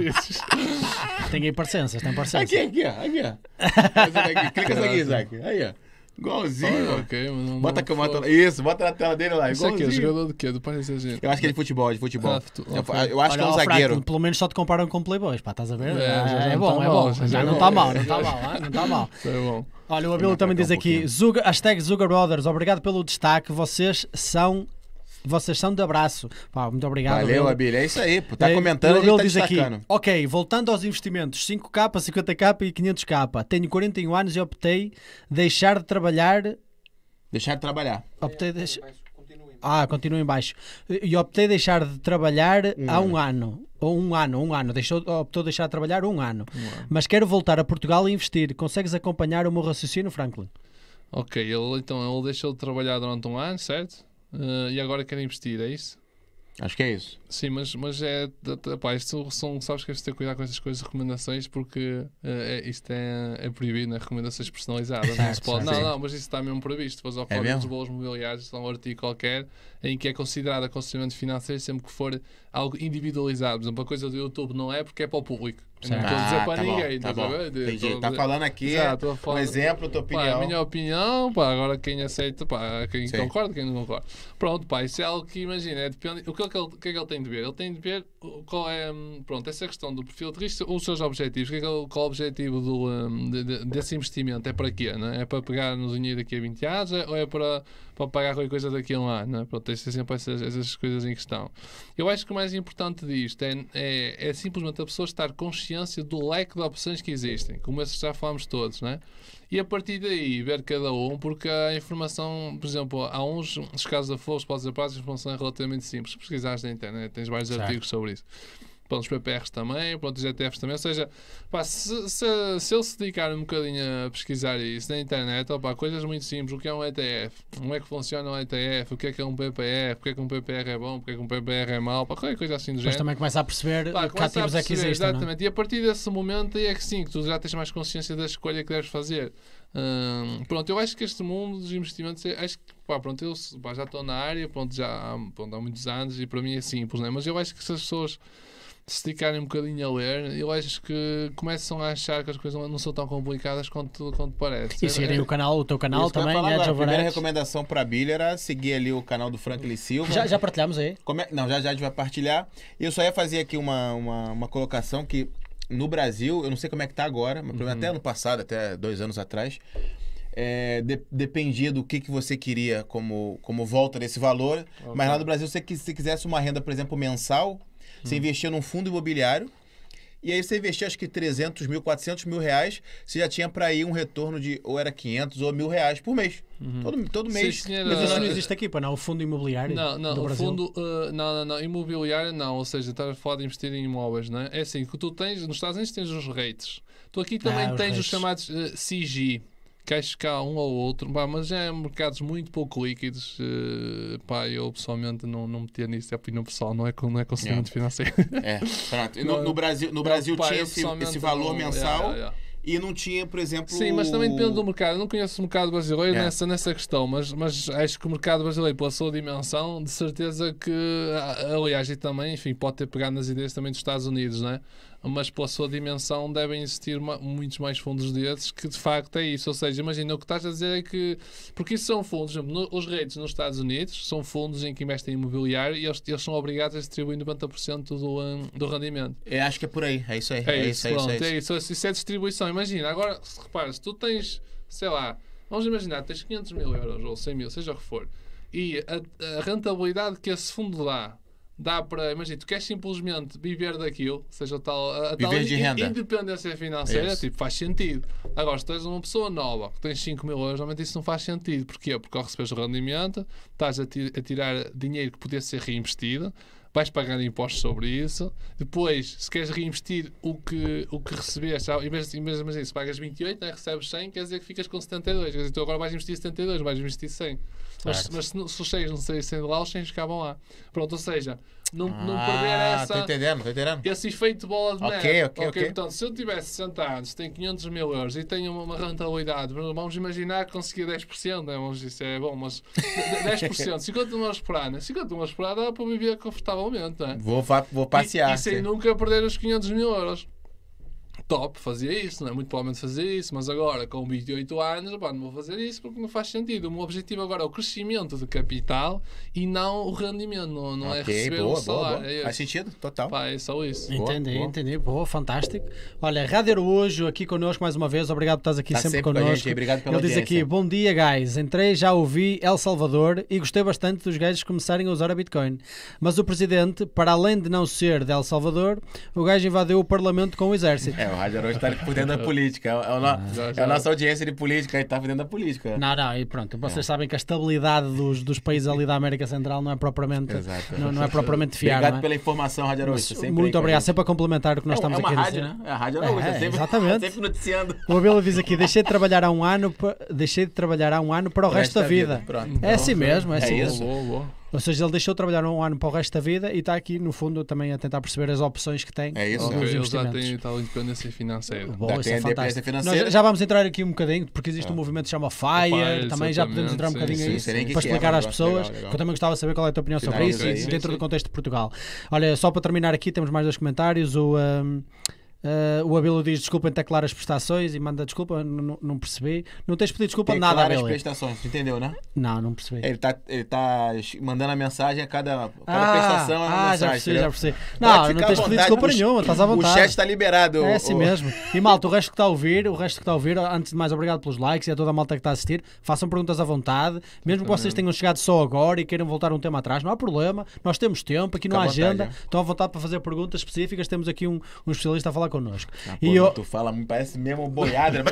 tem aí parcenças, tem parcenças. Aqui, aqui, ó. Aqui, ó. [laughs] Clica isso aqui, Isaac. Aí, ó. Igualzinho. Ah, okay, bota a camada. Isso, bota na tela dele lá. Isso aqui, jogador do quê? Do Paris saint Eu acho que é de futebol, de futebol. Ah, futebol. Eu, eu, acho Olha, que é um zagueiro. Fraco, pelo menos só te comparam com Playboys, pá, estás a ver? É, é, é bom, tá é bom. Já não está é. mal, não está mal, ah, não está mal. [laughs] Olha, o Abelo também diz aqui: hashtag Zuga Brothers, obrigado pelo destaque. Vocês são vocês são de abraço. Pá, muito obrigado. Valeu, Abílio. É isso aí. Está comentando e está Aqui, ok, voltando aos investimentos. 5K, 50K e 500K. Tenho 41 anos e optei deixar de trabalhar... Deixar de trabalhar. Optei é, é Ah, continua em baixo. E optei deixar de trabalhar hum. um há um ano. ano. Ou um ano, um ano. Deixou, optou deixar de trabalhar um ano. um ano. Mas quero voltar a Portugal e investir. Consegues acompanhar o meu raciocínio, Franklin? Ok, ele, então ele deixou de trabalhar durante um ano, certo? uh, e agora querem investir, é isso? Acho que é isso. Sim, mas, mas é. Pá, isto são, sabes que é ter cuidado com essas coisas, recomendações, porque uh, é, isto é, é proibido, né? recomendações personalizadas. não se pode. Não, não, mas isso está mesmo previsto. Depois ao é Código é dos Bolos Mobiliários, está um artigo qualquer em que é considerado aconselhamento financeiro sempre que for algo individualizado. Por exemplo, a coisa do YouTube não é porque é para o público. Certo. Não tô dizendo pra ah, tá ninguém, bom, tá, tá vendo? Entendi. Tô... Tá falando aqui Exato, falando... um exemplo, tua opinião. Pá, é minha opinião, pá, agora quem aceita, pá, quem Sim. concorda, quem não concorda. Pronto, pá, isso é algo que imagina, é depende... o, que é que ele, o que é que ele tem de ver? Ele tem de ver qual é, hum, pronto, essa questão do perfil de risco, os seus objetivos, que é que qual é o objetivo do, um, de, de, desse investimento, é para quê, não é? é para pegar no dinheiro daqui a 20 anos é, ou é para, para pagar qualquer coisa daqui a um ano, não Pronto, tem sempre essas, essas coisas em questão. Eu acho que o mais importante disto é, é, é simplesmente a pessoa estar consciente consciência do leque de opções que existem, como esses já falámos todos, né? E a partir daí ver cada um, porque a informação, por exemplo, há uns casos de Flores, pode dizer, a informação é relativamente simples. Pesquisares na internet, tens vários certo. artigos sobre isso pronto, os PPRs também, pronto, os ETFs também. Ou seja, pá, se, se, se ele se dedicar um bocadinho a pesquisar isso na internet, opa, coisas muito simples, o que é um ETF, como é que funciona um ETF, o que é que é um PPR, porque é que um PPR é bom, porque é que um PPR é mau, pá, qualquer coisa assim do Depois género. Mas também começa a perceber pá, que ativos é que existem. É? Exatamente, não? e a partir desse momento é que sim, que tu já tens mais consciência da escolha que deves fazer. Hum, pronto, eu acho que este mundo dos investimentos, acho que, pá, pronto, eu pá, já estou na área, pronto, já pronto, há muitos anos e para mim é simples, né? mas eu acho que se as pessoas se dedicarem um bocadinho a ler, eu acho que começam a achar que as coisas não são tão complicadas quanto, quanto parece. E seguirem é, o canal, o teu canal isso também, né, A primeira recomendação para a Billy era seguir ali o canal do Franklin Silva. Já, já partilhamos aí? Não, já já a gente vai partilhar. Eu só ia fazer aqui uma, uma, uma colocação que no Brasil, eu não sei como é que tá agora, mas uhum. até ano passado, até dois anos atrás, é, de, dependia do que, que você queria como, como volta desse valor. Okay. Mas lá no Brasil, se você quisesse uma renda, por exemplo, mensal, você hum. investia num fundo imobiliário. E aí você investia acho que 300 mil, 400 mil reais, você já tinha para ir um retorno de ou era 500 ou mil reais por mês. Uhum. Todo, todo mês. Mas isso não existe aqui, pô, não? É o fundo imobiliário Não, não, do o fundo... Uh, não, não, não, imobiliário não. Ou seja, estás a falar de investir em imóveis, não é? É assim, que tu tens, nos Estados Unidos tens os rates. Tu aqui também ah, tens os, os chamados uh, CG que acho que há um ou outro, pá, mas é mercados muito pouco líquidos. Uh, pá, eu pessoalmente não, não metia nisso, é opinião pessoal, não é, não é conhecimento é. financeiro. É, pronto. No, no, Brasil, no Brasil pá, tinha esse, esse, valor não, mensal. e não tinha, por exemplo. Sim, mas também depende do mercado. Eu não conheço o mercado brasileiro yeah. É. nessa, nessa questão, mas, mas acho que o mercado brasileiro, pela sua dimensão, de certeza que. Aliás, e também, enfim, pode ter pegado nas ideias também dos Estados Unidos, né? mas pela sua dimensão devem existir muitos mais fundos desses que de facto é isso. Ou seja, imagina o que estás a dizer é que. Porque isso são fundos, no, os REITs nos Estados Unidos são fundos em que investem em imobiliário e eles, eles são obrigados a distribuir 90% do, um, do rendimento. Eu acho que é por aí, é isso aí. É, é isso, isso, é pronto, é isso, é isso. Isso é distribuição. Imagina, agora se repara, se tu tens, sei lá, vamos imaginar, tens 500 mil euros ou 100 mil, seja o que for, e a, a rentabilidade que esse fundo dá dá para, imagina, tu queres simplesmente viver daquilo, seja a tal, a viver tal de renda. independência financeira, isso. tipo, faz sentido. Agora, se tu és uma pessoa nova, que tens 5 mil euros, normalmente isso não faz sentido. Porquê? Porque ao receberes o rendimento, estás a, a tirar dinheiro que podia ser reinvestido, vais pagando impostos sobre isso. Depois, se queres reinvestir o que, o que recebeste, em vez, em imagina, se pagas 28, né, recebes 100, quer dizer que ficas com 72. Quer dizer, tu agora vais investir 72, vais investir 100. Mas, mas se, se os seis não saíssem de lá, os cheios ficavam lá. Pronto, ou seja, não, ah, não perder essa, tô entendendo, tô entendendo. esse efeito de bola de neve. Ok, ok, ok. Portanto, se eu tivesse 60 anos, tenho 500 mil euros e tenho uma, rentabilidade, vamos imaginar que conseguia 10%, né? vamos dizer, é bom, mas 10%, 50 [laughs] euros por ano, 50 euros por ano dá para viver confortavelmente. Né? Vou, vou passear. E, e sem nunca perder os 500 mil euros top fazia isso, não é? Muito provavelmente fazia isso, mas agora com 28 anos, pá, não vou fazer isso porque não faz sentido. O meu objetivo agora é o crescimento do capital e não o rendimento, não, não é okay, é receber boa, salário. Boa, boa. É faz sentido, total. Pá, é só isso. Entendi, boa, entendi. Boa, fantástico. Olha, Rader hoje aqui connosco mais uma vez, obrigado por estás aqui tá sempre, sempre connosco. Gente, obrigado pela Ele audiência. diz aqui, bom dia, guys. Entrei, já ouvi El Salvador e gostei bastante dos gajos começarem a usar a Bitcoin. Mas o presidente, para além de não ser de El Salvador, o gajo invadiu o parlamento com o exército. É, Rádio Araújo tá por dentro da [laughs] política. É, o, no... já, já. é a nossa audiência de política e está por dentro da política. Não, não, e pronto, vocês é. sabem que a estabilidade dos, dos países ali da América Central não é propriamente, Exato. não, não é propriamente fiável. Obrigado é? pela informação, Rádio Araújo. Muito obrigado, sempre a complementar o que nós é estamos é aqui a dizer. Né? né? É a Rádio é, Araújo, é, sempre, exatamente. sempre noticiando. O Abel avisa aqui, deixei de trabalhar há um ano, deixei de trabalhar há um ano para o, o resto, resto, da vida. vida. Pronto, é assim mesmo, é, assim mesmo. Boa, boa. Ou seja, ele deixou de trabalhar um ano para o resto da vida e está aqui, no fundo, também a tentar perceber as opções que tem. É isso, ele já tem tal independência financeira. Bom, já isso é Financeira. Nós já vamos entrar aqui um bocadinho, porque existe ah. um movimento que se chama FIRE, FIRE também já podemos entrar um bocadinho sim, aí sim, sim, para é explicar é, às pessoas, legal, legal. que eu também gostava de saber qual é a tua opinião sobre isso, dentro do contexto de Portugal. Olha, só para terminar aqui, temos mais dois comentários. O. Um, Uh, o Abelo diz desculpa em teclar as prestações e manda desculpa, não percebi. Não tens pedido desculpa teclar nada, Abelo. prestações, entendeu, né? Não, não percebi. Ele está ele tá mandando a mensagem a cada, cada ah, prestação. ah, mensagem, já percebi, já percebi. Não, não tens pedido desculpa nenhuma, estás à vontade. O chat está liberado. É assim o... mesmo. E malta, o resto que está a ouvir, o resto que está a ouvir, antes de mais, obrigado pelos likes e a toda a malta que está a assistir. Façam perguntas à vontade, mesmo que vocês tenham chegado só agora e queiram voltar um tema atrás, não há problema. Nós temos tempo, aqui não há agenda. Né? Estão à vontade para fazer perguntas específicas. Temos aqui um, um especialista a falar com conosco. Ah, e pô, eu... Tu fala, me parece mesmo boiada. [laughs]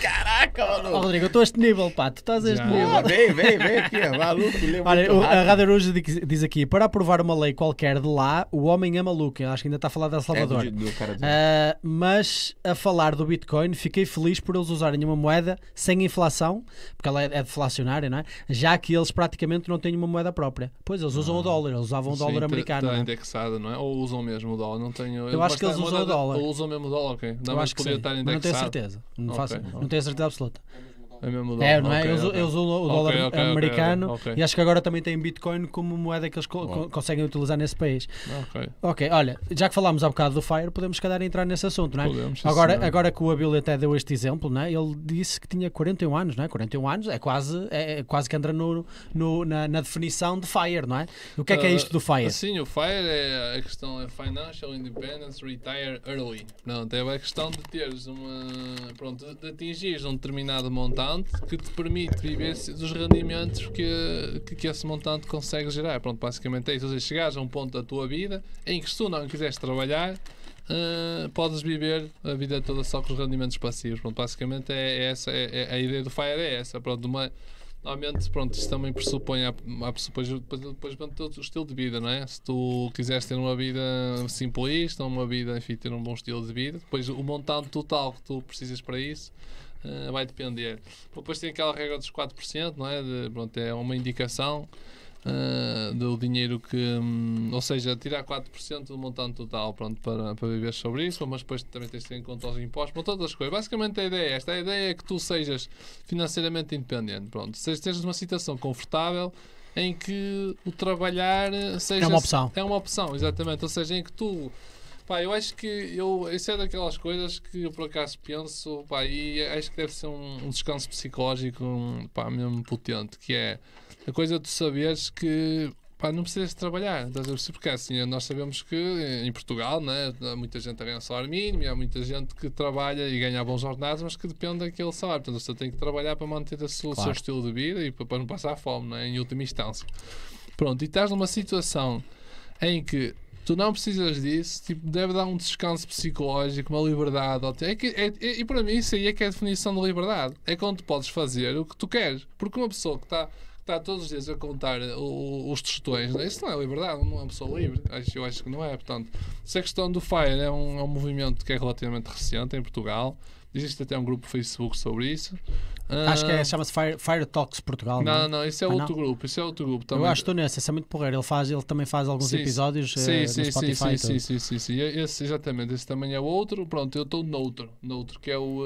Caraca, Oh, Rodrigo, eu estou a este nível, pá. Tu estás a este Já. nível. Ah, vem, vem, vem aqui, é maluco. Olha, o, a Rádio Arujo diz aqui: para aprovar uma lei qualquer de lá, o homem é maluco. Eu acho que ainda está a falar da Salvador. É do, do uh, mas a falar do Bitcoin, fiquei feliz por eles usarem uma moeda sem inflação, porque ela é, é deflacionária, não é? Já que eles praticamente não têm uma moeda própria. Pois, eles usam ah. o dólar, eles usavam o dólar tá, americano. Está é? indexado, não é? Ou usam mesmo o dólar, não não tenho. Eu, eu acho que eles usam o dólar. Ou usam mesmo dólar, ok. Não, eu acho que podia sim, estar indexado. Não tenho certeza. Não, okay. faço, não tenho certeza absoluta. É mesmo dólar. É, não é? Okay, eles, okay. eles usam o dólar okay, americano e acho que agora também tem Bitcoin como moeda que eles co co conseguem utilizar nesse país. Ok, olha, já que falámos há bocado do FIRE, podemos se calhar entrar nesse assunto, não é? Podemos, agora, sim, agora que o Abílio até deu este exemplo, não é? ele disse que tinha 41 anos, não é? 41 anos é quase, é, é, quase que entra no, no na, na, definição de FIRE, não é? O que é que é ah, isto do FIRE? Ah, sim, o FIRE é a questão é Financial Independence Retire Early. Pronto, é a questão de teres uma. Pronto, de atingir um determinado montante montante que te permite viver dos rendimentos que, que, que esse montante consegue gerar. Pronto, basicamente é isso. Ou seja, chegares a um ponto da tua vida em que se tu não quiseres trabalhar, uh, podes viver a vida toda só com os rendimentos passivos. Pronto, basicamente é, é essa é, é, a ideia do FIRE é essa. Pronto, uma, Normalmente, pronto, isto também pressupõe, a, a pressupõe depois, depois o estilo de vida, não é? Se tu quiseres ter uma vida simplista, uma vida, enfim, ter um bom estilo de vida, depois o montante total que tu precisas para isso eh, vai depender. Depois tem aquela regra dos 4%, não é? De, pronto, é uma indicação uh, do dinheiro que. Um, ou seja, tirar 4% do montante total pronto, para, para viver sobre isso, mas depois também tens de ter em conta os impostos, para todas as coisas. Basicamente a ideia é esta: a ideia é que tu sejas financeiramente independente, pronto, sejas, sejas uma situação confortável em que o trabalhar seja. Eh, é uma opção. É uma opção, exatamente. Ou seja, em que tu Pá, eu acho que eu, isso é daquelas coisas que eu por acaso penso, pá, e acho que deve ser um, um descanso psicológico um, pá, mesmo potente, que é a coisa de saberes que pá, não precisas trabalhar, Porque assim, nós sabemos que eh, em Portugal né, há muita gente a ganhar salário mínimo, há muita gente que trabalha e ganha bons ordenados, mas que depende daquele salário. Portanto, você tem que trabalhar para manter o seu, claro. seu estilo de vida e para, não passar fome, né, em última instância. Pronto, e estás numa situação em que Tu não precisas disso, tipo, deve dar um descanso psicológico, uma liberdade. É que, é, é, e para mim, isso aí é que é a definição de liberdade. É quando tu podes fazer o que tu queres. Porque uma pessoa que está está todos os dias a contar o, os testões, né? isso não é liberdade, não é uma pessoa livre. Eu acho que não é. Portanto, se a questão do FIRE é um, é um movimento que é relativamente recente em Portugal. Existe até um grupo no Facebook sobre isso. Acho que é, ah, chama-se Fire, Fire, Talks Portugal. Não, não, isso é? é ah, outro não? grupo. Isso é outro grupo também. Eu acho que estou nesse, esse é muito porreiro. Ele, faz, ele também faz alguns sim, episódios sim, uh, sim, no Spotify. Sim, sim, sim, sim, sim, Esse, exatamente, esse também é outro. Pronto, eu estou noutro, noutro, que é o.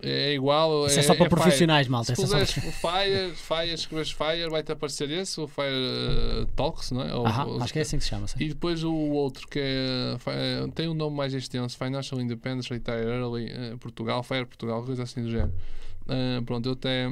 É, é igual. Isso é, é só para é profissionais, fire. malta. Se é puderes, o Fire, Fire, escreves Fire, vai-te aparecer esse, o Fire uh, Talks, não é? Ou, ah, ou, acho que é assim que se chama. Sim. E depois o outro, que é, tem um nome mais extenso, Financial Independence Retire Early. Uh, Portugal Fair, Portugal, coisa assim do género. Uh, pronto, eu até.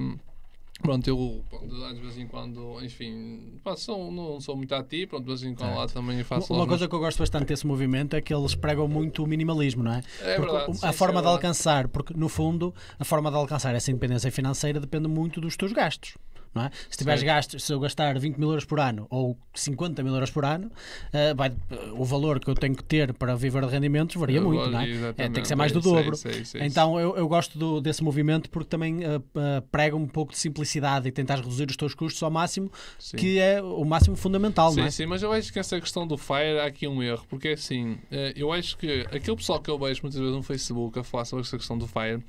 Pronto, eu pronto, de vez em quando, enfim, sou, não sou muito ativo, pronto, de vez em quando é. lá também faço. Uma coisa que eu gosto bastante desse movimento é que eles pregam muito o minimalismo, não é? é verdade, a sim, forma é de alcançar, porque no fundo, a forma de alcançar essa independência financeira depende muito dos teus gastos. Não é? Se tiveres gasto, se eu gastar 20 mil euros por ano ou 50 mil euros por ano, uh, vai, o valor que eu tenho que ter para viver de rendimentos varia muito, não é? é? Tem que ser mais do dobro. Sei, sei, sei, então eu, eu gosto do, desse movimento porque também uh, uh, prega um pouco de simplicidade e tentar reduzir os teus custos ao máximo, sim. que é o máximo fundamental, sim, não é? Sim, mas eu acho que essa questão do FIRE há aqui um erro, porque é assim, eu acho que aquele pessoal que eu vejo muitas vezes no Facebook a falar sobre essa questão do FIRE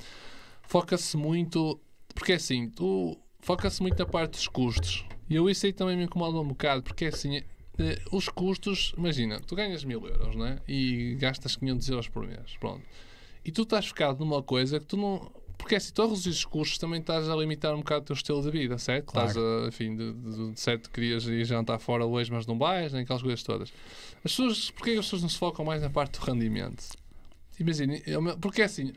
foca-se muito, porque é assim, tu foca-se muito na parte dos custos. E eu isso aí também me incomoda um bocado, porque é assim, eh, os custos, imagina, tu ganhas mil euros, não é? E gastas 500 euros por mês, pronto. E tu estás focado numa coisa que tu não... Porque é assim, tu a reduzir os custos também estás a limitar um bocado o teu estilo de vida, certo? Claro. Estás a, enfim, de, de, de certo querias ir jantar fora hoje, mas não vais, nem aquelas coisas todas. As pessoas, porquê é as pessoas não se focam mais na parte do rendimento? Imagina, porque assim,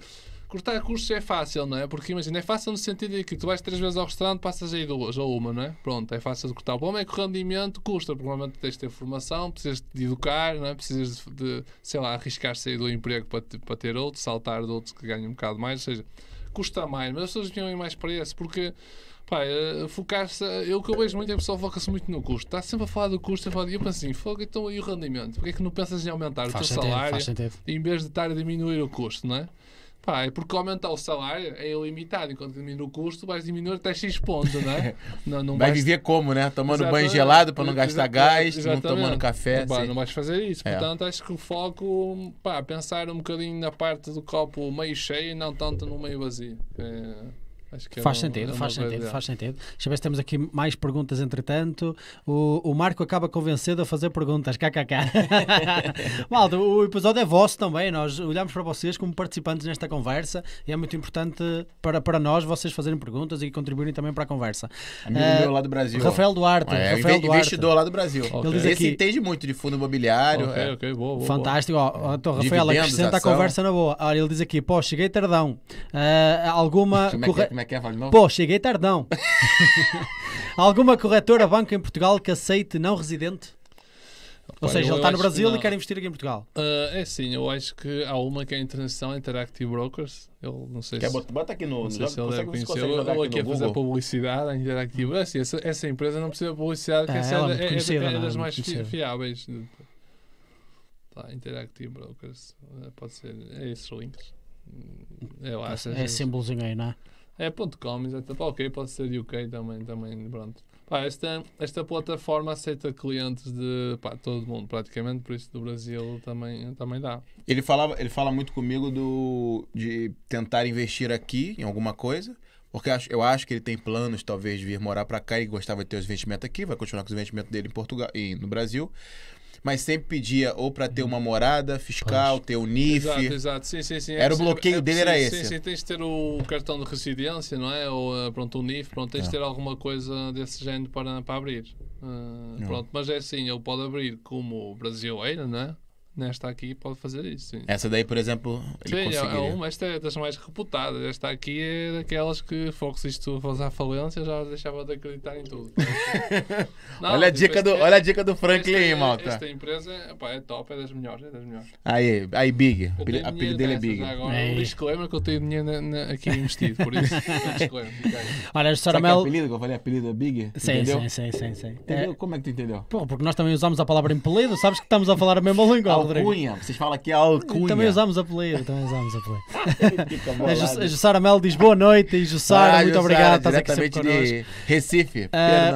cortar custos é fácil, não é? Porque imagina, é fácil no sentido de que tu vais três vezes ao restaurante, passas aí duas ou uma, não é? Pronto, é fácil de cortar. O problema é que o rendimento custa, provavelmente tens de ter formação, precisas de educar, não é? Precisas de, sei lá, arriscar sair do emprego para, para ter outro, saltar de outros que ganham um bocado mais, ou seja, custa mais, mas as pessoas vinham ir mais para isso porque Pai, eh, focar-se. Eh, eu que eu vejo muito é que o pessoal foca-se muito no custo. Está sempre a falar do custo. E eu penso assim: fogo, então e o rendimento? Porquê é que não pensas em aumentar faz o teu sentido, salário em vez de estar a diminuir o custo, não é? Pá, é porque aumentar o salário é ilimitado. Enquanto diminui o custo, vais diminuir até X ponto, né? [laughs] não, não Vai viver como, né? Tomando exatamente. banho gelado para não gastar gás, não tomando café. Pá, assim. Não vais fazer isso. É. Portanto, acho que o foco, pá, pensar um bocadinho na parte do copo meio cheio e não tanto no meio vazio. É... É faz, sentido, é faz, sentido, faz sentido, Deixa eu ver se temos aqui mais perguntas entretanto. O, o Marco acaba convencido a fazer perguntas. KKK. [laughs] Malta, o episódio é vosso também. Nós olhamos para vocês como participantes nesta conversa e é muito importante para, para nós vocês fazerem perguntas e contribuírem também para a conversa. Amigo é uh, meu lá do Brasil. Rafael Duarte. É, Rafael Duarte. investidor lá do Brasil. Okay. Ele diz aqui, Esse entende muito de fundo imobiliário. Okay, é. okay, boa, boa, Fantástico. Boa. então, Rafael, acrescenta a conversa na boa. Olha, ele diz aqui, pô, cheguei tardão. Uh, alguma. Como é como é é que é? Fale, Pô, cheguei tardão. [laughs] Alguma corretora banco em Portugal que aceite não residente? Opa, Ou seja, ele está no Brasil que e quer investir aqui em Portugal. Uh, é sim, eu acho que há uma que é internacional, Interactive Brokers. Eu não sei que se. É, bota aqui no. Não sei se ele deve conhecer. Eu, eu aqui a fazer publicidade, a Interactive. Assim, é essa, essa, empresa não precisa de publicidade, é, essa é, é, é, é das mais fiáveis. Tá, Interactive Brokers. Pode ser. É esses links. Eu é acho. É, é símbolozinho aí, não é? É ponto .com, exato. ok, pode ser UK também, também, pronto. Pá, esta, esta plataforma aceita clientes de pá, todo mundo, praticamente, por isso do Brasil também, também dá. Ele, falava, ele fala muito comigo do, de tentar investir aqui em alguma coisa, porque eu acho, eu acho que ele tem planos, talvez, de vir morar para cá e gostava de ter os investimentos aqui, vai continuar com os investimentos dele em Portugal e no Brasil mas sempre pedia ou para ter uhum. uma morada fiscal, ter o NIF. Exato, exato. Sim, sim, sim. Era o bloqueio é, dele, era esse. Sim, sim, tens de ter o cartão de residência, não é? Ou eh, pronto, o NIF, pronto, tens de é. ter alguma coisa desse género para, para abrir. Uh, pronto, mas é assim, ele pode abrir como brasileiro, não é? Nesta aqui pode fazer isso. Sim. Essa daí, por exemplo, ele sim, é conseguiria. é uma, esta é das mais reputadas. Esta aqui é daquelas que, fogo, se isto fosse à falência, já deixava de acreditar em tudo. [laughs] Não, olha, a dica é do, é, olha a dica do Franklin, é- malta. Esta empresa opa, é top, é das melhores, é das melhores. Aí, aí Big. O apelido dele é Big. Agora, um disclaimer que eu tenho dinheiro na, na, aqui investido, por isso. [laughs] olha, a Soramel... apelido que eu falei, apelido é Big? Sim, entendeu? sim, sim, sim, sim. Entendeu? É... Como é que tu entendeu? Pô, porque nós também usamos a palavra impelido, sabes que estamos a falar a mesma língua. Ah, alcunha. Vocês falam que é alcunha. Também a apelido, também usámos a, [laughs] tipo, Jus, a Jussara Mel diz boa noite e Jussara, ah, muito obrigado. Estás aqui sempre Recife.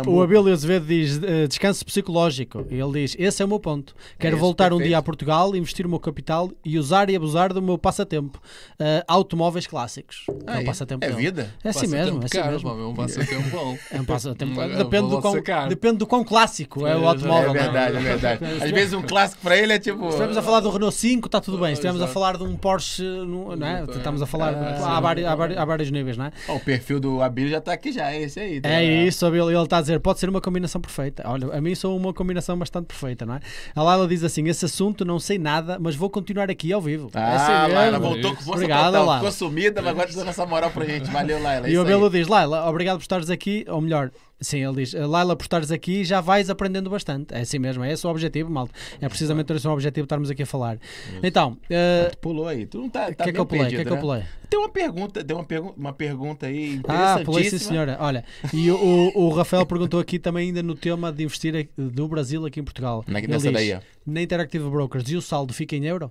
Uh, o Abílio Azevedo diz uh, descanso psicológico. E ele diz: esse é o meu ponto. Quero voltar perfeito. um dia a Portugal, investir o meu capital e usar e abusar do meu passatempo. Uh, automóveis clássicos. Ah, é um passatempo. É vida. É assim mesmo. É assim mesmo. É um passatempo bom. [laughs] É um passatempo bom. É depende do quão, depende do clássico é, o é, automóvel. É, é verdade, é verdade. [laughs] Às vezes um clássico para ele é tipo estivermos a falar do Renault 5, está tudo bem. estivermos a falar de um Porsche, não é? Estamos a falar é, há, vários, níveis, não é? o perfil do Abílio já está aqui, já é esse aí. Tá é isso, Abílio, ele está a dizer, pode ser uma combinação perfeita. Olha, a mim sou uma combinação bastante perfeita, não é? A Laila diz assim: esse assunto não sei nada, mas vou continuar aqui ao vivo. Ah, é Laila, voltou com força Obrigado, total, Laila. ficou sumida, mas agora dando essa moral a gente. Valeu, Laila. E o Abílio diz, Laila, obrigado por estares aqui, ou melhor, Sim, ele diz: Laila, por estares aqui já vais aprendendo bastante. É assim mesmo, é esse o objetivo, malta. É precisamente esse o objetivo estarmos aqui a falar. Isso. Então. Uh... pulou aí, tu não está tá que é que eu pulei? que é que eu né? pulei? Tem uma pergunta, tem uma, pergu uma pergunta aí Ah, pulei sim, senhora. Olha, e o, o, o Rafael perguntou aqui também, ainda no tema de investir do Brasil aqui em Portugal. Na, é ele nessa diz, daí. É? Na Interactive Brokers, e o saldo fica em euro?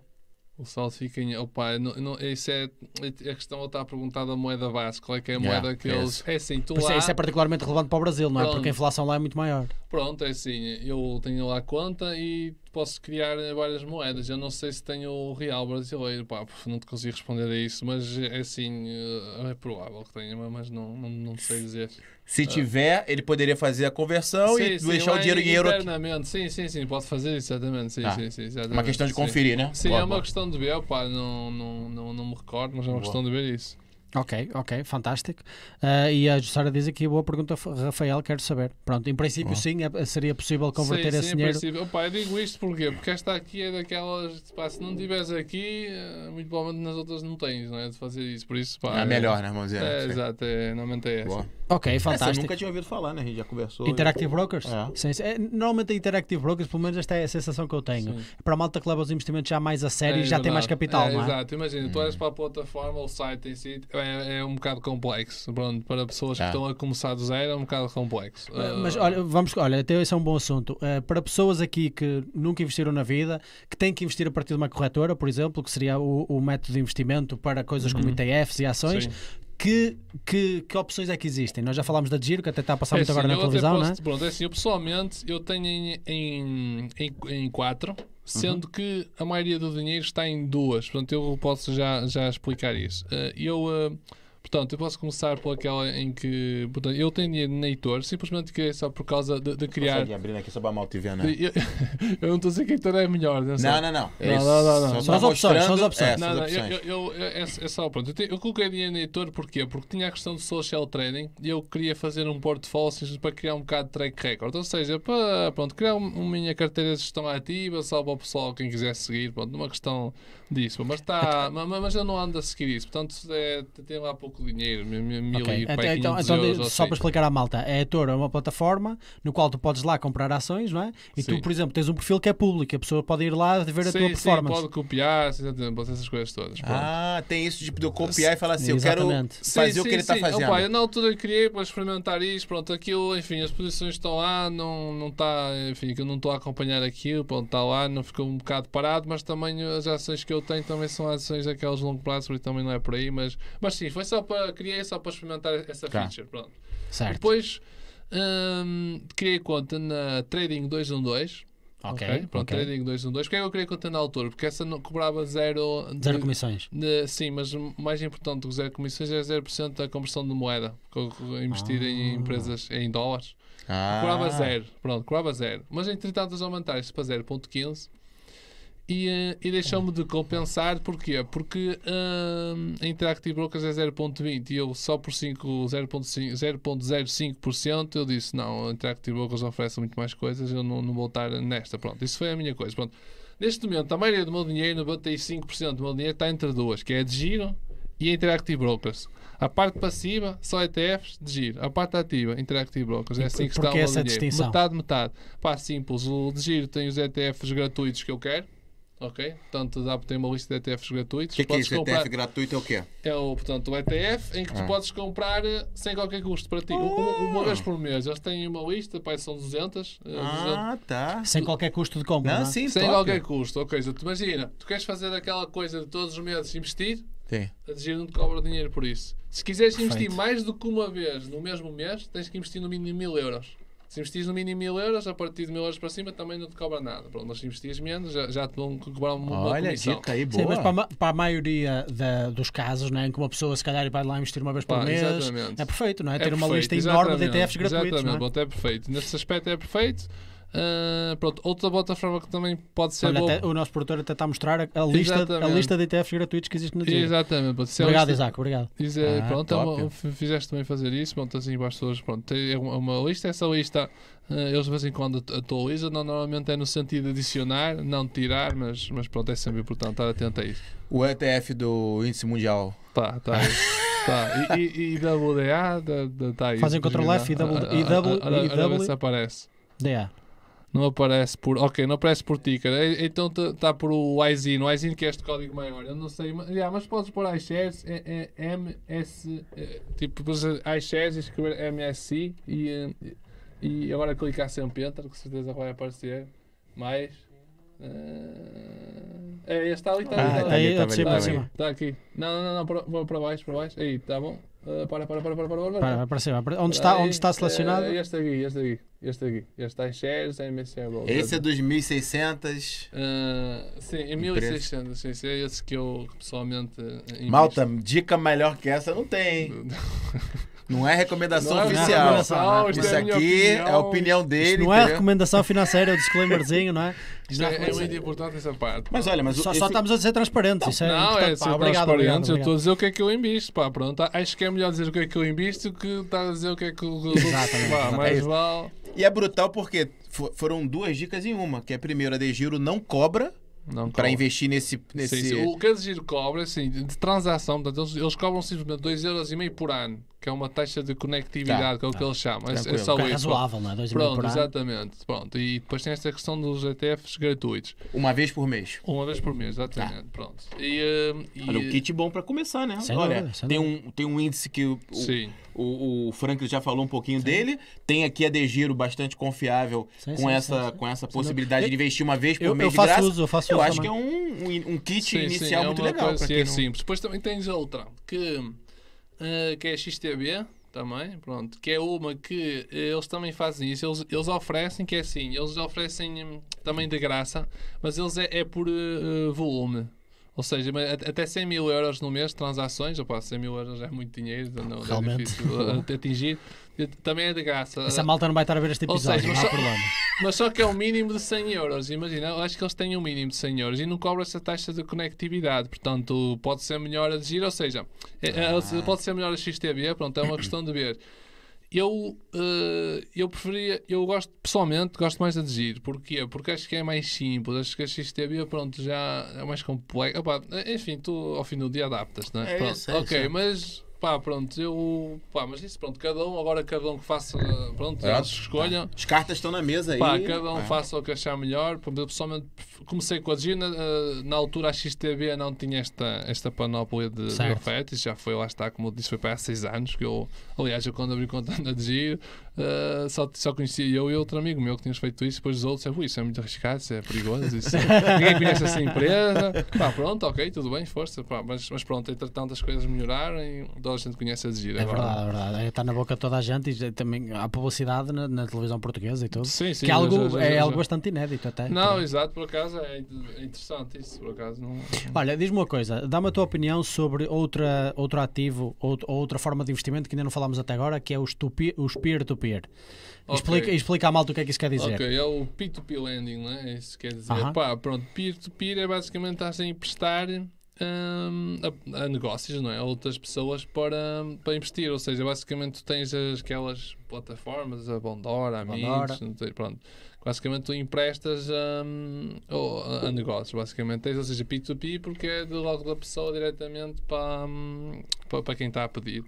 O salsiquinha, opa, não, não, isso é, a é questão está a perguntar da moeda base, qual é que é a yeah, moeda que é eles... É assim, tu é, lá... Isso é particularmente relevante para o Brasil, não é? Porque a inflação lá é muito maior. Pronto, é assim, eu tenho lá conta e posso criar várias moedas. Eu não sei se tenho o real brasileiro, pá, não te consigo responder a isso, mas é assim, eh, é provável que tenha, mas não, não, não sei dizer. Se ah. tiver, ele poderia fazer a conversão sim, e sim, deixar o dinheiro em euro. Internamente, sim, sim, sim, pode fazer isso, exatamente. Sim, ah, sim, sim, exatamente, uma questão de conferir, né? Sim, é boa, é uma boa. questão de ver, pá, não, não, não, não me recordo, mas é uma boa. questão de ver isso. Ok, ok, fantástico. Uh, e a Jussara diz aqui, boa pergunta, Rafael, quero saber. Pronto, em princípio oh. sim, é, seria possível converter sim, esse sim, dinheiro. Sim, Opa, eu digo isto porque porque esta aqui é daquelas, pá, se não tiveres aqui, ah, muito provavelmente nas outras não tens, não é, de fazer isso, por isso, pá. É, é melhor, né, vamos dizer. É, exato, é, normalmente é essa. Boa. Ok, é, fantástico. Essa eu nunca tinha ouvido falar, né? A gente já conversou. Interactive e... Brokers? É. Sim, sim. É, normalmente a Interactive Brokers, pelo menos esta é a sensação que eu tenho. Sim. É para a malta que leva os investimentos já mais a sério é, e já tem mais capital, é, não é? Exato, imagina, hum. tu olhas hum. para a plataforma, o site em si é, é um bocado complexo. Pronto, para pessoas que tá. estão a começar do zero é um bocado complexo. Uh... Mas olha, vamos, olha, até esse é um bom assunto. Uh, para pessoas aqui que nunca investiram na vida, que têm que investir a partir de uma corretora, por exemplo, que seria o, o método de investimento para coisas uhum. como ETFs e ações, sim que, que, que, opções é que existem? Nós já falámos da Giro, que até está a passar é muito agora assim, na televisão, posso, é? Pronto, é assim, eu pessoalmente eu tenho em, em, em, em quatro, sendo uhum. que a maioria do dinheiro está em duas. Portanto, eu posso já, já explicar isso. Uh, eu... Uh, Portanto, eu posso começar por aquela em que. Portanto, eu tenho dinheiro na Heitor, simplesmente que é só por causa de, de criar. Consegue abrir aqui só para a mal TV, não é? Eu, [laughs] eu não estou a dizer que a Heitor é melhor. É não, não, não. Não, é não, não, não. as opções, são as opções. É, não, não, Eu, eu, é, é, é, só, pronto. Eu, te, eu coloquei dinheiro na Heitor porquê? Porque tinha a questão do social trading e eu queria fazer um portfólio assim, para criar um bocado de track record. Ou seja, para pronto, criar uma minha carteira de gestão ativa, só para o pessoal, quem quiser seguir, pronto, numa questão disso. Mas, tá, [laughs] mas, mas eu não ando a seguir isso. Portanto, é, tem lá pouco pouco dinheiro, mil okay. e Até, então, então, então Só para explicar à malta, é a Toro é uma plataforma no qual tu podes lá comprar ações, não é? E sim. tu, por exemplo, tens um perfil que é público, a pessoa pode ir lá ver sim, a tua sim, performance. pode copiar, exatamente, essas coisas todas. Pronto. Ah, tem isso de eu copiar e falar assim, exatamente. eu quero fazer o que ele está fazendo. Opa, eu na altura criei para experimentar isto, pronto, aquilo, enfim, as posições estão lá, não, não está, enfim, que eu não estou a acompanhar aquilo, pronto, está lá, não ficou um bocado parado, mas também as ações que eu tenho também são ações daquelas longo prazo, porque também não é por aí, mas, mas sim, foi só para, criei só para experimentar essa tá. feature. Pronto. Certo. Depois hum, criei conta na Trading 212. Ok. okay? Pronto, okay. Trading 212. Porquê é que eu criei conta na altura? Porque essa não, cobrava zero. De, zero comissões. De, sim, mas mais importante do que zero comissões é 0% da conversão de moeda. Porque eu investi ah. em empresas em dólares. Ah. Cobrava zero. Pronto, cobrava zero. Mas entretanto eles aumentaram isto para 0.15 e, eh, e deixou-me de compensar, porquê? Porque eh, a Interactive Brokers é 0.20 e eu só por 0.05% eu disse, não, a Interactive Brokers oferece muito mais coisas, eu não, não vou estar nesta, pronto, isso foi a minha coisa, pronto. Neste momento, a maioria do meu dinheiro, 95% do meu dinheiro está entre duas, que é de giro e a Interactive Brokers. A parte passiva, só ETFs de giro. A parte ativa, Interactive Brokers. É e é assim que está o meu dinheiro. Distinção? Metade, metade. Pá, simples. O de giro tem os ETFs gratuitos que eu quero Ok? Portanto, dá para ter uma lista de ETFs gratuitos. O que, é que é isso? Comprar... ETF gratuito é o quê? É o, portanto, o ETF em que tu ah. podes comprar eh, sem qualquer custo para ti. Oh. Uma, uma, vez por mês. Eles têm uma lista, pai, são 200. Eh, ah, 200. tá. Sem qualquer custo de compra. Não, não? É? Sim, sem top. qualquer custo. Ok, tu imagina, tu queres fazer aquela coisa de todos os meses investir? Sim. A Giro não te cobra dinheiro por isso. Se quiseres Perfeito. investir mais do que uma vez no mesmo mês, tens que investir no mínimo mil euros. Se investires no mínimo mil euros, a partir de mil euros para cima também não te cobra nada. Pronto, mas se investires menos, já, já te vão cobrar uma, Olha, isso comissão. Olha, aí, boa. Sim, mas para, a, para a maioria da, dos casos, né, em que uma pessoa se calhar vai lá investir uma vez por mês, exatamente. é perfeito, não é? é Ter perfeito, uma lista enorme de ETFs gratuitos. É? Exatamente, é? Bom, é perfeito. Nesse aspecto é perfeito pronto, outra plataforma que também pode ser. Olha, até, o nosso produtor até está a mostrar a, a lista, a lista de ETFs gratuitos que existe no dia. Exatamente. obrigado, Isaac, obrigado. Diz, ah, pronto, é uma, fizeste também fazer isso. Pronto, assim as pessoas. Pronto, tem uma lista, essa lista uh, eles de vez em quando atualizam. Não, normalmente é no sentido de adicionar, não tirar, mas, mas pronto, é sempre importante estar atento a isso. O ETF do Índice Mundial. Tá, tá. tá. E, e, e WDA, tá, tá aí. Fazem Ctrl F e WDA. Aparece. DA. Não aparece por. Ok, não aparece por ticker. então está tá por o IZIN. O IZIN que é este código maior. Eu não sei. Mas, yeah, mas podes pôr iShares, é, é, MS. É, tipo, pôs é iShares e escrever s E, e agora clicar sempre Enter, que certeza vai aparecer. Mais. Uh... É, está ali, está ah, ali. está aí, está ali, está, aqui. Não, não, não, para, para baixo, para baixo. Aí, está bom. Uh, para, para, para, para, para, para. Para, para cima. Onde está, aí, onde está selecionado? Uh, este aqui, este aqui. Este aqui. Este está em shares, em MSCI Esse é dos 1600? Uh, sim, em 1600. Sim, sim, é esse que eu pessoalmente... Invisto. Malta, dica melhor que essa não tem, [laughs] Não é recomendação não é oficial. É recomendação, isso aqui opinião. é a opinião dele. não é recomendação financeira, é o disclaimerzinho, não é? É, é, é muito importante essa parte. Mas olha, mas só, esse... só estamos a ser transparentes. Isso é não, é ser pá, obrigado, transparente. Obrigado, eu estou a dizer o que é que eu embisto. Pá, pronto, acho que é melhor dizer o que é que eu embisto que estar a dizer o que é que eu. Exatamente. Pá, mais é E é brutal porque foram duas dicas em uma, que é primeiro, a De Giro não cobra para investir nesse. nesse... Sim, sim. O que a De Giro cobra, assim, de transação, portanto, eles, eles cobram simplesmente 2,5€ por ano que é uma taxa de conectividade, tá, que é o tá. que eles chamam. É, é só é razoável, não é? Dois Pronto, exatamente. Pronto. E depois tem esta questão dos ETFs gratuitos. Uma vez por mês. Uma vez por mês, exatamente. Tá. Pronto. E, e... Eh, Olha, o kit bom para começar, né? Sem Olha, dúvida, tem, um, tem um índice que o, sim. o, o já falou um pouquinho sim. dele. Tem aqui a Degiro bastante confiável sim, com, essa, com essa possibilidade de investir uma vez por eu, mês eu faço de graça. Uso, eu faço eu uso acho também. que né? é um, um, um kit inicial é muito legal. Coisa, assim, quem é simples. Depois também tens outra que ah, que é a XTB também, pronto, que é uma que eh, eles também fazem isso, eles, eles oferecem, que é assim, eles oferecem hum, também de graça, mas eles é, é por uh, volume, ou seja, até 100 mil euros no mês de transações, opa, 100 mil euros é muito dinheiro, não, é Realmente. é difícil uh, atingir. Também é de graça. Essa malta não vai estar a ver este episódio, seja, não há só, problema. [laughs] Mas só que é o um mínimo de 100 euros, imagina, eu acho que eles têm um mínimo de 100 euros e não cobra essa taxa de conectividade, portanto pode ser melhor a agir, é, é, ou seja, pode ser melhor a XTB, pronto, é uma questão de ver eu, eh, eu preferia, eu gosto pessoalmente, gosto mais de giro, porque Porque acho que é mais simples, acho que a XTB pronto, já é mais complexo. Opa, enfim, tu ao fim do dia adaptas, não é? é isso, é ok, isso. É. mas pá, pronto, eu. Pá, mas isso, pronto, cada um, agora cada um que faça, pronto, é, eles escolham. Tá. As cartas estão na mesa aí. Pá, cada um ah. faça o que achar melhor. Pessoalmente, comecei com a Gina, eh, na altura a XTB não tinha esta, esta panóplia de afetos já foi, lá está, como eu disse, foi para há seis anos que eu. Aliás, eu quando abri conta [laughs] na Giro, ah, só, só conhecia eu e outro amigo meu que tínhamos feito isso, depois os outros é, isso é muito arriscado, isso é perigoso, isso é... [laughs] ninguém conhece essa empresa. Pá, pronto, ok, tudo bem, força. Pá, mas, mas pronto, entretanto as coisas melhorarem, toda a gente conhece a Gir. É, é agora. verdade, é verdade. Está na boca de toda a gente e também há publicidade na, na televisão portuguesa e tudo. Sim, sim. Que é algo, já, já, é já, é algo bastante inédito até. Não, para... exato, por acaso é, é interessante isso, por acaso. Não... Olha, diz-me uma coisa, dá-me a tua opinião sobre outra, outro ativo ou outra forma de investimento que ainda não falámos até agora, que é os peer-to-peer peer-to-peer. Okay. Explica, explica à malta o que é que isso quer dizer. Ok, é o p2p lending, não é? é isso quer dizer. Uh -huh. Pá, pronto, peer-to-peer -peer é basicamente a emprestar um, a, a, negócios, não é? A outras pessoas para, para investir. Ou seja, basicamente tu tens aquelas plataformas, a Bondora, a Bondora. pronto. Basicamente tu emprestas um, a, a, negócios, basicamente. Tens, ou seja, P2P porque é de logo da pessoa diretamente para, hum, para, para quem está a pedir.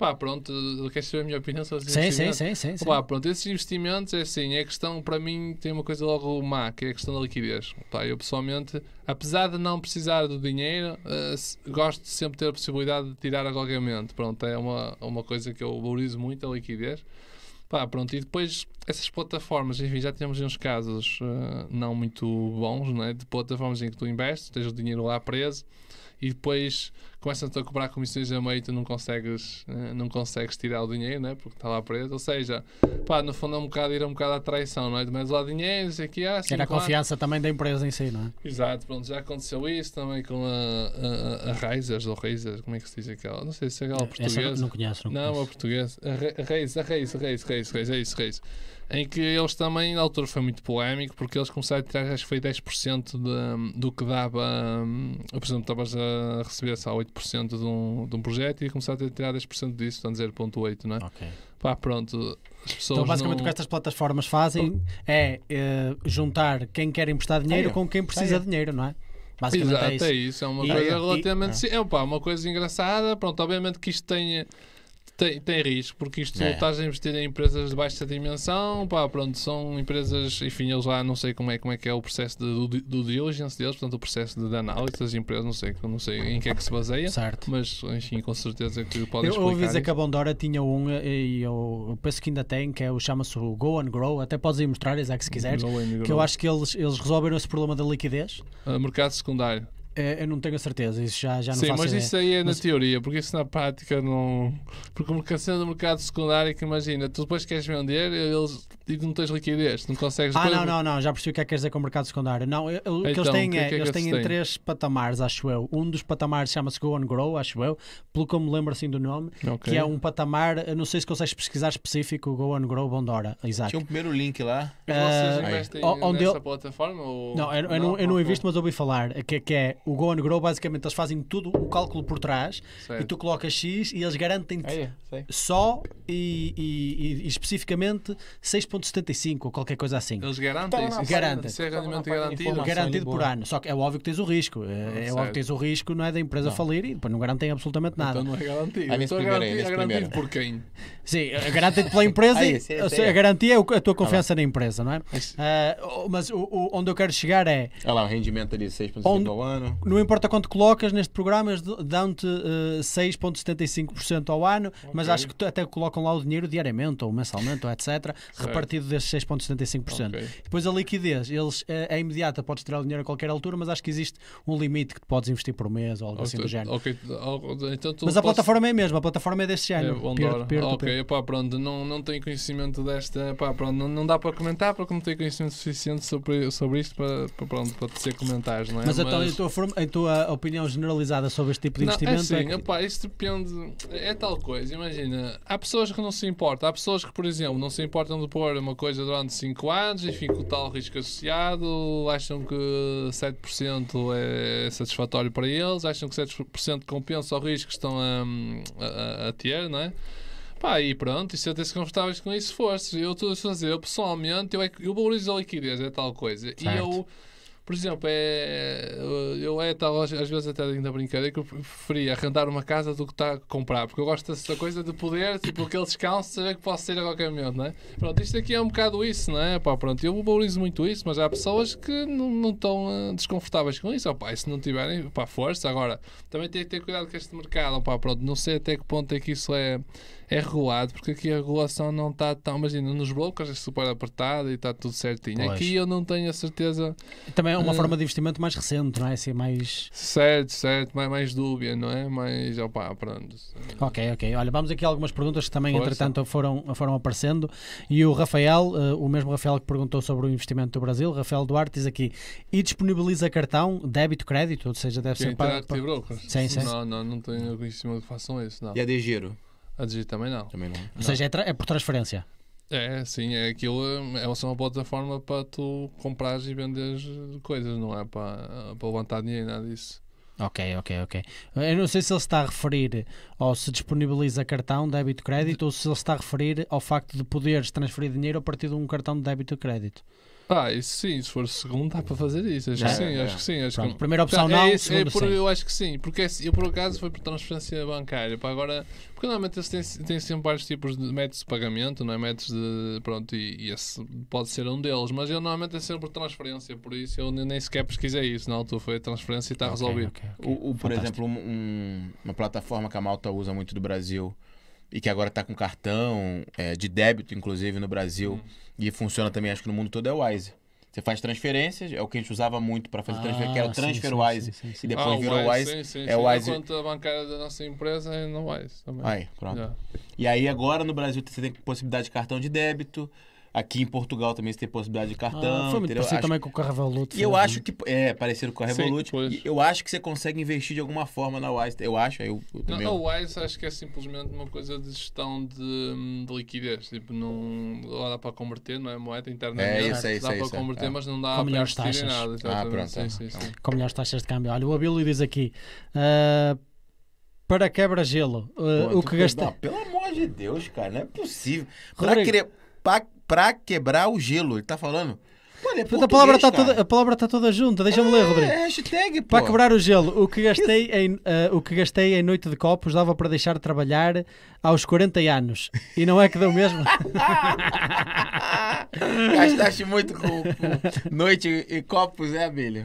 Pá, pronto, queres saber a minha opinião sobre esses sim, Sim, sim, sim. sim. Pá, pronto, esses investimentos, é assim, é questão, para mim, tem uma coisa logo má, que é a questão da liquidez. Pá, eu pessoalmente, apesar de não precisar do dinheiro, uh, gosto de sempre ter a possibilidade de tirar a qualquer momento. Pronto, é uma, uma coisa que eu valorizo muito, a liquidez. Pá, pronto, e depois essas plataformas, enfim, já temos uns casos uh, não muito bons, é de plataformas em que tu investes, tens o dinheiro lá preso, e depois começam-te a cobrar comissões a meio e tu não consegues, eh, não consegues tirar o dinheiro, né? porque está lá preso. Ou seja, pá, no fundo é um bocado ir um bocado à traição, não é? Mas lá dinheiro, isso aqui há. Ah, Era a confiança também da empresa em si, não é? Exato, pronto, já aconteceu isso também com a, a, a ou Reisers, como é que se diz aquela? Não sei se é aquela portuguesa. Essa não conheço, não conheço. Não, é portuguesa. A Reis, a Reis, a é isso, em que eles também, na altura foi muito polémico, porque eles começaram a tirar, acho que foi 10% de, do que dava, por exemplo, estavas a receber só 8% de um, de um projeto e começaram a tirar 10% disso, então 0.8, não é? Ok. Pá, pronto. Então, basicamente, não... o que estas plataformas fazem é, eh, juntar quem quer emprestar dinheiro é, com quem precisa é. de dinheiro, não é? Basicamente é Exato, é isso. É, isso. é uma e, coisa é, relativamente. E, é, é uma coisa engraçada. Pronto, obviamente que isto tem tem, tem risco, porque isto é. estás a investir em empresas de baixa dimensão, pá, pronto, são empresas, enfim, eles lá não sei como é, como é que é o processo de, do, do diligence deles, portanto, o processo de, análise das empresas, não sei, não sei em que é que se baseia, certo. mas enfim, com certeza que pode eu, explicar. Eu ouvi dizer que a Bondora tinha um, e eu penso que ainda tem, que é o chama-se o Go and Grow, até podes ir mostrar, Isaac, se quiseres, que eu acho que eles, eles resolveram esse problema da liquidez. Uh, mercado secundário. É, eu não tenho a certeza, isso já, já não Sim, faço mas ideia. isso aí é mas... na teoria, porque isso na prática não. Porque uma do mercado secundário é que imagina, tu depois queres vender eles... e não tens liquidez, não consegues. Ah, não, não, não, já percebi o que é que queres dizer com o mercado secundário. Não, eu, então, o que eles então, têm que é, é que eles têm, três patamares, acho eu. Um dos patamares chama-se Go and Grow, acho eu, pelo que eu me lembro assim do nome, okay. que é um patamar, não sei se consegues pesquisar específico, Go and Grow Bondora, exato. Tinha um primeiro link lá. Uh, Vocês ah, investem onde nessa eu... plataforma? Ou... Não, eu, não, eu não, não, não invisto, mas ouvi falar, que, que é o Go and Grow, basicamente, eles fazem tudo o cálculo por trás e tu colocas X e eles garantem-te só e, e, e especificamente 6,75 ou qualquer coisa assim. Eles garantem então, isso. É garantem. Isso é rendimento garantido. Garantido por ano. Só que é óbvio que tens o risco. É, ah, é óbvio que tens o risco, não é da empresa não. falir e depois não garantem absolutamente então nada. Então não é garantido. então é garantido, é garantido por quem? Sim, é, garantem-te pela empresa. [laughs] e, a garantia é a tua tá confiança ah, na empresa, não é? Ah, mas o, o, onde eu quero chegar é. Olha lá, o rendimento ali 6,5 ao ano. Não importa quanto colocas neste programa, eles dão-te uh, eh, 6,75% ao ano, okay. mas acho que até colocam lá o dinheiro diariamente ou mensalmente ou etc. Certo. repartido desses 6,75%. Okay. Depois a liquidez, eles é, é imediata, podes tirar o dinheiro a qualquer altura, mas acho que existe um limite que podes investir por mês ou algo okay. assim do género. Então, mas a plataforma é a mesma, a plataforma é deste é, género. É, peer, peer, ok, peer. Pá, pronto, não, não tenho conhecimento desta. Pá, pronto, não, não dá para comentar porque não tenho conhecimento suficiente sobre, sobre isto para, para, pronto, para dizer comentários, não é? Mas, mas... então eu estou a a tua opinião generalizada sobre este tipo de não, é investimento? É sim, é que... isso depende. É tal coisa, imagina. Há pessoas que não se importam. Há pessoas que, por exemplo, não se importam de pôr uma coisa durante 5 anos enfim, com o tal risco associado. Acham que 7% é satisfatório para eles. Acham que 7% compensa o risco que estão a, a, a ter, não é? Pá, e pronto, e se eu tivesse confortáveis com isso, fosse. Eu estou a fazer, eu pessoalmente, eu, é eu valorizo a liquidez, é tal coisa. Certo. E eu por exemplo, é, eh, eu é tal, às vezes até ainda brincadeira é que eu preferia arrendar uma casa do que a comprar, porque eu gosto dessa coisa de poder, tipo, aquele descanso, saber que posso sair a qualquer momento, não é? Pronto, isto aqui é um bocado isso, não é? Pá, pronto, eu valorizo muito isso, mas há pessoas que não, não estão uh, desconfortáveis com isso, opá, e se não tiverem, pá, força. Agora, também tem que ter cuidado com este mercado, pá pronto, não sei até que ponto é que isso é é regulado, porque aqui a regulação não está tão. Imagina, nos blocos é super apertado e está tudo certinho. Pois. Aqui eu não tenho a certeza. Também é uma uh, forma de investimento mais recente, não é? Assim, mais. Certo, certo, mais, mais dúbia, não é? Mais. opá, pronto. Ok, ok. Olha, vamos aqui a algumas perguntas que também, Força. entretanto, foram, foram aparecendo. E o Rafael, uh, o mesmo Rafael que perguntou sobre o investimento do Brasil, Rafael Duarte, diz aqui: e disponibiliza cartão, débito, crédito, ou seja, deve Quem ser para. para... Sim, sim. Não, não, não tenho conhecimento que façam isso, não. E é de giro. A Digi também não. Também não. Ou não. seja, é, é por transferência. É, sim, é aquilo, é só uma plataforma para tu comprar e vender coisas, não é para, para levantar dinheiro, nada disso. Ok, ok, ok. Eu não sei se ele está a referir ou se disponibiliza cartão, débito, crédito, ou se ele está a referir ao facto de poderes transferir dinheiro a partir de um cartão de débito, crédito. Ah, isso sim, se for segundo dá para fazer isso. Acho, é, que, sim, é, acho é. que sim, acho que Primeira opção é não, é, esse, por, Eu acho que sim, porque é assim, eu por acaso foi por transferência bancária. Para agora, porque normalmente tem tem sempre vários tipos de métodos de pagamento, não é? Métodos de. Pronto, e, e esse pode ser um deles, mas eu normalmente é sempre por transferência, por isso eu nem sequer pesquisei isso. Na altura foi a transferência e está okay, resolvido. Okay, okay. O, o, por exemplo, um, uma plataforma que a Malta usa muito do Brasil e que agora está com cartão é, de débito, inclusive no Brasil. Hum e funciona também, acho que no mundo todo, é o Wise. Você faz transferências, é o que a gente usava muito para fazer ah, transferência, que era o TransferWise. Sim, sim, sim, E depois ah, virou Wise. Sim, sim, é Wise. A conta bancária da nossa empresa é no Wise também. Aí, pronto. É. E aí agora no Brasil você tem possibilidade de cartão de débito, Aqui em Portugal também você tem possibilidade de ah, cartão. Ah, foi muito parecido acho... também com o Carrevoluto. E eu assim. acho que. É, parecido com o Carrevoluto. Eu acho que você consegue investir de alguma forma na Wise. Eu acho, eu, eu também. na a Wise acho que é simplesmente uma coisa de gestão de, de liquidez. Tipo, não. dá para converter, não é? Moeda interna É, isso, é, isso, dá é para isso, é. converter, é. mas não dá com para investir taxas. em nada. Ah, pronto. Sim, é. sim, sim. Com melhores taxas de câmbio. Olha, o Abílio diz aqui. Uh, para quebra-gelo, uh, ah, o que gastar. Pelo amor de Deus, cara, não é possível. Rodrigo, para, querer, para pra quebrar o gelo. Ele tá falando Olha, é tá a palavra está toda, a palavra está toda junta, deixa-me ler, é, Rodrigo. É hashtag, para quebrar o gelo, o que, gastei em, uh, o que gastei em noite de copos dava para deixar de trabalhar aos 40 anos. E não é que deu mesmo? [laughs] Gastaste muito com, noite e copos, é, Abelha?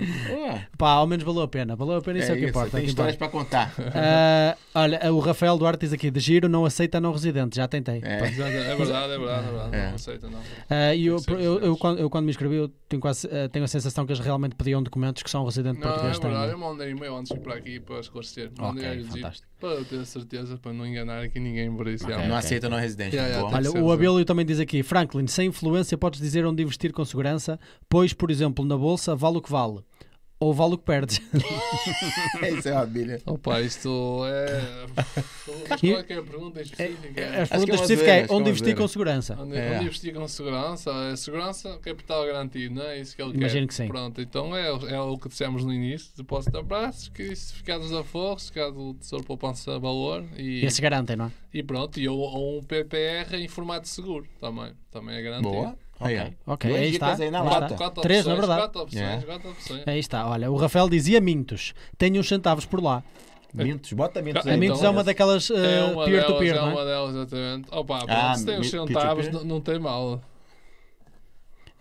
Pá, ao menos valeu a pena. Valeu a pena, isso é, é o que isso, importa. Tem histórias para contar. Uh, olha, o Rafael Duarte diz aqui: de giro não aceita não residente, já tentei. É, é verdade, é verdade, é verdade. Não aceita não. Eh, e eu, eu, eu, eu, eu, quando me inscrevi, eu tenho, quase, eh, tenho a sensação que eles realmente pediam documentos que são residente portugueses é também Não, é verdade, eu mandei e-mail antes de ir para aqui para esclarecer. fantástico. Para ter ter certeza, para não enganar aqui ninguém por isso. Okay, não aceita não residente. Yeah, yeah, Olha, o Abelio também diz aqui: Franklin, sem influência podes dizer onde investir com segurança, pois, por exemplo, na bolsa vale o que vale ou vale o que perdes. Isso [laughs] é uma bilha. Opa, isto é. [laughs] Qualquer é que é pergunta específica? É, a pergunta específica é, é, é, é, é onde investir com segurança. Onde, é. onde investir com segurança? É segurança, capital garantido, não é? Isso que ele Imagino que sim. Pronto, então é, é o que dissemos no início: depósito de abraços, que se ficar dos afogos, ficar do Tesouro Poupança Valor. E, e se não é? E pronto, e ou, ou um PPR em formato seguro também. Também é garantido. Boa. Ok, ok. aí está. bota Três, opções, na verdade. yeah. Aí está. Olha, o Rafael dizia Mintos. Tenho uns centavos por lá. Mintos, bota Mintos aí. A Mintos então, é uma daquelas peer-to-peer, eh, uh, é -peer, não é? uma delas, exatamente. Opa, ah, se tem uns centavos, não, não tem mal.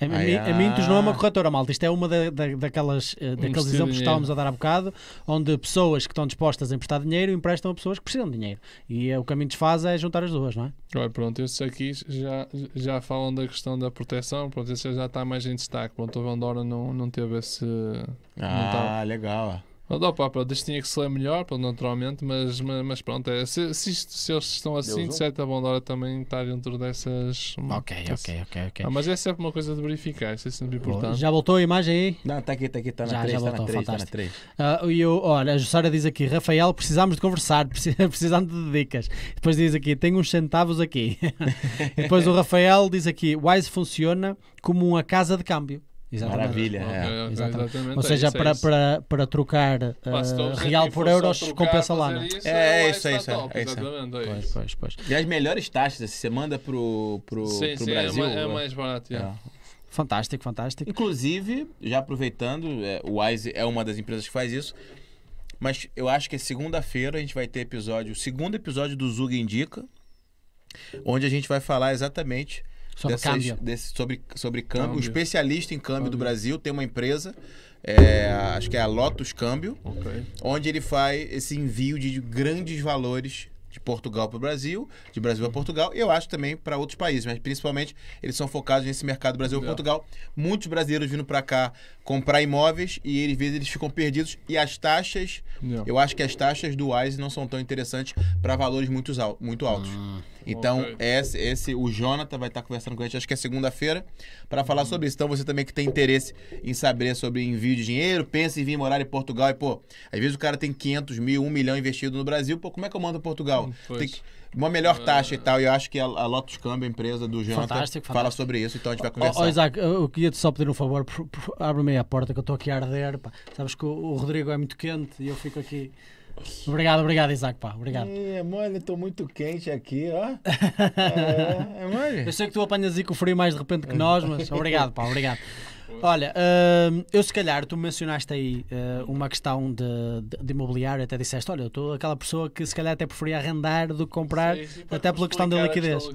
A, é ai, é a Mintos não é uma corretora, malta. Isto é uma da, da, daquelas, eh, daqueles exemplos que estávamos a dar há bocado, onde pessoas que estão dispostas a emprestar dinheiro emprestam a pessoas que precisam de dinheiro. E é, o que a Mintos faz é juntar as duas, não é? Olha, pronto, estes aqui já, já falam da questão da proteção, pronto, esse já está mais em destaque. Pronto, o Vandora não, não teve esse. Ah, não legal. Não dá para, pronto, isto tinha que ser melhor, pronto, naturalmente, mas, mas pronto, é, se, se, se eles estão assim, de certa bom hora também estar dentro dessas. Ok, ok, ok, ok. Ah, mas é sempre uma coisa de verificar, isso é sempre importante. Já voltou a imagem aí? Não, está aqui, está aqui, está na já, 3, já está, voltou, tá na 3 está na 3. Uh, e eu, olha, a Jussara diz aqui, Rafael, precisamos de conversar, [laughs] precisamos de dicas. Depois diz aqui, tenho uns centavos aqui. [laughs] depois o Rafael diz aqui, Wise funciona como uma casa de câmbio. Exatamente. Maravilha. É. Exatamente. Exatamente. É é ou seja, para, para, para trocar uh, real por euros, trocar, compensa lá. Né? Isso, é, é, é isso, é isso. Top, é isso. pois, pois, pois. E as melhores taxas assim, você manda para o Brasil. É, é mais barato. É. Fantástico, fantástico. Inclusive, já aproveitando, o Wise é uma das empresas que faz isso. Mas eu acho que segunda-feira a gente vai ter episódio, o segundo episódio do Zug Indica, onde a gente vai falar exatamente sobre dessas, câmbio. Desse, sobre, sobre câmbio. câmbio. O especialista em câmbio, câmbio, do Brasil tem uma empresa, é, acho que é a Lotus Câmbio, okay. onde ele faz esse envio de grandes valores de Portugal para o Brasil, de Brasil para Portugal, e eu acho também para outros países, mas principalmente eles são focados nesse mercado Brasil-Portugal. Muitos brasileiros vindo para cá comprar imóveis e às vezes eles ficam perdidos e as taxas, Não. eu acho que as taxas do não são tão interessantes para valores muito, muito altos. Ah. Então, okay. esse, esse, o Jonathan vai estar tá conversando com a gente, acho que é segunda-feira, para falar uhum. sobre isso. Então, você também que tem interesse em saber sobre envio de dinheiro, pensa em vir morar em Portugal e, pô, às vezes o cara tem 500 mil, 1 milhão investido no Brasil, pô, como é que eu mando Portugal? Hum, tem que, uma melhor ah. taxa uh... e tal, e eu acho que a, a Lotus Câmbio, a empresa do Jonathan, fantástico, fala sobre isso, então a gente vai conversar. Oh, oh Isaac, eu queria te só pedir um favor, abre-me a porta que eu estou aqui a arder, pá. sabes que o, o Rodrigo é muito quente e eu fico aqui... Obrigado, obrigado, Isaac, pá. Obrigado. É, é mole, estou muito quente aqui, ó. [laughs] É, é, Eu sei que tu apanhas aí com o frio mais de repente que nós, mas [laughs] obrigado, pá, obrigado. Olha, uh, eu se calhar, tu mencionaste aí uh, uma questão de, de, de, imobiliário, até disseste, olha, eu estou aquela pessoa que se calhar até preferia arrendar do que comprar, sim, sim, até pela questão da liquidez.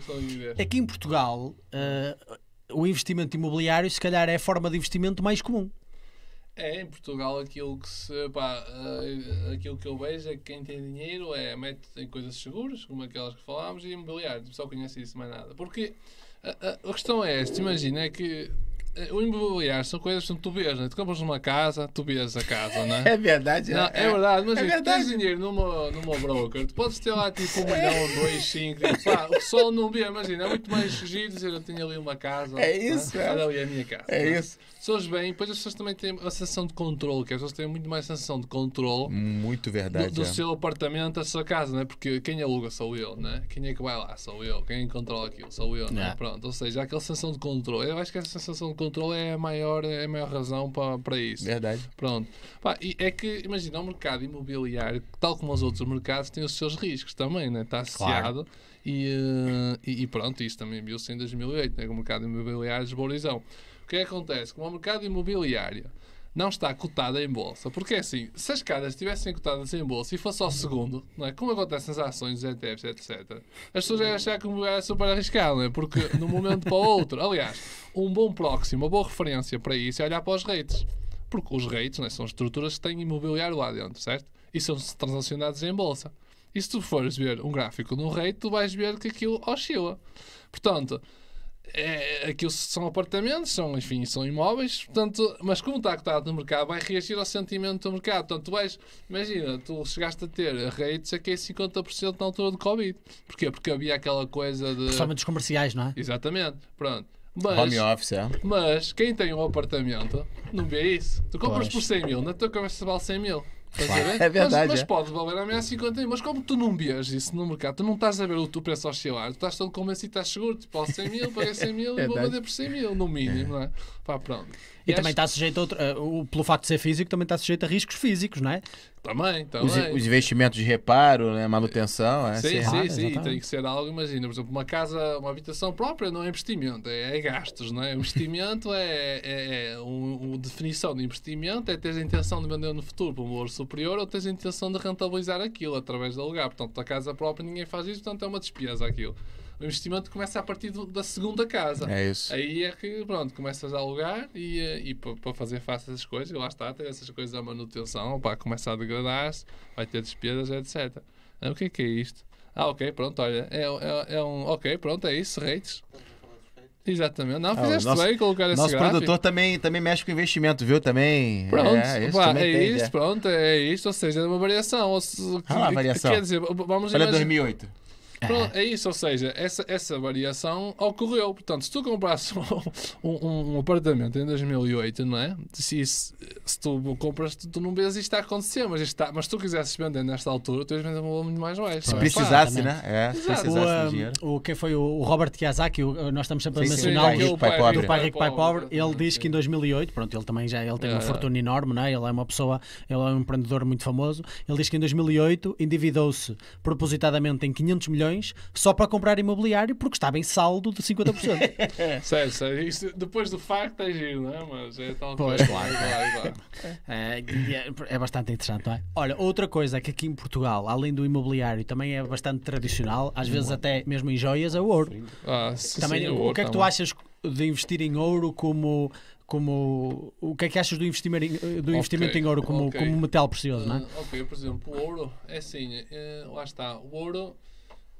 É Aqui em Portugal, uh, o investimento imobiliário se calhar é a forma de investimento mais comum. É, em Portugal aquilo que se. Pá, eh, aquilo que eu vejo é que quem tem dinheiro é, mete em coisas seguras, como aquelas que falámos, e imobiliário. O pessoal conhece isso, mais nada. Porque a, a, a questão é esta: imagina, é que é, o imobiliário são coisas que tu vês, né? Tu compras uma casa, tu vês a casa, não é? [laughs] É verdade, não, é, é verdade. Mas é tipo, verdade. tens dinheiro numa, numa broker, tu podes ter lá tipo um [laughs] milhão, dois, cinco, pá, o pessoal não vê, imagina, é muito mais giro dizer eu tenho ali uma casa. É, é? isso, é? Olha ali a minha casa. É, é? isso. As pessoas vêm, depois as pessoas também têm a sensação de controle, que as pessoas têm muito mais sensação de controle. Muito verdade. Do, do é. seu apartamento, da sua casa, não é? Porque quem aluga sou eu, não é? Quem é que vai lá? Sou eu. Quem controla aquilo? Sou eu, não é? Pronto, ou seja, aquela sensação de controle. Eu acho que essa sensação de controle controle é a maior, é a maior razão para, para isso. Verdade. Pronto. Pá, e é que, imagina, o mercado imobiliário, tal como os outros mercados, tem os seus riscos também, né? está associado. Claro. E, eh, e, e, pronto, isso também viu-se em 2008, né? o mercado imobiliário desvalorizou. O que, é que acontece? Com o mercado imobiliário não está cotada em bolsa. Porque é assim, se as caras estivessem cotadas em bolsa e fosse ao segundo, não é? como acontece nas ações, ETFs, etc., as pessoas iam achar que era é super arriscado, é? porque num momento para o outro, aliás, um bom próximo, uma boa referência para isso é olhar para os rates. Porque os rates é? são estruturas que têm imobiliário lá dentro, certo? E são transacionados em bolsa. E se tu fores ver um gráfico no um rate, tu vais ver que aquilo oscila. Portanto, é, aquilo são apartamentos, são, enfim, são imóveis, portanto, mas como está cotado no mercado, vai reagir ao sentimento do mercado. Portanto, tu vais, imagina, tu chegaste a ter rates aqui é 50% na altura do Covid. Porquê? Porque havia aquela coisa de. Principalmente dos comerciais, não é? Exatamente, pronto. Mas, Home office, é. mas quem tem um apartamento não vê isso. Tu compras pois. por 100 mil, na tua cabeça vale 100 mil. Claro. É verdade. Mas, mas é. podes voltar à meia 50 mil. Mas como tu não vês isso no mercado, tu não estás a ver o teu preço oscilar, tu estás todo convencido, estás seguro, tipo, 100 mil, paguei 100 mil e [laughs] é vou vender por 100 mil, no mínimo, é. não é? Pá, pronto. E, e também acho... está sujeito a outro, uh, pelo facto de ser físico, também está sujeito a riscos físicos, não é? Também, também. Os, os investimentos de reparo, né? manutenção. É, sim, sim, sim. Tem que ser algo, imagina, por exemplo, uma casa, uma habitação própria não é investimento, é, é gastos, não é? O investimento é, é, é um, definição de investimento é ter a intenção de vender no futuro para um valor superior ou ter a intenção de rentabilizar aquilo através de alugar. Portanto, a casa própria ninguém faz isso, portanto é uma despesa aquilo. O investimento começa a partir do, da segunda casa. É isso. Aí é que, pronto, começas a alugar e, eh, e para fazer face a essas coisas, e lá está, tem essas coisas à manutenção, para começar a degradar-se, vai ter despesas, etc. Ah, o que é que é isto? Ah, ok, pronto, olha, é, é, é um. Ok, pronto, é isso, rates. Exatamente. Não, ah, fizeste nosso, bem colocar esse Nosso gráfico. produtor também, também mexe com investimento, viu? Também. Pronto, é, é isso, é tem, isso é. pronto, é isso. Ou seja, é uma variação. Ou se, ah, que, variação. Quer dizer, vamos Olha imaginar, 2008. Pronto, é. é isso, ou seja, essa, essa variação ocorreu. Portanto, se tu comprasses [laughs] um, um, um apartamento em 2008, não é? Se, se, se tu compras, tu, tu, não vês isto a acontecer, mas, isto está, mas se tu quisesses vender nesta altura, tu ias vender um valor muito mais baixo. Se é? precisasse, né? É, se precisasse o, um, o que foi o Robert Kiyosaki, o, nós estamos sempre a mencionar o pai, pai, do Pai Rico, Pai Pobre. Ele diz que em 2008, pronto, ele também já ele tem é, uma fortuna enorme, não é? Ele é uma pessoa, ele é um empreendedor muito famoso. Ele diz que em 2008 endividou-se propositadamente em 500 milhões milhões só para comprar imobiliário porque estava em saldo de 50%. [laughs] sei, sério. depois do facto é giro, não é? Mas é tal pois, coisa. Claro, claro, é, é, é, bastante interessante, não é? Olha, outra coisa que aqui em Portugal, além do imobiliário, também é bastante tradicional, às hum. vezes até mesmo em joias, é o ouro. Ah, sim, também, sim, é o, ouro, que é que tu achas de investir em ouro como como o que é que achas do investimento em, eh, do investimento em ouro como, okay. como metal precioso, não é? Uh, ok, por exemplo, o ouro é assim, uh, lá está, o ouro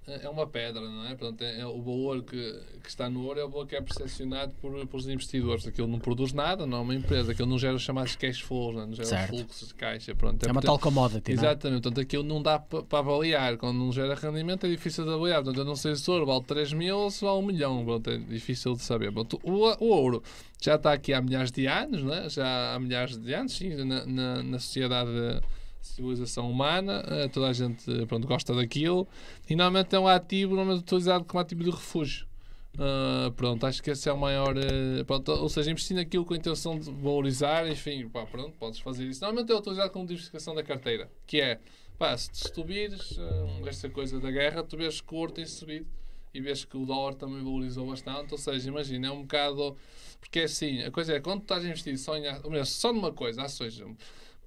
é, é uma pedra, não é? Portanto, é, é o ouro que, que, está no ouro é o ouro que é percepcionado por, pelos investidores. Aquilo não produz nada, não é uma empresa. Aquilo não gera os chamados cash flows, não, é? não gera certo. fluxos de caixa. Pronto. É, é uma portanto, tal commodity, é? Exatamente. Portanto, aquilo não dá para avaliar. Quando não gera rendimento é difícil de avaliar. Portanto, eu não sei se o ouro vale 3 mil ou se vale 1 milhão. Portanto, é difícil de saber. Portanto, o, o ouro já está aqui há milhares de anos, é? já há milhares de anos, sim, na, na, na sociedade civilização humana, eh, toda a gente eh, pronto, gosta daquilo, e normalmente é um ativo normalmente utilizado como ativo de refúgio. Uh, pronto, acho que esse é o maior. Uh, pronto, ou seja, investir naquilo com a intenção de valorizar, enfim, pá, pronto, podes fazer isso. Normalmente é utilizado como diversificação da carteira, que é, pá, se, tu vires uh, esta coisa da guerra, tu vês que o ouro tem subido e vês que o dólar também valorizou bastante. Ou seja, imagina, é um bocado. Porque é assim, a coisa é, quando tu estás a investir só, em, ou melhor, só numa coisa, ações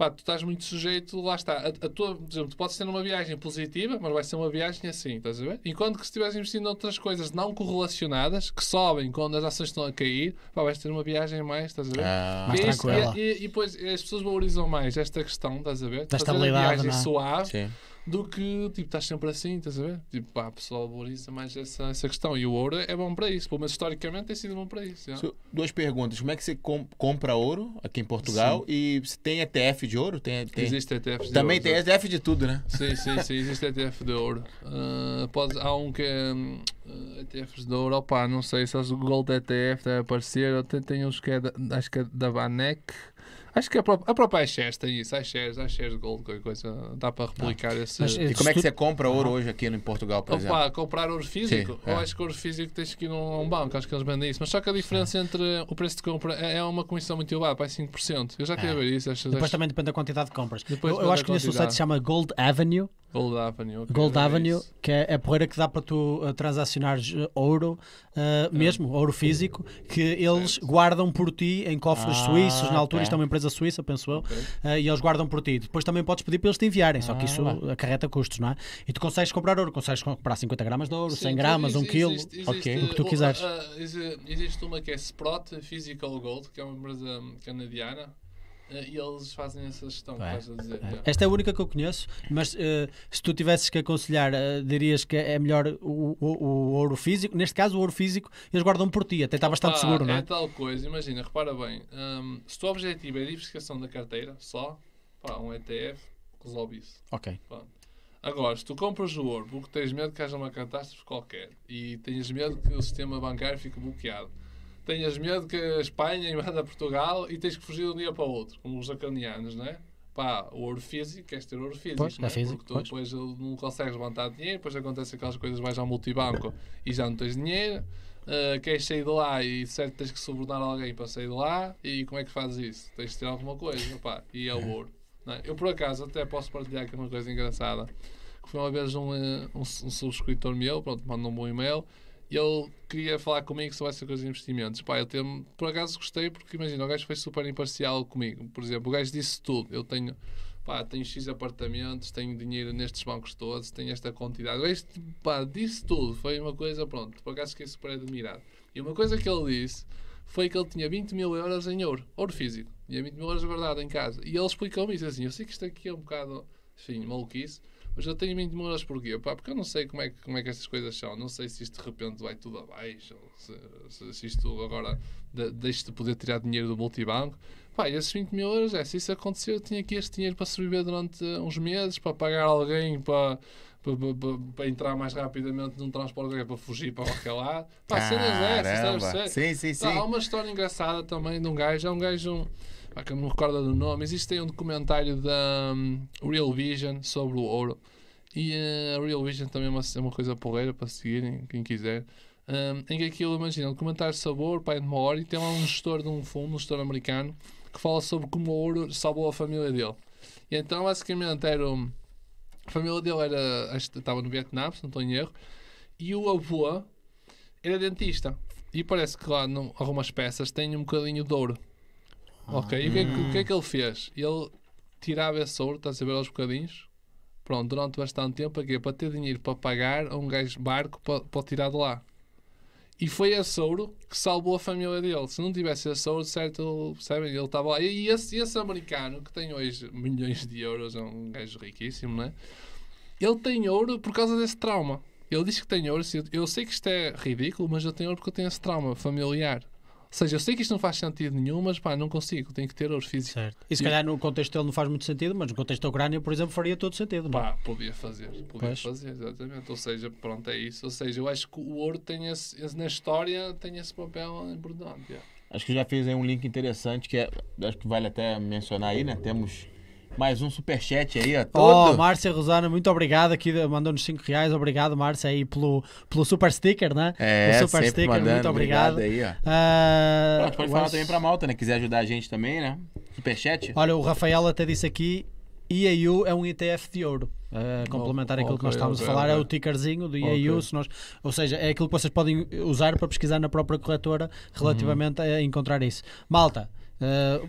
pá, tu estás muito sujeito, lá está. A, a tua, por exemplo, tu podes ter uma viagem positiva, mas vai ser uma viagem assim, estás a ver? Enquanto que se estiveres investindo em outras coisas não correlacionadas, que sobem quando as ações estão a cair, pá, vais ter uma viagem mais, estás a ver? Ah, mais E, e, e, depois as pessoas valorizam mais esta questão, estás a ver? Da estabilidade, viagem não? É? suave. Sim do que tipo, estás sempre assim, estás a ver? Tipo, pá, o pessoal valoriza mais essa, essa questão. E o ouro é bom para isso, pelo menos historicamente tem sido bom para isso. Yeah. duas perguntas: como é que você compra ouro aqui em Portugal? Sim. E tem ETF de ouro? Tem, tem... Existe ETF de Também ouro. Também tem ETF de tudo, né? Sim, sim, sim, existe ETF de ouro. Uh, pode, há um que é ah, ETFs de ouro, opá, não sei se é o Gold ETF deve aparecer, tem, tem uns que é da, acho que é da Banec Acho que a própria, a própria iShares tem isso, iShares, iShares Gold, qualquer coisa, dá para replicar ah, esse... Mas, e como é que você compra ouro hoje aqui em Portugal, por Opa, exemplo? comprar ouro físico? Sim, é. acho que ouro físico tens que ir num banco, acho que eles vendem isso. Mas só que a diferença Sim. entre o preço de compra é, é uma comissão muito elevada, vai 5%. Eu já queria é. ver isso. Acho, depois acho... também depende da quantidade de compras. Depois eu, acho que seu site se chama Gold Avenue, Gold Avenue. Gold é Avenue, que é a porreira que dá para tu eh, transacionares eh, ouro, uh, mesmo, ouro físico, que eles certo. guardam por ti em cofres ah, suíços, na altura okay. isto é uma empresa suíça, pensou okay. uh, e eles guardam por ti. Depois também podes pedir para eles te enviarem, ah, só que ah. isso lá. acarreta custos, não é? E tu consegues comprar ouro, consegues comprar 50 gramas de ouro, Sim, 100 então gramas, 1 um quilo, existe, okay. o que tu quiseres. Uh, existe uma que é Sprott Physical Gold, que é uma empresa hum, canadiana, eh, e eles fazem essa gestão, é. estás a dizer. É. Esta é a única que eu conheço, mas uh, se tu tivesses que aconselhar, uh, dirias que é melhor o, o, o, ouro físico. Neste caso, o ouro físico, eles guardam por ti, até está bastante seguro, não é? É tal coisa, imagina, repara bem. Um, se o teu objetivo é a diversificação da carteira, só, pá, um ETF resolve isso. Ok. Agora, se tu compras o ouro porque tens medo que haja uma catástrofe qualquer e tens medo que o sistema bancário fique bloqueado tenhas medo que a Espanha [laughs] invada Portugal e tens que fugir de um dia para o outro, como os acanianos, não é? Pá, o ouro físico, queres ter ouro físico, pois, não é? é físico, Porque tu pois. depois não consegues levantar dinheiro, depois acontece aquelas coisas, vais ao multibanco e já não tens dinheiro, uh, queres sair de lá e certo tens que subornar alguém para sair de lá, e como é que fazes isso? Tens de ter alguma coisa, pá, e é o é. ouro. É? Eu por acaso até posso partilhar aqui uma coisa engraçada, que foi uma vez um, eh, um, um subscritor meu, pronto, mandou um um e-mail e ele queria falar comigo sobre essa coisa de investimentos. Pá, eu tenho, por acaso gostei, porque imagina, o gajo foi super imparcial comigo. Por exemplo, o gajo disse tudo. Eu tenho, pá, tenho X apartamentos, tenho dinheiro nestes bancos todos, tenho esta quantidade. O gajo, pá, disse tudo. Foi uma coisa, pronto, por acaso fiquei super admirado. E uma coisa que ele disse foi que ele tinha 20 mil euros em ouro, ouro físico. Tinha 20 mil euros guardado em casa. E ele explicou-me isso assim. Eu sei que isto aqui é um bocado, enfim, maluquice mas eu tenho 20 mil euros porquê? Pá, porque eu não sei como é, que, como é que estas coisas são. Não sei se isto de repente vai tudo abaixo, se, se, se isto agora de, deixa de poder tirar dinheiro do multibanco. Pá, esses 20 mil euros, é, se isso acontecer, eu tinha aqui este dinheiro para sobreviver durante uns meses, para pagar alguém, para. Para, para, para, entrar mais rapidamente num transporte para fugir para qualquer lado. Pá, cenas dessas, sabes? Sim, sim, sim. há uma história engraçada também de um gajo, é um gajo. Um, pá, que eu não me recordo do nome, existe aí um documentário da um, Real Vision sobre o ouro. E eh, a Real Vision também é uma, é uma coisa porreira para seguirem, quem quiser. Um, em que aquilo, imagina, um documentário sabor, pai é de uma hora, e tem lá um gestor de um fundo, um gestor americano, que fala sobre como o ouro salvou a família dele. E então, basicamente, era. Um, a família dele era, estava no Vietnã, se não estou em erro, e o avô era dentista. E parece que lá, num, algumas peças, tem um bocadinho de ouro. Ah. Ok, e o que, é, que, que é hum. que ele fez? Ele tirava esse ouro, está a saber aos bocadinhos? Pronto, durante bastante tempo, aqui, para ter dinheiro para pagar a um gajo barco para, para tirar de lá. E foi esse ouro que salvou a família dele. Se não tivesse esse ouro, certo, percebem? Ele estava lá. E esse, esse americano, que tem hoje milhões de euros, é um gajo riquíssimo, né? Ele tem ouro por causa desse trauma. Ele diz que tem ouro. Eu sei que isto é ridículo, mas eu tenho ouro porque eu tenho esse trauma familiar seja, eu sei que isto não faz sentido nenhum, mas pá, não consigo, tenho que ter hoje físico. Certo. E se e calhar eu... no contexto dele não faz muito sentido, mas no contexto da Ucrânia, por exemplo, faria todo sentido, não é? Pá, podia fazer, podia pois. fazer, exatamente. Ou seja, pronto, é isso. Ou seja, eu acho que o ouro tem esse, esse na história, tem esse papel importante. Yeah. Acho que já fiz aí um link interessante que é, acho que vale até mencionar aí, né? Temos mais um superchat aí, ó. Todo. Oh, Márcia Rosana, muito obrigado aqui, mandou-nos 5 reais. Obrigado, Márcia, aí pelo, pelo super sticker, né? É, pelo super sticker, mandando, muito obrigado. obrigado aí, uh, Pronto, pode falar acho... também para malta, né? Quiser ajudar a gente também, né? Superchat. Olha, o Rafael até disse aqui, IAU é um ETF de ouro. Uh, complementar oh, aquilo okay, que nós estávamos okay, a falar, é okay. é o tickerzinho do IAU, se nós, ou seja, é aquilo que vocês podem usar para pesquisar na própria corretora relativamente uhum. a encontrar isso. Malta, uh,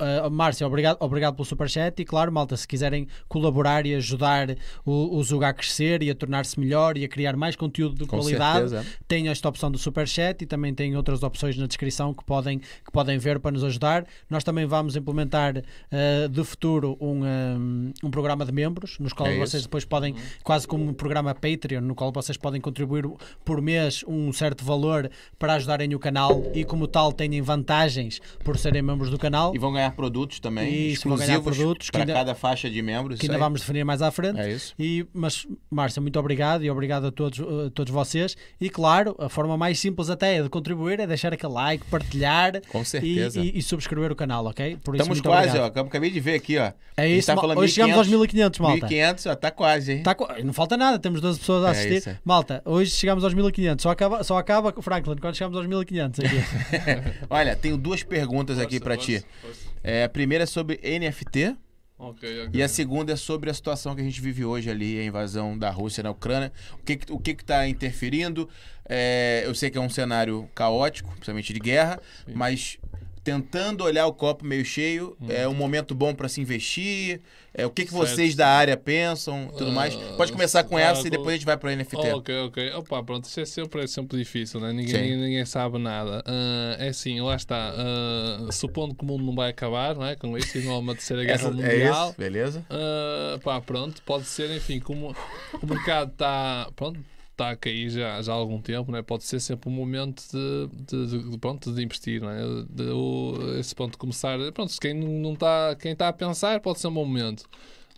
Uh, ah, Márcia, obrigado, obrigado pelo superchat e claro, malta, se quiserem colaborar e ajudar o, o Zuga a crescer e a tornar-se melhor e a criar mais conteúdo de Com qualidade, certeza. tem esta opção do superchat e também tem outras opções na descrição que podem, que podem ver para nos ajudar. Nós também vamos implementar uh, de futuro um, um, ah, um, programa de membros, nos qual é vocês depois podem, uhum. quase como um programa Patreon, no qual vocês podem contribuir por mês um certo valor para ajudarem o canal e como tal têm vantagens por serem membros do canal. E vão ganhar ganhar produtos também, isso, exclusivos produtos, para ainda, cada faixa de membros. Que ainda aí. vamos definir mais à frente. É isso. E, mas, Márcia, muito obrigado e obrigado a todos, a todos vocês. E, claro, a forma mais simples até é de contribuir é deixar aquele like, partilhar Com certeza. E, e, e subscrever o canal, ok? Por isso, Estamos quase, ó. Acabei de ver aqui, ó. É isso, tá hoje 1, chegamos 500, aos 1500, malta. 1500, ó, tá quase, hein? Tá, não falta nada, temos 12 pessoas a é assistir. É malta, hoje chegamos aos 1500, só acaba, só acaba Franklin, quando chegamos aos 1500 [laughs] Olha, tenho duas perguntas aqui para ti. Posso. É, a primeira é sobre NFT. Okay, E a segunda é sobre a situação que a gente vive hoje ali, a invasão da Rússia na Ucrânia. O que o que está interferindo? É, eu sei que é um cenário caótico, principalmente de guerra, Sim. mas tentando olhar o copo meio cheio, hum. é um momento bom para se investir, é, o que, que vocês da área pensam tudo uh, mais. Ah, pode começar com uh, essa uh, e depois a gente vai para o NFT. Ok, ok. Opa, pronto, isso é sempre, é sempre difícil, né? ninguém, ninguém, ninguém sabe nada. Ah, é assim, lá está. Ah, supondo que o mundo não vai acabar, não é? com isso, e não há uma terceira guerra essa, é mundial. É isso, beleza. pá, pronto, pode ser, enfim, como o mercado está. Pronto, destaca aí já, já há algum tempo, né? pode ser sempre um momento de, de, de pronto, de investir, né? de, de, esse ponto de começar. Pronto, quem não está quem tá a pensar pode ser um bom momento.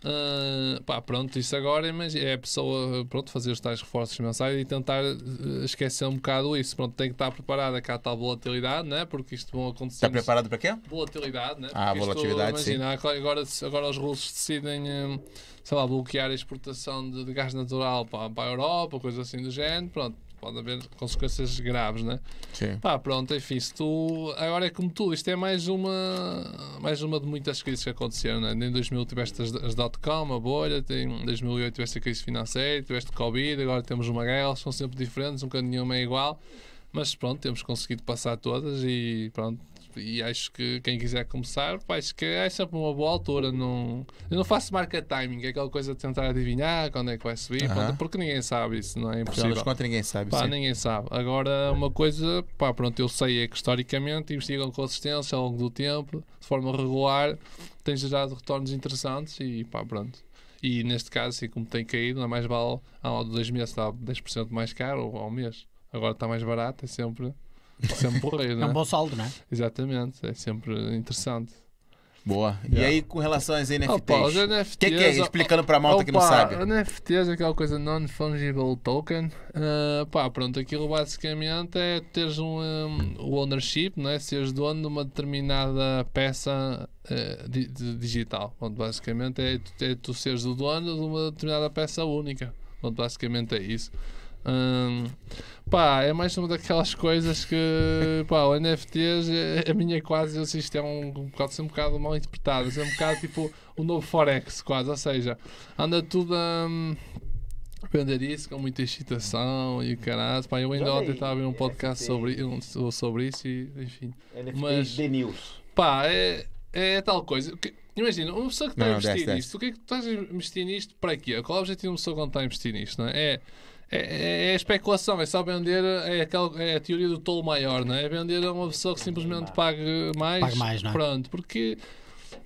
Uh, pá, pronto, isso agora é a pessoa pronto, fazer os tais reforços mensais e tentar eh, esquecer um bocado isso. Pronto, tem que estar preparada cá a tal volatilidade, né? porque isto vão acontecer. Está preparado para quê? Volatilidade, né? Ah, porque volatilidade. Isto, imagina, sim. agora, agora os russos decidem. Uh, sei lá, bloquear a exportação de, de gás natural para, para a Europa, coisa assim do género, pronto, pode haver consequências graves, né? Sim. Pá, pronto, enfim, é se tu. Agora é como tu, isto é mais uma. Mais uma de muitas crises que aconteceram, né? Em 2000 tiveste as, as dot-com, a bolha, em 2008 tiveste a crise financeira, tiveste Covid, agora temos uma guerra, elas são sempre diferentes, nunca nenhuma é igual. Mas pronto, temos conseguido passar todas e pronto, gosto tipo, e acho que quem quiser começar, pá, acho que é sempre uma boa altura. Não, eu não faço marca timing, é aquela coisa de tentar adivinhar quando é que vai subir, uh -huh. porque ninguém sabe isso, não é impossível. Afinal ninguém sabe. Pá, sim. ninguém sabe. Agora, uma coisa, pá, pronto, eu sei é que historicamente investigam consistência ao longo do tempo, de forma regular, tem gerado retornos interessantes e pá, pronto. E neste caso, assim como tem caído, não é mais vale um de dois meses está 10% mais caro ou ao mês. Agora está mais barato, é sempre Sempre é? É um bom saldo, não é? Exatamente, é sempre interessante. Boa. Yeah. E aí, com relação às NFTs? Opa, NFTs o que, que, é? é? Explicando para a malta opa, que não sabe. NFTs é aquela coisa non-fungible token. Uh, pá, pronto, aquilo basicamente é teres um, um ownership, né? seres dono de uma determinada peça uh, di digital. Pronto, basicamente é, é tu seres o dono de uma determinada peça única. Pronto, basicamente é isso. Hum, pá, é mais uma daquelas coisas que pá, o NFTs, é, é a minha quase, eu sei isto é um, um, bocado, um bocado mal interpretado, é um bocado tipo o novo Forex, quase, ou seja, anda tudo a. Hum, aprender isso com muita excitação e o caralho. Pá, eu ainda Já ontem estava a ver um podcast sobre, sobre isso e enfim. Mas, de News. Pá, é, é tal coisa. Imagina, uma pessoa que está não, a investir nisto, o que é que tu estás a investir nisto para quê? Qual é o objetivo de uma pessoa que não está a investir nisto? Não é? é é, é, é, especulação, é só vender. É, aquela, é a teoria do tolo maior, não é? é vender a uma pessoa que simplesmente pague mais. Pague mais, não é? Pronto, porque.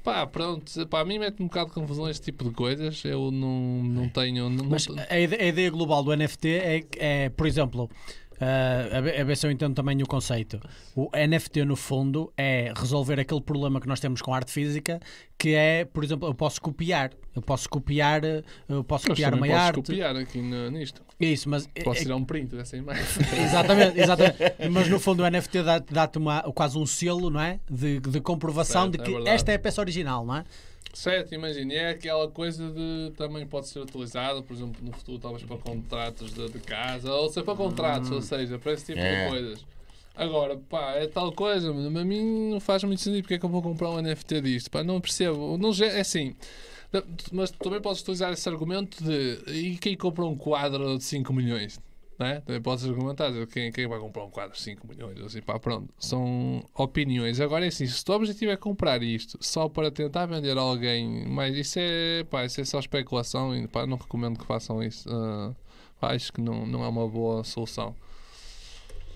Pá, pronto, para mim mete um bocado de confusão este tipo de coisas. Eu não, não é. tenho. Não, Mas não... A, ideia, global do NFT é, é por exemplo, Uh, ah, eu então também o conceito. O NFT, no fundo, é resolver aquele problema que nós temos com a arte física, que é, por exemplo, eu posso copiar. Eu posso copiar, ah, eu posso copiar uma posso arte. copiar aqui no, nisto. Isso, mas. É, posso é, tirar um print dessa imagem. [laughs] Exatamente, exatamente. mas no fundo o NFT dá-te dá quase um selo, não é? De, de comprovação certo, de é que é esta é a peça original, não é? Certo, imagina, é aquela coisa de também pode ser utilizada, por exemplo, no futuro, talvez para contratos de, de casa, ou seja, para contratos, hum. ou seja, para esse tipo é. de coisas. Agora, pá, é tal coisa, mas a mim não faz muito sentido porque é que eu vou comprar um NFT disto, pá, não percebo. Não, é assim, mas também podes utilizar esse argumento de e quem compra um quadro de 5 milhões? É? Também argumentar, quem, quem vai comprar um quadro 5 milhões, assim, pá, pronto. São opiniões. Agora é assim, se o teu objetivo é comprar isto só para tentar vender a alguém, mas isso é, pá, isso é só especulação e pá, não recomendo que façam isso. Uh, pá, acho que não, não é uma boa solução.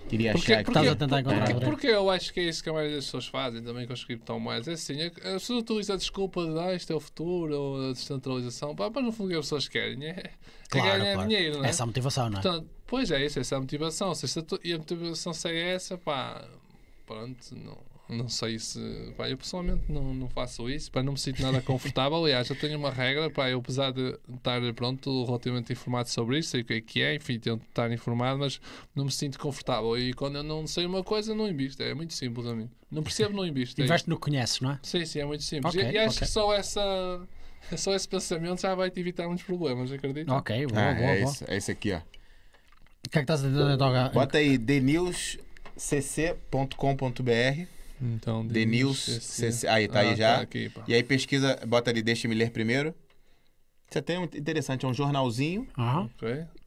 Queria porque, achar porque, que estás a tentar encontrar. Porque, porque eu acho que é isso que a maioria das pessoas fazem também com as criptomoedas. É assim, é as ah, pessoas utilizam a desculpa de ah, isto é o futuro ou a descentralização, pá, mas no fundo o que as pessoas querem é, é ganhar claro. dinheiro, não é? Essa é a motivação, não é? Portanto, Pois é, isso, essa é a motivação. Se esta, e a motivação segue essa, pá, pronto, não, não sei se. Pá, eu pessoalmente não, não faço isso, pá, não me sinto nada confortável. [laughs] Aliás, eu tenho uma regra, pá, eu apesar de estar pronto, relativamente informado sobre isso, sei o que é que é, enfim, tento estar informado, mas não me sinto confortável. E quando eu não sei uma coisa, não invisto. É muito simples a mim. Não percebo, não invisto. É Investe no que conheces, não é? Sim, sim, é muito simples. Okay, e, e acho okay. que só essa. Só esse pensamento já vai te evitar muitos problemas, acredito. Ok, boa, ah, boa, é, boa. Isso, é isso aqui, ó. O que é que tá toca? Bota aí, denilscc.com.br. Então, denilscc. Aí, tá ah, aí já. Tá aqui, e aí pesquisa, bota ali, deixa me ler primeiro. Isso é até é um, interessante, é um jornalzinho uhum.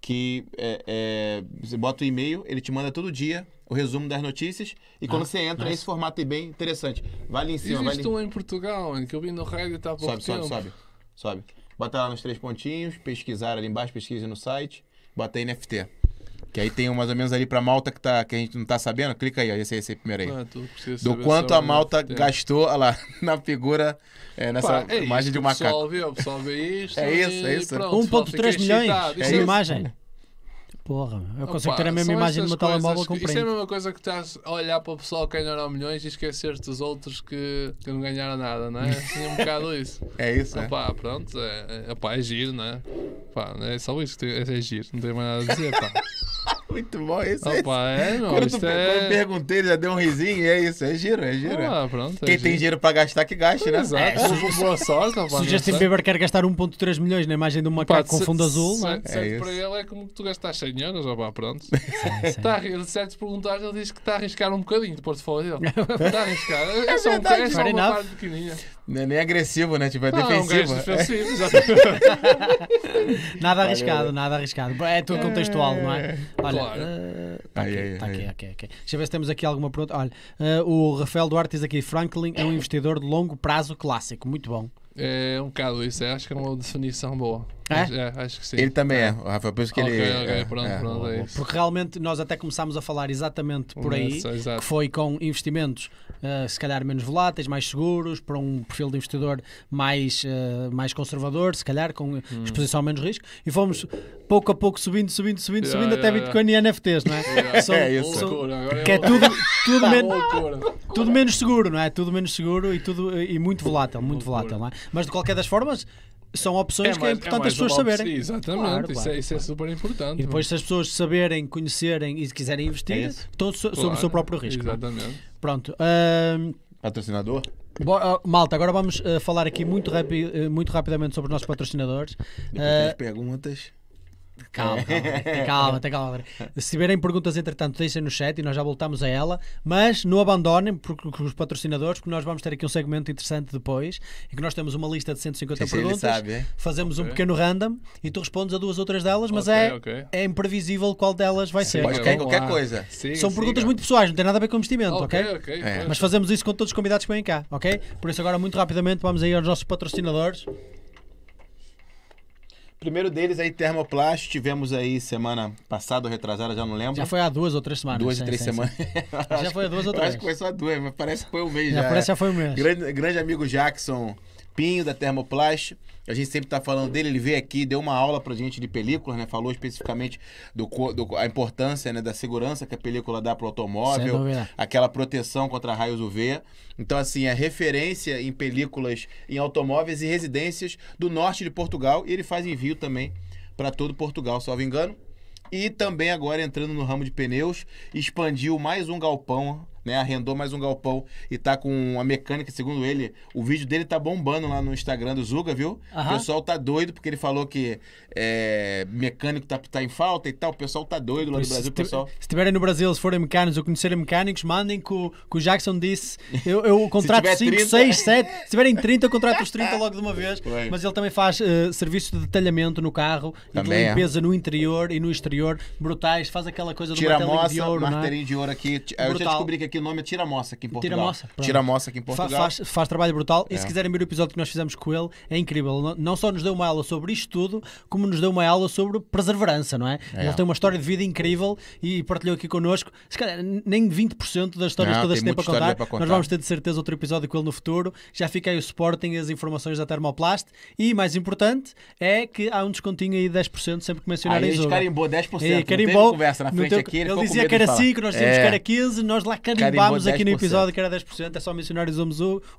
que é, é, você bota o e-mail, ele te manda todo dia o resumo das notícias e quando ah, você entra nesse formato é bem interessante. Vai ali em cima. Existe um em Portugal, que eu vi no Reddit e pouco sobe, tempo. Sobe, sobe, sobe. Bota lá nos três pontinhos, pesquisar ali embaixo, pesquisa no site, bota aí NFT. Que aí tem mais ou menos ali para malta que, tá, que a gente não tá sabendo. Clica aí, ó, esse, esse primeiro aí. Ah, Do quanto a malta é. gastou, lá, [laughs] na figura, é, nessa Pá, é imagem isso, de um macaco. Absolve, absolve isso. É isso, é isso. 1,3 milhões é imagem. Porra, eu Opa, consigo ter a mesma imagem no meu telemóvel com Isso é a mesma coisa que estás a olhar para o pessoal que ganharam milhões e esquecer-te dos outros que, que não ganharam nada, não é? é assim, é um bocado isso. [laughs] É isso, é. Opa, é? pronto, é, é, opa, é giro, não é? Opa, é só isso que é, é giro, não tenho mais nada a dizer, pá. [laughs] Muito bom, é isso Opa, é, quando, tu, é... perguntei, já deu um risinho, é isso, é giro, é giro. Ah, pronto, Quem tem dinheiro para gastar, que gaste, né? Exato, boa sorte, rapaz. Se o Justin Bieber quer gastar 1.3 milhões na imagem de um macaco com fundo azul, certo, é? Para ele é como tu gastaste 100 euros, vá, pronto. Sim, sim. se te é perguntar, ele diz que está a arriscar um bocadinho de portfólio dele. [laughs] Está a arriscar. É, só um tá teste, é só uma parte pequenininha. Não é nem agressivo, né? Tipo, é não, defensivo. É um defensivo, [laughs] nada arriscado, nada arriscado. É tudo contextual, não é? é. Olha, claro. está eh, uh, aqui, está aqui, Deixa eu ver se temos aqui alguma pergunta. Olha, uh, o Rafael Duarte diz aqui: Franklin é um investidor de longo prazo clássico. Muito bom. É um bocado isso, é, acho que é uma definição boa. É? É, acho que sim. Ele também é, o é, Rafael, por isso que ele okay, é, pronto, é. Pronto, é Porque realmente nós até começámos a falar exatamente por aí, que foi com investimentos ah, se calhar menos voláteis, mais seguros, para um perfil de investidor mais, uh, mais conservador, se calhar com hum. exposição a menos risco, e fomos pouco a pouco subindo, subindo, subindo, yeah, subindo yeah, até yeah. Bitcoin e NFTs, não é? [laughs] Yeah. São, é isso. São, Loucura, que é tudo, tudo, [laughs] men tudo menos seguro, não é? Tudo menos seguro e, tudo, e muito volátil, muito volátil, não é? Mas de qualquer das formas, são opções é mais, que é, é importante é as pessoas saberem. Sim, exatamente, claro, isso, é- claro, é, isso é, super importante. E depois, é? se as pessoas saberem, conhecerem e quiserem investir, é estão so sob o seu próprio risco. Exatamente. Não? Pronto. Uh... Patrocinador? uh, malta, agora vamos uh, falar aqui muito, rapi eh, muito rapidamente sobre os nossos patrocinadores. Depois ah, perguntas. Calma, calma, calma, tem calma. Se tiverem perguntas, entretanto, deixem no chat e nós já voltamos a ela. Mas não abandonem porque, os patrocinadores, porque nós vamos ter aqui um segmento interessante depois, em que nós temos uma lista de 150 Sim, perguntas, sabe, é. fazemos okay. um pequeno random e tu respondes a duas ou três delas, mas okay, é, okay. é imprevisível qual delas vai ser. Pode qualquer, qualquer coisa. Sim, São perguntas muito pessoais, não tem nada a ver com investimento, ok? É. Mas fazemos isso com todos os convidados que vêm cá, ok? Por isso agora, muito rapidamente, vamos aí aos nossos patrocinadores. Primeiro deles aí, Termoplast, tivemos aí semana passada ou retrasada, já não lembro. Já foi há duas ou três semanas. Duas ou três sim, semanas. Sim, sim. [laughs] já foi há duas ou três. Acho que foi há duas, mas parece que foi um mês já. já. Parece é. que foi um mês. Grande, grande amigo Jackson, Pinho, da Termoplast. A gente sempre está falando dele, ele veio aqui, deu uma aula para gente de películas, né? Falou especificamente do, do a importância né, da segurança que a película dá para o automóvel, aquela proteção contra raios UV. Então, assim, é referência em películas em automóveis e residências do norte de Portugal. E ele faz envio também para todo Portugal, salvo engano. E também agora entrando no ramo de pneus, expandiu mais um galpão né? Arrendou mais um galpão e tá com a mecânica, segundo ele. O vídeo dele tá bombando lá no Instagram do Zuga, viu? Uhum. O pessoal tá doido, porque ele falou que é, mecânico tá, tá em falta e tal. O pessoal tá doido lá no Brasil, se pessoal. Se estiverem no Brasil, se forem mecânicos ou conhecerem mecânicos, mandem que o, que o Jackson disse. Eu, eu [laughs] contrato 5, 6, 7. Se tiverem 30, eu contrato os 30 logo de uma vez. Foi. Mas ele também faz uh, serviço de detalhamento no carro também e de é. limpeza é. no interior e no exterior. Brutais, faz aquela coisa do Tira martelinho moça, de ouro. É? Martelinho é? de ouro aqui. Brutal. Eu já descobri que aqui o nome é Tira Moça aqui em Portugal. Tira Moça. Tira Moça aqui em Portugal. Faz, faz trabalho brutal. É. E se é. quiserem ver o episódio que nós fizemos com ele, é incrível. Não só nos deu uma aula sobre isto tudo, como nos deu uma aula sobre perseverança, não é? é. Ele tem uma história de vida incrível e partilhou aqui connosco. Se calhar nem 20% das histórias não, todas que tem para contar. para contar. Nós vamos ter de certeza outro episódio com ele no futuro. Já fica aí o Sporting e as informações da Termoplast. E mais importante é que há um descontinho aí de 10% sempre que mencionarem ah, Zoom. Eles carimbou 10%. E, carimbou. Não conversa na frente teu, aqui. Ele, ele dizia que era 5, nós tínhamos é. que era 15, nós lá carimbamos carimbamos aqui no episódio que era 10%, é só mencionar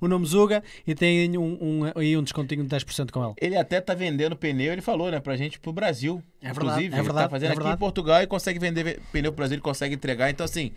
o nome Zuga e tem um, um, um descontinho de 10% com ele. Ele até tá vendendo pneu, ele falou, né, pra gente pro Brasil. É verdade, inclusive, é verdade, ele tá fazendo é aqui em Portugal e consegue vender pneu pro Brasil, ele consegue entregar. Então, assim,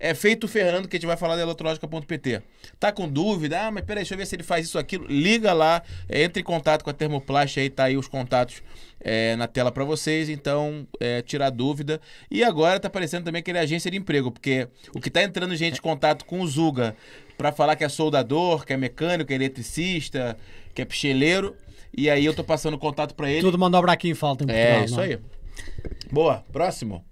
é feito o Fernando, que a gente vai falar da eletrológica.pt. Tá com dúvida? Ah, mas peraí, deixa eu ver se ele faz isso aquilo. Liga lá, é, entre em contato com a Termoplast aí, tá aí os contatos é, na tela para vocês, então é, tirar dúvida. E agora tá aparecendo também aquele agência de emprego, porque o que tá entrando gente em contato com o Zuga para falar que é soldador, que é mecânico, que é eletricista, que é picheleiro, e aí eu tô passando contato para ele. Tudo mandou um braquinho em falta em é Portugal, É, isso né? aí. Boa, próximo.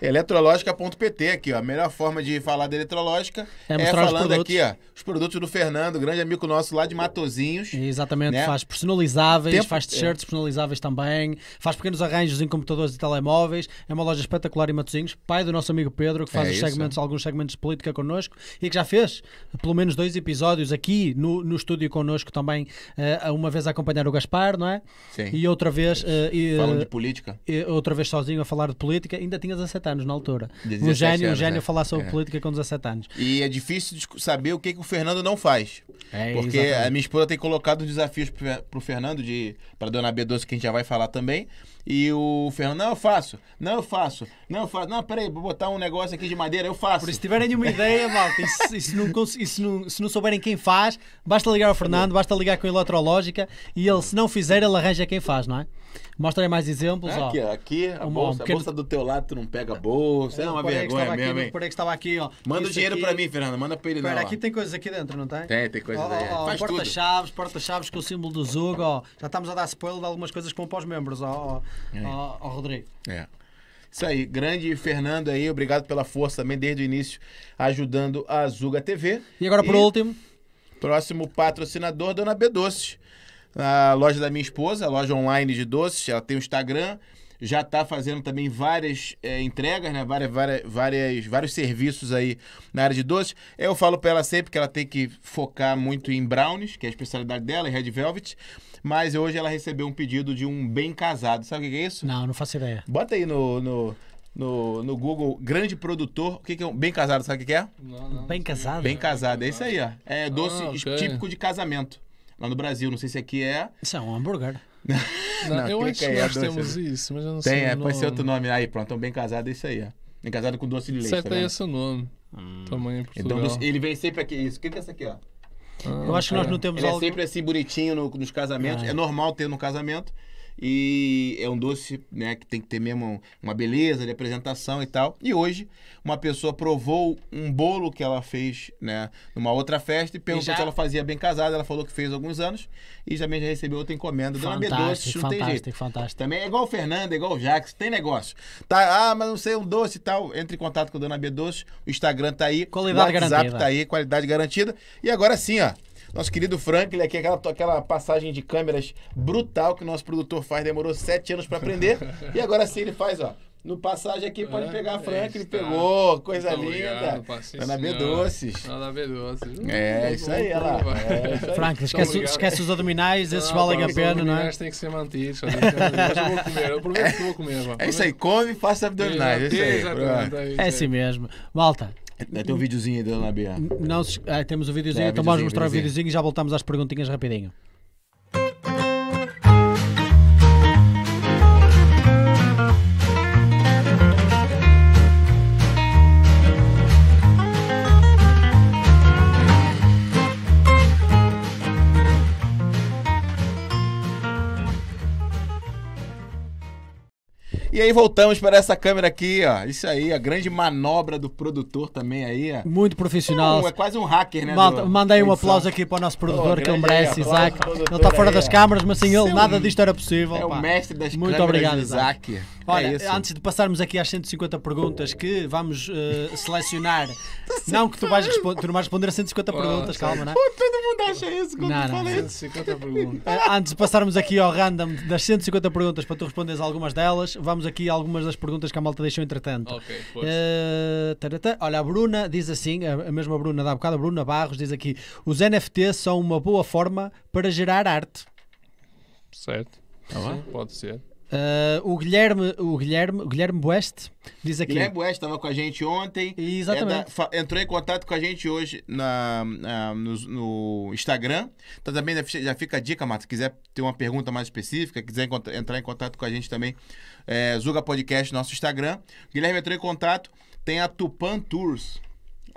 Eletrológica.pt aqui, ó. A melhor forma de falar da eletrológica é, é falando aqui, ó. Os produtos do Fernando, grande amigo nosso lá de Matozinhos. Exatamente, né? faz personalizáveis, Tempo... faz é. t-shirts é. personalizáveis também, faz pequenos arranjos em computadores e telemóveis. É uma loja espetacular em Matozinhos, pai do nosso amigo Pedro, que faz é segmentos, alguns segmentos de política connosco e que já fez pelo menos dois episódios aqui no, no estúdio connosco também, uh, uma vez a acompanhar o Gaspar, não é? Sim. E outra vez. Uh, e, Falando de eh, política. E outra vez sozinho a falar de política. Ainda tinhas a 17 anos na altura. o gênio, anos, gênio né? falar sobre é. política com 17 anos. E é difícil saber o que, que o Fernando não faz. É, porque exatamente. a minha esposa tem colocado desafios o Fernando, de para dona B12, que a gente já vai falar também. E o Fernando, não, eu faço, não, eu faço, não, eu faço, não, peraí, vou botar um negócio aqui de madeira, eu faço. Por se tiverem nenhuma ideia, [laughs] malta, e se, e se, não, e se, não, se não souberem quem faz, basta ligar ao Fernando, basta ligar com a Eletrológica e ele, se não fizer, ele arranja quem faz, não é? Mostra aí mais exemplos. É aqui, ó. aqui, a, uma, bolsa, a bolsa do teu lado, tu não pega a bolsa. É, é uma vergonha mesmo, hein? Por que estava aqui, ó. Manda Isso o dinheiro aqui... para mim, Fernando. Manda para ele, Pera, não. aqui ó. tem coisas aqui dentro, não tem? Tem, tem coisas ó, aí. Ó, porta-chaves, porta-chaves com o símbolo do Zuga, ó. Já estamos a dar spoiler de algumas coisas que vão para os membros, ó, ó, é. ó, ó Rodrigo. É. Isso aí, grande Fernando aí, obrigado pela força também desde o início ajudando a Zuga TV. E agora e por último, próximo patrocinador, Dona B doce a loja da minha esposa, a loja online de doces, ela tem o Instagram, já está fazendo também várias é, entregas, né? Várias, várias, várias, vários serviços aí na área de doces. Eu falo para ela sempre que ela tem que focar muito em brownies, que é a especialidade dela, em red velvet. Mas hoje ela recebeu um pedido de um bem casado. Sabe o que é isso? Não, não faço ideia. Bota aí no, no, no, no Google, grande produtor. O que, que é um bem casado? Sabe o que, que é? Não, não, bem casado? Bem casado, é isso aí, ó. É ah, doce ah, okay. típico de casamento lá no Brasil. Não sei se aqui é. Isso é um hambúrguer. não, [laughs] não, eu acho que é nós temos isso, mas eu não tem, sei. Tem, é, pode ser outro nome. Aí, pronto, estão bem casados, é isso aí, ó. Bem casado com doce de leite. Certo tá é esse o nome. Hum. Tamanho Portugal. Então, ele vem sempre aqui. Isso. O que é essa aqui, ó? Ah, eu acho que nós é. não temos ele é algo... é sempre assim bonitinho no, nos casamentos. Ah. É normal ter no casamento. E é um doce né, que tem que ter mesmo uma beleza de apresentação e tal. E hoje, uma pessoa provou um bolo que ela fez né, numa outra festa e perguntou já... se ela fazia bem casada. Ela falou que fez alguns anos e também já recebeu outra encomenda. Dona B doce, não tem jeito. Fantástico. Também é igual o Fernando, é igual o Jax, tem negócio. Tá, ah, mas não sei, um doce e tal. Entre em contato com a Dona B Doce, o Instagram tá aí, qualidade o WhatsApp garantida. tá aí, qualidade garantida. E agora sim, ó. Nosso querido Franklin aqui, aquela, aquela passagem de câmeras brutal que o nosso produtor faz, demorou sete anos para aprender. [laughs] e agora sim ele faz, ó. No passagem aqui pode é, pegar a é Franklin, tá. pegou, coisa Muito linda. Tá na B Doces. Tá na B Doces. É, tá então é isso aí, olha lá. É, esquece, esquece, os abdominais, esses valem a pena, não é? tem que ser mantidos. Mas eu vou comer, eu prometo que vou comer. É isso aí, come e faça abdominais. É, isso aí, é assim mesmo. Malta, tem um videozinho aí da Ana Bia. Não, ah, temos então o videozinho, é então vamos mostrar o videozinho e já voltamos às perguntinhas rapidinho. E aí voltamos para essa câmera aqui, ó. Isso aí, a grande manobra do produtor também aí, ó. É. Muito profissional. É, uh, um, é quase um hacker, né? Malta, do... mandei um aplauso aqui para o nosso produtor, oh, que é o merece, Isaac. Ele está fora aí, das câmaras, mas sem ele nada disto era possível. É pá. o mestre das Muito obrigado, Isaac. Isaac. É Olha, é antes de passarmos aqui às 150 perguntas que vamos uh, selecionar. [laughs] Tá não que tu vais tu não vais responder a 150 oh, perguntas, calma, não é? Né? todo mundo acha isso quando não, não, isso. 150 perguntas. Eh, antes de passarmos aqui ao random das 150 perguntas para tu responderes algumas delas, vamos aqui algumas das perguntas que a malta deixou entretanto. Ok, uh, Olha, a Bruna diz assim, a, mesma Bruna da bocada, a Bruna Barros diz aqui: os NFTs são uma boa forma para gerar arte. Certo. Tá pode ser. Uh, o Guilherme, o Guilherme, Guilherme West diz aqui. Guilherme West estava com a gente ontem. Exatamente. É da, entrou em contato com a gente hoje na, na no, no, Instagram. Então também já fica a dica, Marta. Se quiser ter uma pergunta mais específica, quiser entrar em contato com a gente também, é, Zuga Podcast, nosso Instagram. Guilherme entrou em contato. Tem a Tupan Tours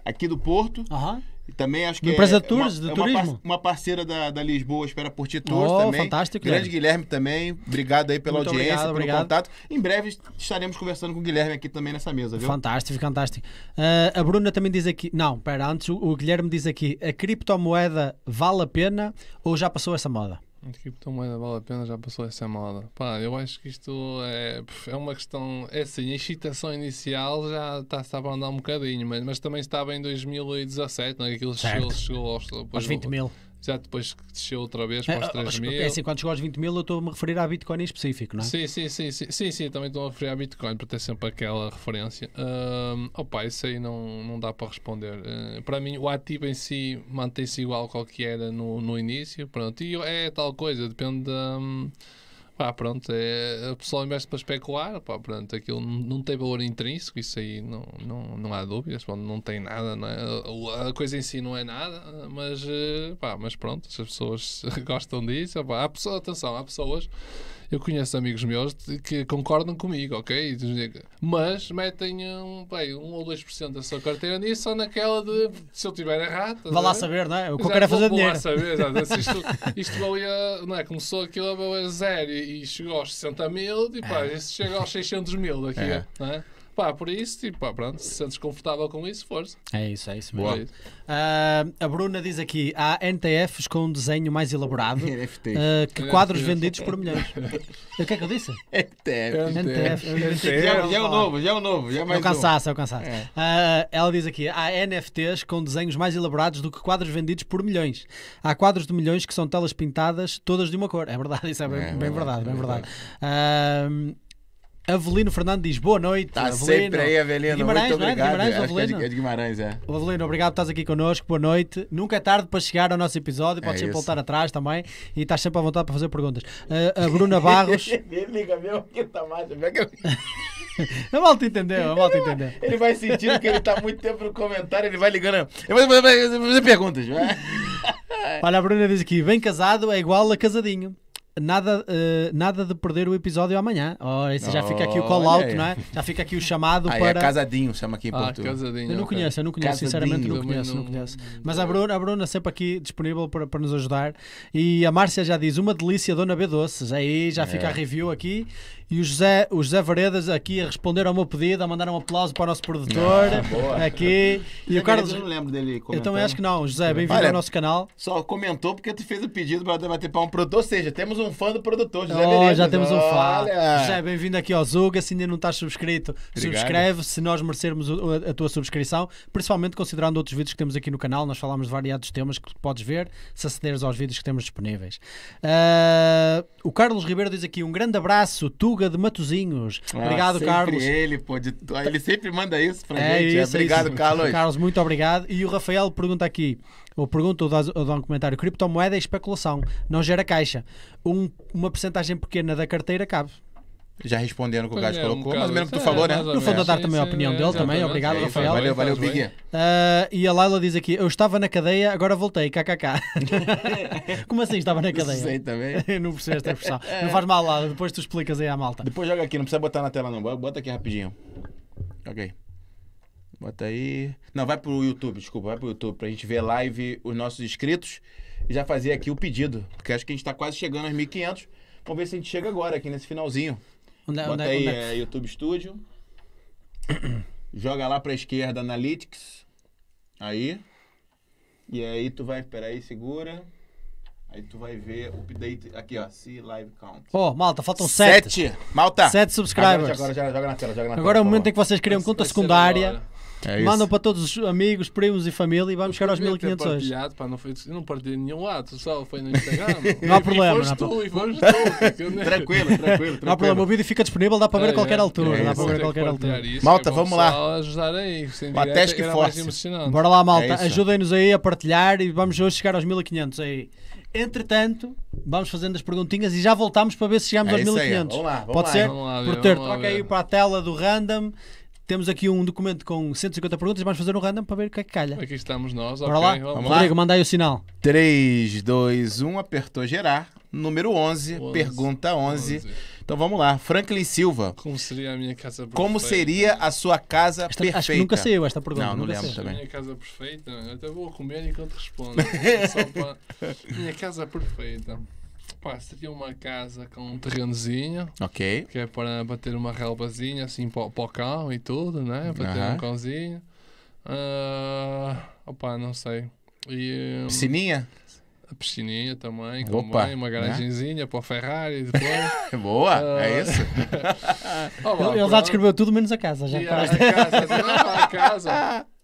aqui do Porto. Uhum. E também acho que. Empresa é, Tours, uma, do é turismo? uma parceira da, da Lisboa, Espera por Ti Tours oh, também. Fantástico, Grande Guilherme. Guilherme também. Obrigado aí pela Muito audiência, obrigado, pelo obrigado. contato. Em breve estaremos conversando com o Guilherme aqui também nessa mesa, viu? Fantástico, fantástico. Uh, a Bruna também diz aqui. Não, pera, antes o Guilherme diz aqui: a criptomoeda vale a pena ou já passou essa moda? A criptomoeda vale a pena, já passou essa moda. Pá, eu acho que isto é, é uma questão. É assim, a excitação inicial já está, estava a andar um bocadinho, mas, mas também estava em 2017, não é? Aquilo chegou, chegou aos, aos 20 mil já depois que desceu outra vez é, para os 3 mil. É assim, quando chegou aos 20 mil, eu estou-me a referir à Bitcoin em específico, não é? Sim, sim, sim, sim, sim, também estou a referir à Bitcoin para ter sempre aquela referência. Uh, opa, isso aí não, não dá para responder. Eh, para mim, o ativo em si mantém-se igual ao que era no, no início, pronto. E é tal coisa, depende da Pá, pronto, é, o pessoal investe para especular, pá, pronto, aquilo não, tem valor intrínseco, isso aí não, não, não há dúvidas, pronto, não tem nada, não é? a coisa em si não é nada, mas, eh, pá, mas pronto, as pessoas [laughs] gostam disso, pá, há pessoas, atenção, há pessoas eu conheço amigos meus que concordam comigo, ok? Mas metem um, bem, um ou 2% da sua carteira nisso, só naquela de se eu tiver errado. Vá lá saber, não é? O que eu quero é fazer dinheiro. Vá lá saber, exato. [laughs] Assim, isto, isto valia, não é? Começou aquilo a zero e, chegou aos 60 mil, e pá, é. isso chega aos 600 mil daqui, é. não é? Pá, por isso, tipo, pá, pronto, se sentes confortável com isso, força. É isso, é isso mesmo. boa Uh, a Bruna diz aqui: há NTFs com um desenho mais elaborado uh, [laughs] que quadros vendidos por milhões. o que é que eu disse? NTF. NTF. Já é o é novo, já é o novo. Já é mais é o cansaço, é o cansaço. Ah, ela diz aqui: há NFTs com desenhos mais elaborados do que quadros vendidos por milhões. Há quadros de milhões que são telas pintadas todas de uma cor. É verdade, isso é bem, é, bem verdade, bem verdade. verdade. Uh, Avelino Fernandes diz boa noite. Está sempre aí, Avelino. Guimarães, Muito obrigado. Não é? Guimarães, é, é Avelino. é de Guimarães, é. Avelino, obrigado por estás aqui connosco. Boa noite. Nunca é tarde para chegar ao nosso episódio. É Podes é sempre voltar atrás também. E estás sempre à vontade para fazer perguntas. Uh, a Bruna Barros. Liga [laughs] mesmo que está mais. [laughs] A malta entendeu, a malta entendeu. Ele vai sentindo que ele está muito tempo no comentário, ele vai ligando. Eu vai fazer perguntas. Vai. Olha, a Bruna diz aqui: bem casado é igual a casadinho nada, uh, nada de perder o episódio amanhã. Ora, já fica aqui o call-out, não é? Já fica aqui o chamado ah, para. É casadinho, chama aqui em ah, português. casadinho, eu não conheço, eu não conheço, casadinho, sinceramente não conheço, não... não conheço. Mas a Bruna, a Bruna sempre aqui disponível para, para nos ajudar. E a Márcia já diz: uma delícia, Dona B Doces. Aí já é. fica é. a review aqui. E o José, o José Varedas aqui a responder ao meu pedido, a mandar um aplauso para o nosso produtor. Ah, aqui. E o Carlos. Eu não lembro dele comentando. Então, eu acho que não. José, bem-vindo ao nosso canal. Só comentou porque tu fez o pedido para debater para um produtor. Ou seja, temos um fã do produtor, José oh, Já temos um fã. Olha. José, bem-vindo aqui ao Zuga. Se ainda não estás subscrito, Obrigado. subscreve se nós merecermos a tua subscrição. Principalmente considerando outros vídeos que temos aqui no canal. Nós falamos de variados temas que podes ver se acederes aos vídeos que temos disponíveis. Uh, o Carlos Ribeiro diz aqui um grande abraço, Tuga Guga de Matozinhos. Ah, obrigado, Carlos. Ele, pô, de... Tá- ele sempre manda isso para é gente. É isso, obrigado, Carlos. Carlos, muito obrigado. E o Rafael pergunta aqui, ou pergunta ou dá um comentário: criptomoeda é especulação, não gera caixa. Um, uma porcentagem pequena da carteira cabe já respondendo o que o Gás é, colocou, um mais ou menos o que tu assim, é, né? falou, né? Eu vou dar também a opinião dele também. Obrigado, Rafael. Valeu, valeu, Big. Uh, ah, e a Laila diz aqui: Eu estava na cadeia, agora voltei, kkk. [laughs] Como assim estava na cadeia? Sei também. [laughs] não percebi esta expressão. É. Não faz mal, Laila, depois tu explicas aí à malta. Depois joga aqui, não precisa botar na tela, não. Bota aqui rapidinho. Ok. Bota aí. Não, vai pro YouTube, desculpa, vai pro YouTube, pra gente ver live os nossos inscritos e já fazer aqui o pedido, porque acho que a gente tá quase chegando aos 1500. Vamos ver se a gente chega agora aqui nesse finalzinho. Onde, Bota onde, aí, onde... É YouTube Studio. [clears throat] Joga lá pra esquerda, Analytics. Aí. E aí tu vai, peraí, segura. Aí tu vai ver o update aqui, ó. See live count. Ó, oh, malta, faltam sete. Sete, malta. Sete subscribers. Agora, agora joga na tela, joga na agora é tela. Agora é o momento em que vocês criam conta secundária. É Mandam para todos os amigos, primos e família e vamos chegar aos 1500 hoje. Pá, não foi, não partilhei nenhum lado, só foi no Instagram. [laughs] não há problema. não há problema. tranquilo, tranquilo, Não há problema, o vídeo fica disponível, dá para ver a é, qualquer é, altura. É dá para ver a qualquer altura. Malta, vamos lá. ajudar aí. Até que força. Bora lá, malta. Ajudem-nos aí a partilhar e vamos hoje chegar aos 1500 aí. Entretanto, vamos fazendo as perguntinhas e já voltamos para ver se chegamos é aos 1500. Aí, vamos lá, vamos Pode lá, ser? Vamos lá, Por ter, aí para a tela do random temos aqui um documento com 150 perguntas. Vamos fazer um random para ver o que é que calha. Aqui estamos nós. Bora okay, lá. Vamos, vamos lá. manda aí o sinal. 3, 2, 1. Apertou gerar. Número 11, 11 pergunta 11. 11. Então vamos lá. Franklin Silva. Como seria a minha casa perfeita? Como seria a sua casa esta, perfeita? Acho que nunca saiu esta pergunta. Não, não lembro saiu. A Minha casa perfeita? Eu até vou comer enquanto respondo. Só [laughs] para... Minha casa perfeita. Pá, seria uma casa com um terrenozinho. Ok. Que é para bater uma relvazinha assim para, para o cão e tudo, né? Bater ter um cãozinho. Uh, ah, opa, não sei. E, um, piscininha? A piscininha também, com Opa, uma né? garagenzinha para o Ferrari depois. [laughs] Boa, uh, é ah. isso. [laughs] ele, já descreveu tudo menos a casa, já yeah, a casa, a casa. [laughs]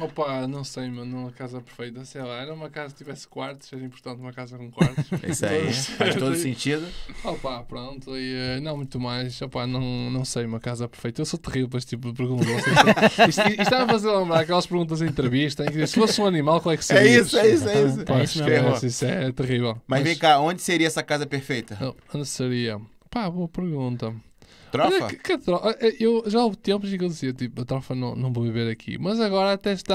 Opa, não sei, mano, é uma casa perfeita, sei lá, era uma casa que tivesse quartos, era importante uma casa com quartos. É isso aí, é. faz todo sentido. Opa, pronto, e eh, não muito mais, opa, não, não sei, uma casa perfeita. Eu sou terrível para este tipo de perguntas. [laughs] isto, estava a fazer lembrar aquelas perguntas em entrevista, em que se fosse um animal, qual é que seria? É isso, é isso, é isso. Opa, é isso, isso é, terrível. Mas, Mas, vem cá, onde seria essa casa perfeita? Onde seria? Pá, boa pergunta. Trofa? É, que, que trofa? É, eu já houve tempos em que eu dizia, tipo, a trofa não, não vou viver aqui. Mas agora até está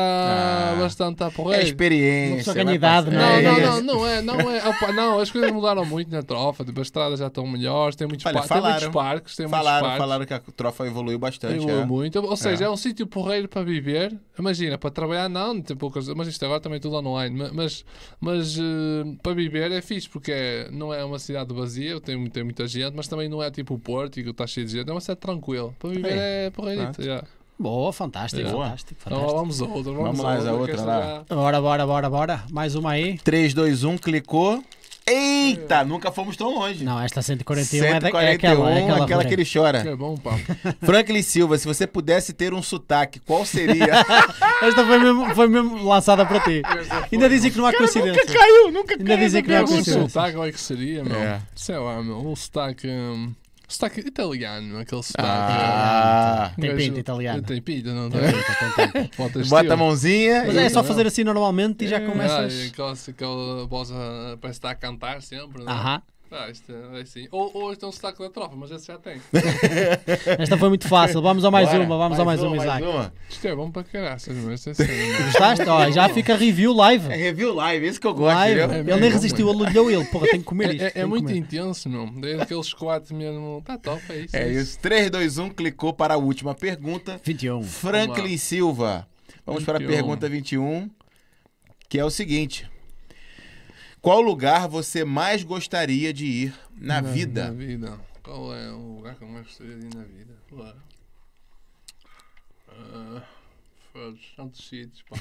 ah, bastante a porra. É experiência. Só ganha idade, não é? Não, não, não é. Não, é opa, não, as coisas mudaram muito na trofa. Tipo, as estradas já estão melhores, tem muitos, Olha, falaram, tem muitos parques. Tem falaram, muitos parques. falaram que a trofa evoluiu bastante. Evoluiu é. muito. Ou é. seja, é, é um sítio porreiro para viver. Imagina, para trabalhar não, tem poucas. Mas isto agora também é tudo online. Mas, mas uh, para viver é fixe, porque não é uma cidade vazia, tem, tem muita gente, mas também não é tipo o Porto e que está cheio dizer, não, você é tranquilo. Para viver é, é porreirito. É yeah. Boa, fantástico, é. fantástico, fantástico. Então, vamos a outra, vamos, vamos mais a outra, outra lá. É bora, bora, bora, bora. Mais uma aí. 3, 2, 1, clicou. Eita, é. nunca fomos tão longe. Não, esta 141, 141 é, da, é aquela, é aquela, aquela que ele chora. Que é bom, papo. [laughs] Franklin Silva, se você pudesse ter um sotaque, qual seria? [laughs] esta foi mesmo, foi mesmo lançada para ti. Ainda dizem que não há Cara, coincidência. Nunca caiu, nunca caiu. Ainda dizem que não há coincidência. Um sotaque, qual é que seria, meu? É. Sei lá, meu. Um sotaque. Um... Sotaque italiano, aquele sotaque. Ah, é, tem pinta italiano. Tem pinta, não tem? tem, tem, [laughs] Bota a mãozinha. Mas é, é só fazer assim normalmente e já começas. que aquela, aquela voz parece estar a cantar sempre. É? Aham. Ah, isto é, é assim. Ou, ou este é um sotaque da tropa, mas esse já tem. [laughs] Esta foi muito fácil. Vamos a mais Bora, uma, vamos mais a mais uma, uma Isaac. Mais uma. Isto é bom para caraças, mas é sério. Assim, é? Gostaste? Ó, já fica review live. É review live, esse é que eu gosto. Live. É ele nem resistiu, alugou ele. Porra, tem que comer isto. É, é, muito comer. intenso, meu. Desde aqueles quatro mesmo. Tá top, é isso. É isso. isso. 3, 2, 1, clicou para a última pergunta. 21. Franklin Silva. Vamos 21. para a pergunta 21, que é o seguinte. Qual lugar você mais gostaria de ir na, na vida? Na vida. Qual é o lugar que eu mais gostaria de ir na vida? Claro. Uh, ah, tantos sítios, pá.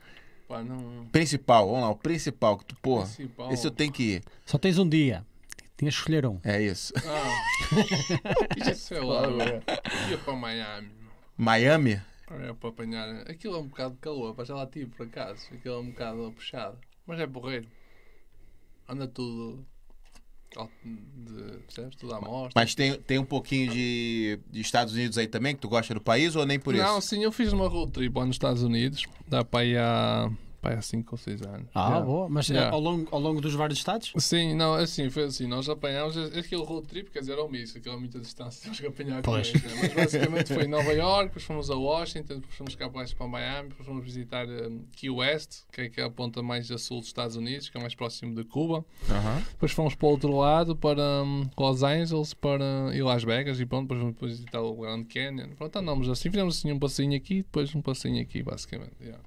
[laughs] pá não... Principal, vamos lá, o principal que tu, pô, principal. esse eu tenho que ir. Só tens um dia. Tinhas que escolher um. É isso. Ah, [laughs] é sei lá, velho. É. Ia para Miami. Miami? É para apanhar. Aquilo é um bocado de calor, para já lá tive por acaso. Aquilo é um bocado puxado. Mas é porreiro anda tudo. De, percebes? Tudo à mostra. Mas tem, tem um pouquinho de, de Estados Unidos aí também, que tu gosta do país ou nem por isso? Não, sim, eu fiz uma road trip lá nos Estados Unidos. Dá para ir a pai, há 5 ou 6 anos. Ah, yeah. boa. Mas eh, yeah. ao, longo, ao longo dos vários estados? Sim, não, é assim, foi assim. Nós apanhámos aquele road trip, quer dizer, ao misto, aquela muita distância, temos que apanhar com eles, né? Mas basicamente foi em [laughs] Nova York, depois fomos a Washington, depois fomos cá baixo para Miami, depois fomos visitar um, Key West, que é, que é a ponta mais a sul dos Estados Unidos, que é mais próximo de Cuba. Uh -huh. Depois fomos para o outro lado, para um, Los Angeles para, e Las Vegas, e pronto, depois fomos visitar o Grand Canyon. Pronto, andámos assim, fizemos assim um passinho aqui, depois um passinho aqui, basicamente. Yeah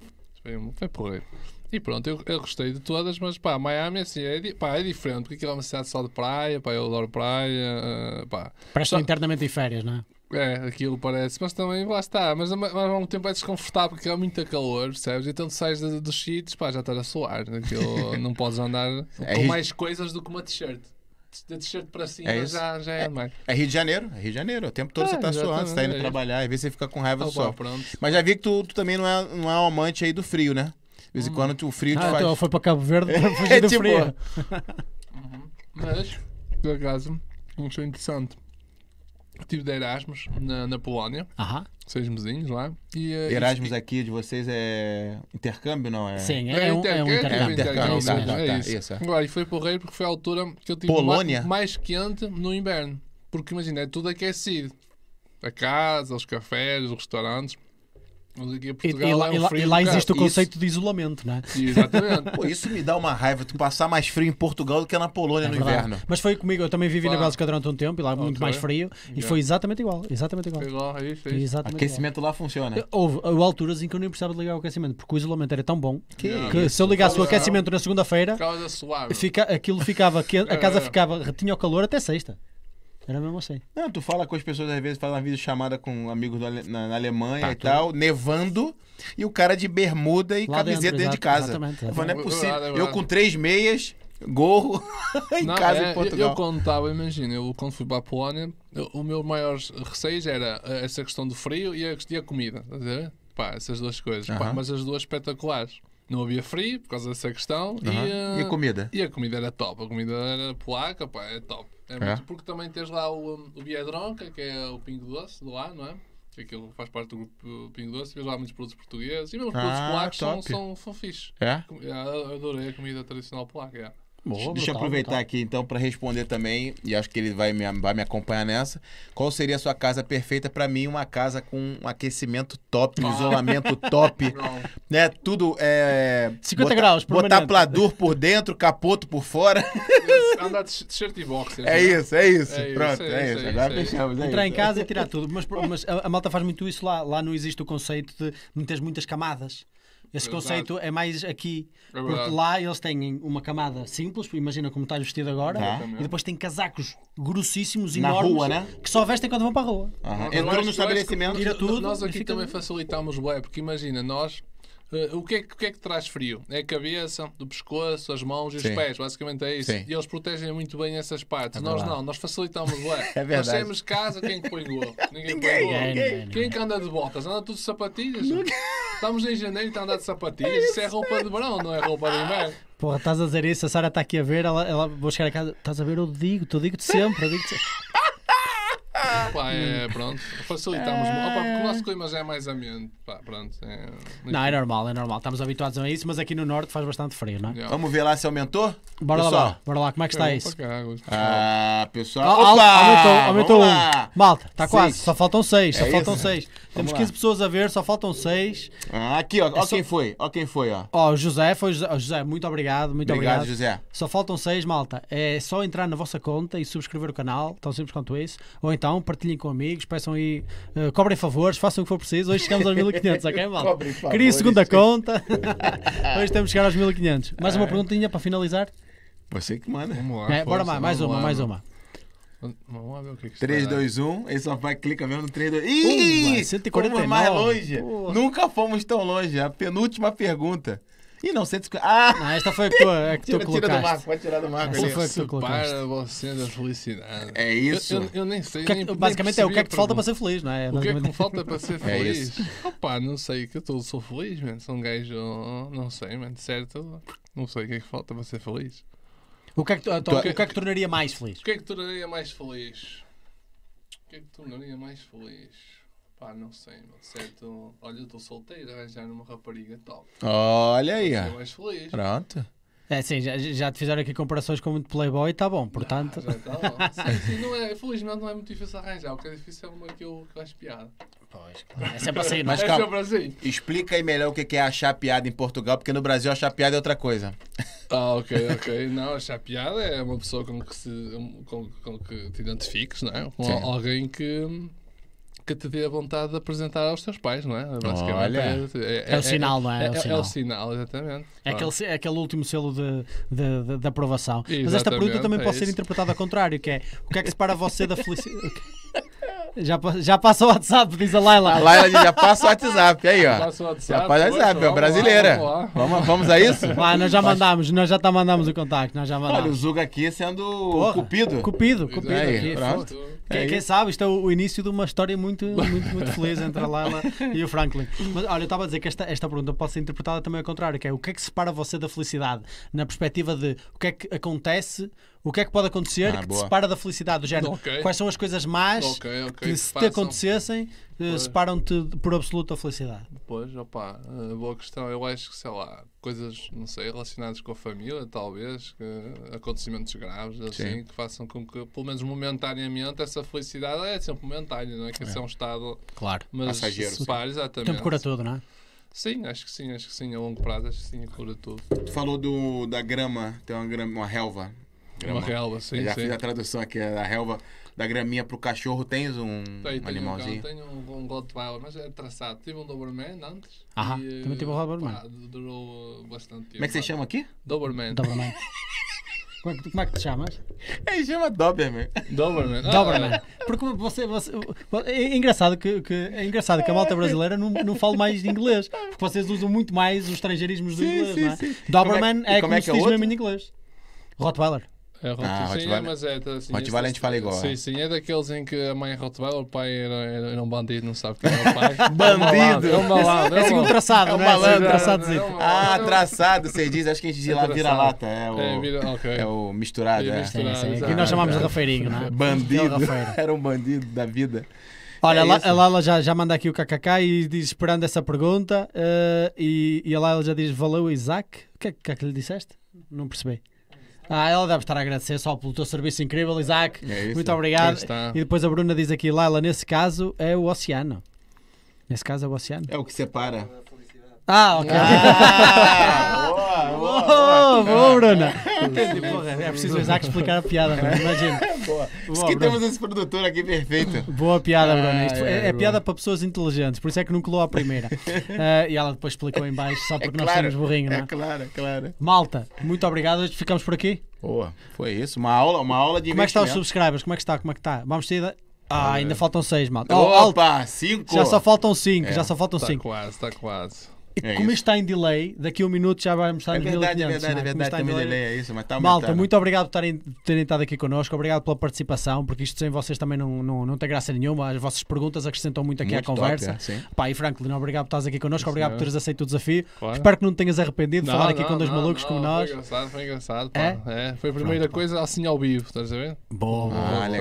foi, foi porreiro. E pronto, eu, eu, gostei de todas, mas pá, Miami assim, é, pá, é diferente, porque aquilo é uma cidade só de praia, pá, eu adoro praia, uh, pá. Parece só... internamente em férias, não é? É, aquilo parece, mas também lá está. Mas, mas ao mesmo tempo é desconfortável porque há é muito calor, percebes? Então tu sais dos sítios, pá, já estás a suar. Aquilo, né? [laughs] não podes andar é com mais coisas do que uma t-shirt de t-shirt pra cima é já, já é, é, mais. É Rio de Janeiro, é Rio de Janeiro. O tempo todo é, você tá suando, você tá indo é. trabalhar, às vezes você fica com raiva só tá do sol. Pronto. Mas já vi que tu, tu, também não é, não é um amante aí do frio, né? De vez em hum. quando tu, o frio ah, te faz. Então foi pra Cabo Verde pra [laughs] é, fugir do tipo... frio. uhum. Mas, por acaso, achei interessante. Estive de Erasmus na, na Polónia. Seis mesinhos lá. E, eh, Erasmus e... aqui de vocês é intercâmbio, não? É... Sim, é, é, intercâmbio, é um intercâmbio. É, intercâmbio, é isso. É tá, é. Agora, e foi porreiro porque foi a altura que eu tive Mais, mais quente no inverno. Porque imagina, é tudo aquecido. A casa, os cafés, os restaurantes. Portugal, e, e, lá, é um frio, e, lá, existe o conceito isso, de isolamento, né? [laughs] Exatamente. Pô, isso me dá uma raiva, de passar mais frio em Portugal do que na Polônia é no verdade. inverno. Mas foi comigo, eu também vivi ah. na Bélgica durante um tempo, e lá é muito tá mais frio, e foi exatamente igual. Exatamente igual. Igual, é isso, é isso. Exatamente aquecimento igual. lá funciona. Houve, houve alturas em que eu nem precisava de ligar o aquecimento, porque o isolamento era tão bom que, que se eu ligasse o aquecimento na segunda-feira, fica, aquilo ficava, a casa é. ficava, tinha o calor até sexta. Era mesmo assim. Não, tu fala com as pessoas, às vezes, faz uma videochamada com amigos Ale... na, na, Alemanha tá, e tal, nevando, e o cara de bermuda e Lá camiseta dentro, dentro de casa. Exatamente, Eu não é possível. Eu com três meias, gorro, [laughs] em não, casa é, em Portugal. Eu, quando estava, imagina, eu quando fui para a Polónia, eu, o meu maior receio era eh, essa questão do frio e a, e a comida. Tá a Pá, essas duas coisas. Uh -huh. Pá, mas as duas espetaculares não havia frio por causa dessa questão. E, e, a eh, comida? E a comida era top. A comida era polaca, pá, é top. É muito é? porque também tens lá o, o Biedronca, que é o Pingo Doce do lá, não é? Que é aquilo faz parte do grupo Pingo Doce. tens lá muitos produtos portugueses e mesmo ah, produtos polacos são, são, são fixe. É? é? adorei a comida tradicional polaca. Deixa eu tá, aproveitar tá. aqui então para responder também, e acho que ele vai me, vai me acompanhar nessa. Qual seria a sua casa perfeita? Para mim, uma casa com um aquecimento top, um ah. isolamento top, [laughs] né? Tudo é 50 botar, graus, botar pladur por dentro, capoto por fora. Andar de shirt e boxer. É, né? é, é, é isso, é isso. É Pronto, isso, é, é, isso. é, Entrar em casa e tirar tudo. Mas, mas a, a, malta faz muito isso lá. Lá não existe o conceito de meter muitas camadas. Esse conceito é mais aqui. É porque lá eles têm uma camada simples, imagina como estás vestido agora, e depois têm casacos grossíssimos, Na enormes, rua, né? que só vestem quando vão para a rua. Uhum. Entram no estabelecimento, tira tudo. Nós aqui fica... também facilitamos, o porque imagina, nós Uh, o, que é, o que é que traz frio? É a cabeça, o pescoço, as mãos e os Sim. pés, basicamente é isso. Sim. E eles protegem muito bem essas partes. É nós não, nós facilitamos lá. [laughs] É nós temos casa, quem é põe gol? Ninguém, põe gol. Quem é que anda de botas? Anda tudo de sapatilhas? Estamos em janeiro e está a andar de sapatilhas. Isso é roupa de verão, não é roupa de inverno. Porra, estás a dizer isso, a Sara está aqui a ver, ela, ela vou chegar a casa, estás a ver, eu digo, eu digo-te sempre, eu digo-te sempre. Ah. Pá, é, pronto, facilitamos. Opa, porque o nosso clima já é mais ameno Pá, pronto. É, não, é normal, é normal. Estamos habituados a isso, mas aqui no norte faz bastante frio, não é? Yeah. Vamos ver lá se aumentou? Bora pessoal. lá, bora lá, como é que está eu isso? Cá, ah, pessoal. Opa, Opa, aumentou, aumentou um. Malta, está quase, só faltam seis, é só faltam isso? seis. Temos 15 lá. pessoas a ver, só faltam seis. Ah, aqui, ó, ó é só... quem foi, ó quem foi, ó. Ó, José, foi José. José, muito obrigado, muito obrigado. Obrigado, José. Só faltam seis, malta. É só entrar na vossa conta e subscrever o canal, tão simples quanto isso. Ou então estão, partilhem com amigos, peçam aí, uh, cobrem favores, façam o que for preciso. Hoje chegamos aos 1500, [laughs] ok, mal? Queria segunda conta. [laughs] Hoje temos que chegar aos 1500. Mais uma é. perguntinha para finalizar? Você que manda. Vamos lá. É, bora mais, mais uma, mais uma. Vamos lá ver o que, que 3, 2, 1. Esse rapaz clica mesmo no 3, 2, 1. Ih! 149. mais longe. Nunca fomos tão longe. A penúltima pergunta. Ih, não, 150. Ah! Não, esta foi que tu, é que tu colocaste. Tira do Marco, pode tirar do Marco. Essa foi que tu colocaste. Para você da felicidade. É isso. Eu, eu, eu nem sei. É que, nem, basicamente nem é o que é que te falta para ser feliz, não é? O que é que me [laughs] falta para ser é feliz? É Opa, não sei, que eu todo sou feliz, mano. Sou um gajo, não sei, mano, certo? Não sei o que é que falta para ser feliz. O que é que, tu, então, é- o que, é que tornaria mais feliz? O que é que tornaria mais feliz? O que é que tornaria mais feliz? Pá, não sei, meu. Certo. Olha, eu estou solteiro, arranjar uma rapariga top. Olha aí. Estou ah. mais feliz. Pronto. É sim, já, já te fizeram aqui comparações com muito Playboy, está bom, portanto. Já, ah, já tá bom. sim, sim, não é, felizmente não é muito difícil arranjar, o que é difícil é uma que eu, que acho piada. Pois, claro. É sempre assim, [laughs] Mas é calma, sempre assim. explica aí melhor o é que é achar piada em Portugal, porque no Brasil achar piada é outra coisa. Ah, ok, ok. Não, achar piada é uma pessoa com que, se, com, com que te identifiques, não é? Com alguém que que te dê a vontade de apresentar aos teus pais, não é? Olha. É, é, é, é, o sinal, não é? É, é, é, é o, sinal. o sinal, exatamente. É aquele, aquele último selo de, de, de, de aprovação. Exatamente, Mas esta pergunta também pode isso. ser interpretada ao contrário, que é o que é que separa você da felicidade? Já, já passou o WhatsApp, diz a Laila. A Laila já passa o WhatsApp, aí, ó. Já passa o WhatsApp, é brasileira. Lá, vamos, lá. Vamos, vamos, a isso? nós já mandamos, nós já tá mandamos o contato, nós já mandamos. Olha, o Zuga aqui sendo Porra, cupido. Cupido, cupido aí, aqui. Pronto. É quem, aí. quem sabe, isto é o início de uma história muito, muito, muito feliz entre a Laila e o Franklin. Mas olha, eu estava a dizer que esta, esta pergunta pode ser interpretada também ao contrário, que é o que é que separa você da felicidade? Na perspectiva de o que é que acontece o que é que pode acontecer ah, que boa. te separa da felicidade do género? Okay. Quais são as coisas más okay, okay, que, se que te acontecessem, eh, separam-te por absoluto da felicidade? Pois, opá, eh, boa questão. Eu acho que, sei lá, coisas, não sei, relacionadas com a família, talvez, que, acontecimentos graves, assim, Sim. que façam com que, pelo menos momentaneamente, essa felicidade é sempre momentânea, não é? Que é. esse é um estado. Claro, mas passageiro. Separa, exatamente. O tempo cura tudo, não é? Sim, acho que sim, acho que sim, a longo prazo, acho que sim, cura tudo. Tu falou do, da grama, tem uma grama, uma relva Grama. Uma relva, sim. Eu já sim. fiz a tradução aqui, a relva da graminha para o cachorro. Tens um, tem, animalzinho? Tenho um, um, um Rottweiler, mas é traçado. Tive um Doberman antes. Aham, e, eh, também tive um Doberman. Pá, durou bastante tempo. Como é que se chama aqui? Doberman. Doberman. [laughs] Como é, que, como é que te chamas? Ele chama Doberman. Doberman. Ah, [laughs] Doberman. Porque você, você, é engraçado que, que é engraçado que a malta brasileira não, não fala mais de inglês. Porque vocês usam muito mais os estrangeirismos do sim, inglês, sim, não é? Sim. Doberman como é, é como, como é se diz é mesmo em inglês. Rottweiler. É ah, Rottweiler, sim, é, mas é, tá assim, a gente fala igual. Sim, é. sim, é daqueles em que a mãe é Rottweiler, o pai era, um bandido, não sabe quem é o pai. bandido! [laughs] É um malandro. É, assim um traçado, é um malandro. ah, traçado, você diz, acho que a gente lá vira-lata. É, o, é, é o misturado. Aqui nós chamamos de rafeirinho, não Bandido, [laughs] era um bandido da vida. Olha, é a Lala já, já manda aqui o KKK e diz esperando essa pergunta. Uh, e, e a Lala já diz: Valeu, Isaac. O que, que é que lhe disseste? Não percebi. Ah, ela deve estar a agradecer só pelo teu serviço incrível, Isaac. É isso, Muito obrigado. E depois a Bruna diz aqui, Laila, nesse caso é o oceano. Nesse caso é o oceano. É o que separa. Ah, ok. Ah, [laughs] Boa, boa, Bruna. Entendi, porra. É preciso o Isaac explicar a piada, mano. Imagina. [laughs] Boa. boa que temos esse produtor aqui perfeito. Boa piada, ah, Bruna. Isto é, é, é piada para pessoas inteligentes, por isso é que não colou a primeira. Uh, [laughs] e ela depois explicou em baixo, só é porque é? é claro, nós temos burrinho, não é? claro, claro. Malta, muito obrigado. Hoje ficamos por aqui. Boa, foi isso. Uma aula, uma aula de Como é que estão os subscribers? Como é que está? Como é que está? Vamos ter ah, ainda faltam seis, malta. Oh, Opa, cinco! Já só faltam cinco, é, já só faltam tá cinco. quase, está quase. É como isso. está em delay, daqui a um minuto já vamos estar é nos verdade, é delay. É? é verdade, é verdade, está em delay. delay, é isso, mas está Malta, né? muito obrigado por terem, terem estado aqui connosco, obrigado pela participação, porque isto sem vocês também não, não, não tem graça nenhuma, as vossas perguntas acrescentam muito aqui muito à conversa. Top, é, Pá, e Franklin, obrigado por estares aqui connosco, obrigado por teres aceito o desafio. Claro. Espero que não te tenhas arrependido de falar aqui não, com dois não, malucos não, como nós. Foi engraçado, foi engraçado. É? É, foi a primeira Pronto, coisa assim ao vivo, estás a ver? Bom, ah, olha é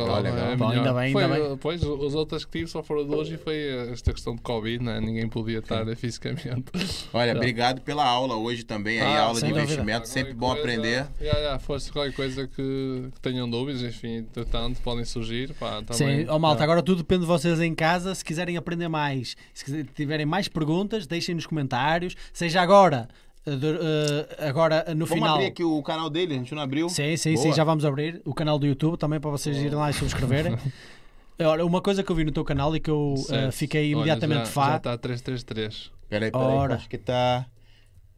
ainda bem, ainda bem. Pois, os outros que tive só foram de hoje e foi esta questão de Covid, né? ninguém podia estar fisicamente. Olha, obrigado pela aula hoje também, ah, aí, aula de investimento, sempre bom aprender. Yeah, yeah, força, qualquer coisa que, tenham dúvidas, enfim, entretanto, podem surgir. Pá, tá Sim, oh, malta, é. agora tudo depende de vocês em casa, se quiserem aprender mais, se tiverem mais perguntas, deixem nos comentários, seja agora eh, eh, agora eh, no vamos final. Vamos abrir aqui o canal dele, a gente não abriu. Sim, sim, Boa. sim, já vamos abrir o canal do YouTube também para vocês irem lá e inscreverem. [laughs] Olha, uma coisa que eu vi no teu canal e que eu uh, fiquei imediatamente farto. já, fã. Já está 333. Peraí, peraí. Ora. Acho que tá.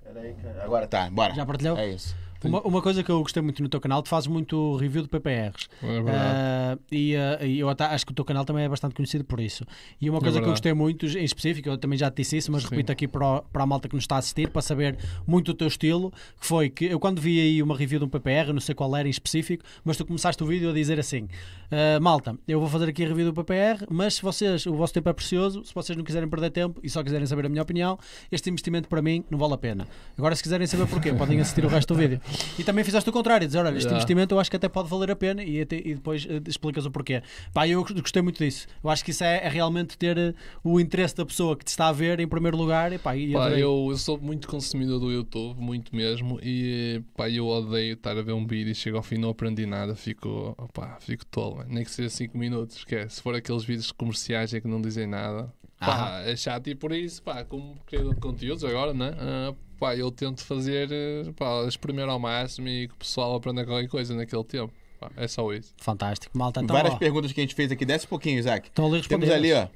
Peraí, cara. Agora tá, bora. Já partilhou? É isso. Uma, uma, coisa que eu gostei muito no teu canal, tu fazes muito review de PPRs. É uh, e uh, eu acho que o teu canal também é bastante conhecido por isso. E uma é coisa é que eu gostei muito, em específico, eu também já te disse isso, mas Sim. repito aqui para, o, para a malta que nos está a assistir, para saber muito o teu estilo, que foi que eu quando vi aí uma review de um PPR, não sei qual era em específico, mas tu começaste o vídeo a dizer assim: uh, malta, eu vou fazer aqui a review do PPR, mas se vocês, o vosso tempo é precioso, se vocês não quiserem perder tempo e só quiserem saber a minha opinião, este investimento para mim não vale a pena. Agora, se quiserem saber porquê, podem assistir o resto do vídeo. E também fizeste o contrário, dizer, olha, este investimento eu acho que até pode valer a pena e, até, e depois uh, explicas o porquê. Pá, eu gostei muito disso. Eu acho que isso é, é realmente ter eh, o interesse da pessoa que te está a ver em primeiro lugar. E, pá, e pá, eu, eu, sou muito consumidor do YouTube, muito mesmo, e pá, eu odeio estar a ver um vídeo e chego ao fim não aprendi nada, fico, opá, fico tolo, nem que seja 5 minutos, que é, se for aqueles vídeos comerciais é que não dizem nada, Pá, ah. é chato e por isso, pá, como criador de conteúdos agora, né? Uh, pá, eu tento fazer, eh, pá, exprimir ao máximo e que o pessoal aprenda qualquer coisa naquele tempo. Pá, é só isso. Fantástico, malta. Então, Várias ó, perguntas que a gente fez aqui, desce um pouquinho, Isaac. Estão ali Temos ali, ó.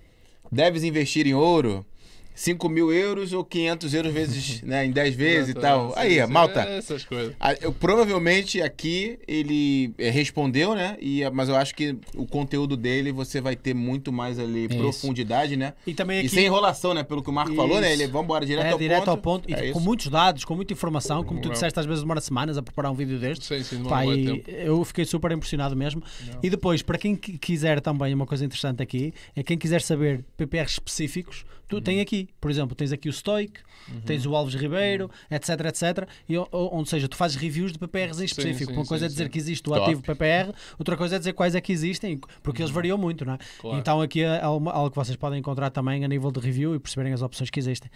Deves investir em ouro? 5 mil euros ou 500 euros vezes, [laughs] né, em 10 vezes e tal. Aí, malta. Essas coisas. Ah, eu, provavelmente aqui ele eh, respondeu, né? E, ah, mas eu acho que o conteúdo dele você vai ter muito mais ali isso. profundidade, né? E também aqui... E sem enrolação, né? Pelo que o Marco isso. falou, né? Ele, é, vamos embora direto, é, ao, direto ponto. ao ponto. E, é com muitos dados, com muita informação, como tu Não. disseste, às vezes demora semanas a preparar um vídeo deste. Sim, sim, Pá, e eu fiquei super impressionado mesmo. Não. E depois, para quem quiser também, uma coisa interessante aqui, é quem quiser saber PPR específicos, Tu uhum. tens aqui, por exemplo, tens aqui o Stoic, uhum. tens o Alves Ribeiro, uhum. etc, etc. E, ou, ou, seja, tu fazes reviews de PPRs em específico. Sim, sim, uma coisa sim, é dizer que existe o Top. ativo PPR, outra coisa é dizer quais é que existem, porque eles uhum. variam muito, não é? Claro. Então aqui é, é algo que vocês podem encontrar também a nível de review e perceberem as opções que existem.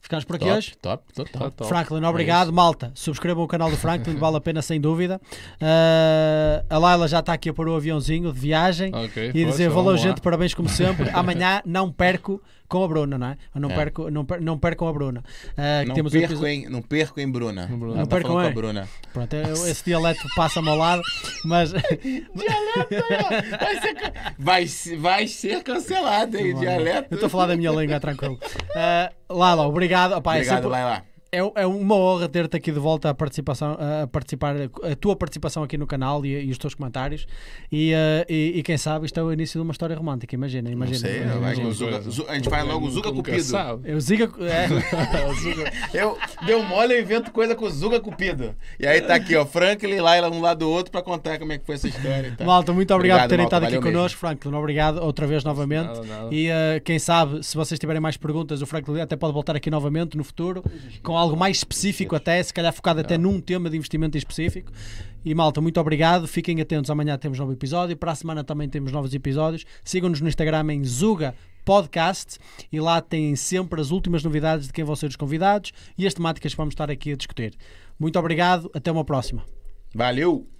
Ficamos por aqui top, hoje? Top, top, top, top. Franklin, é obrigado. É Malta, subscrevam o canal do Franklin, vale a pena sem dúvida. Uh, a Laila já está aqui a pôr o aviãozinho de viagem okay, e dizer valeu, gente, parabéns como sempre. [laughs] Amanhã não perco com a Bruna, não é? Não, é. Perco, não, per, não percam a Bruna. Uh, não, temos perco em, não perco em Bruna. Não, Bruna. não tá percam com a é. Bruna. Pronto, é, esse dialeto passa-me ao lado, mas. [laughs] dialeto! Né? Vai ser, vai, vai ser cancelado, hein? Dialeto. Eu estou a falar da minha língua, é tranquilo. Uh, Lala, obrigado. Opa, obrigado, é sempre é, é uma honra ter-te aqui de volta a, participação, a participar, a tua participação aqui no canal e, e os teus comentários. E, uh, e, e, quem sabe, isto é o início de uma história romântica. Imagina, imagina. Sei, imagina, imagina. Zuga, Zuga, a gente vai logo o Zuga Cupido. Sabe. Eu, Ziga, é. é. [laughs] o Zuga. eu deu mole, eu invento coisa com o Zuga Cupido. E aí tá aqui, ó, Franklin lá um lado do outro para contar como é que foi essa história. Malta, muito obrigado, obrigado por terem estado aqui connosco, Franklin. Obrigado outra vez novamente. Nada, nada. E uh, quem sabe, se vocês tiverem mais perguntas, o Franklin até pode voltar aqui novamente no futuro com algo mais específico até, se calhar focado até num tema de investimento específico. E malta, muito obrigado. Fiquem atentos. Amanhã temos novo episódio. Para a semana também temos novos episódios. Sigam-nos no Instagram em Zuga Podcast e lá têm sempre as últimas novidades de quem vão ser os convidados e as temáticas que vamos estar aqui a discutir. Muito obrigado. Até uma próxima. Valeu!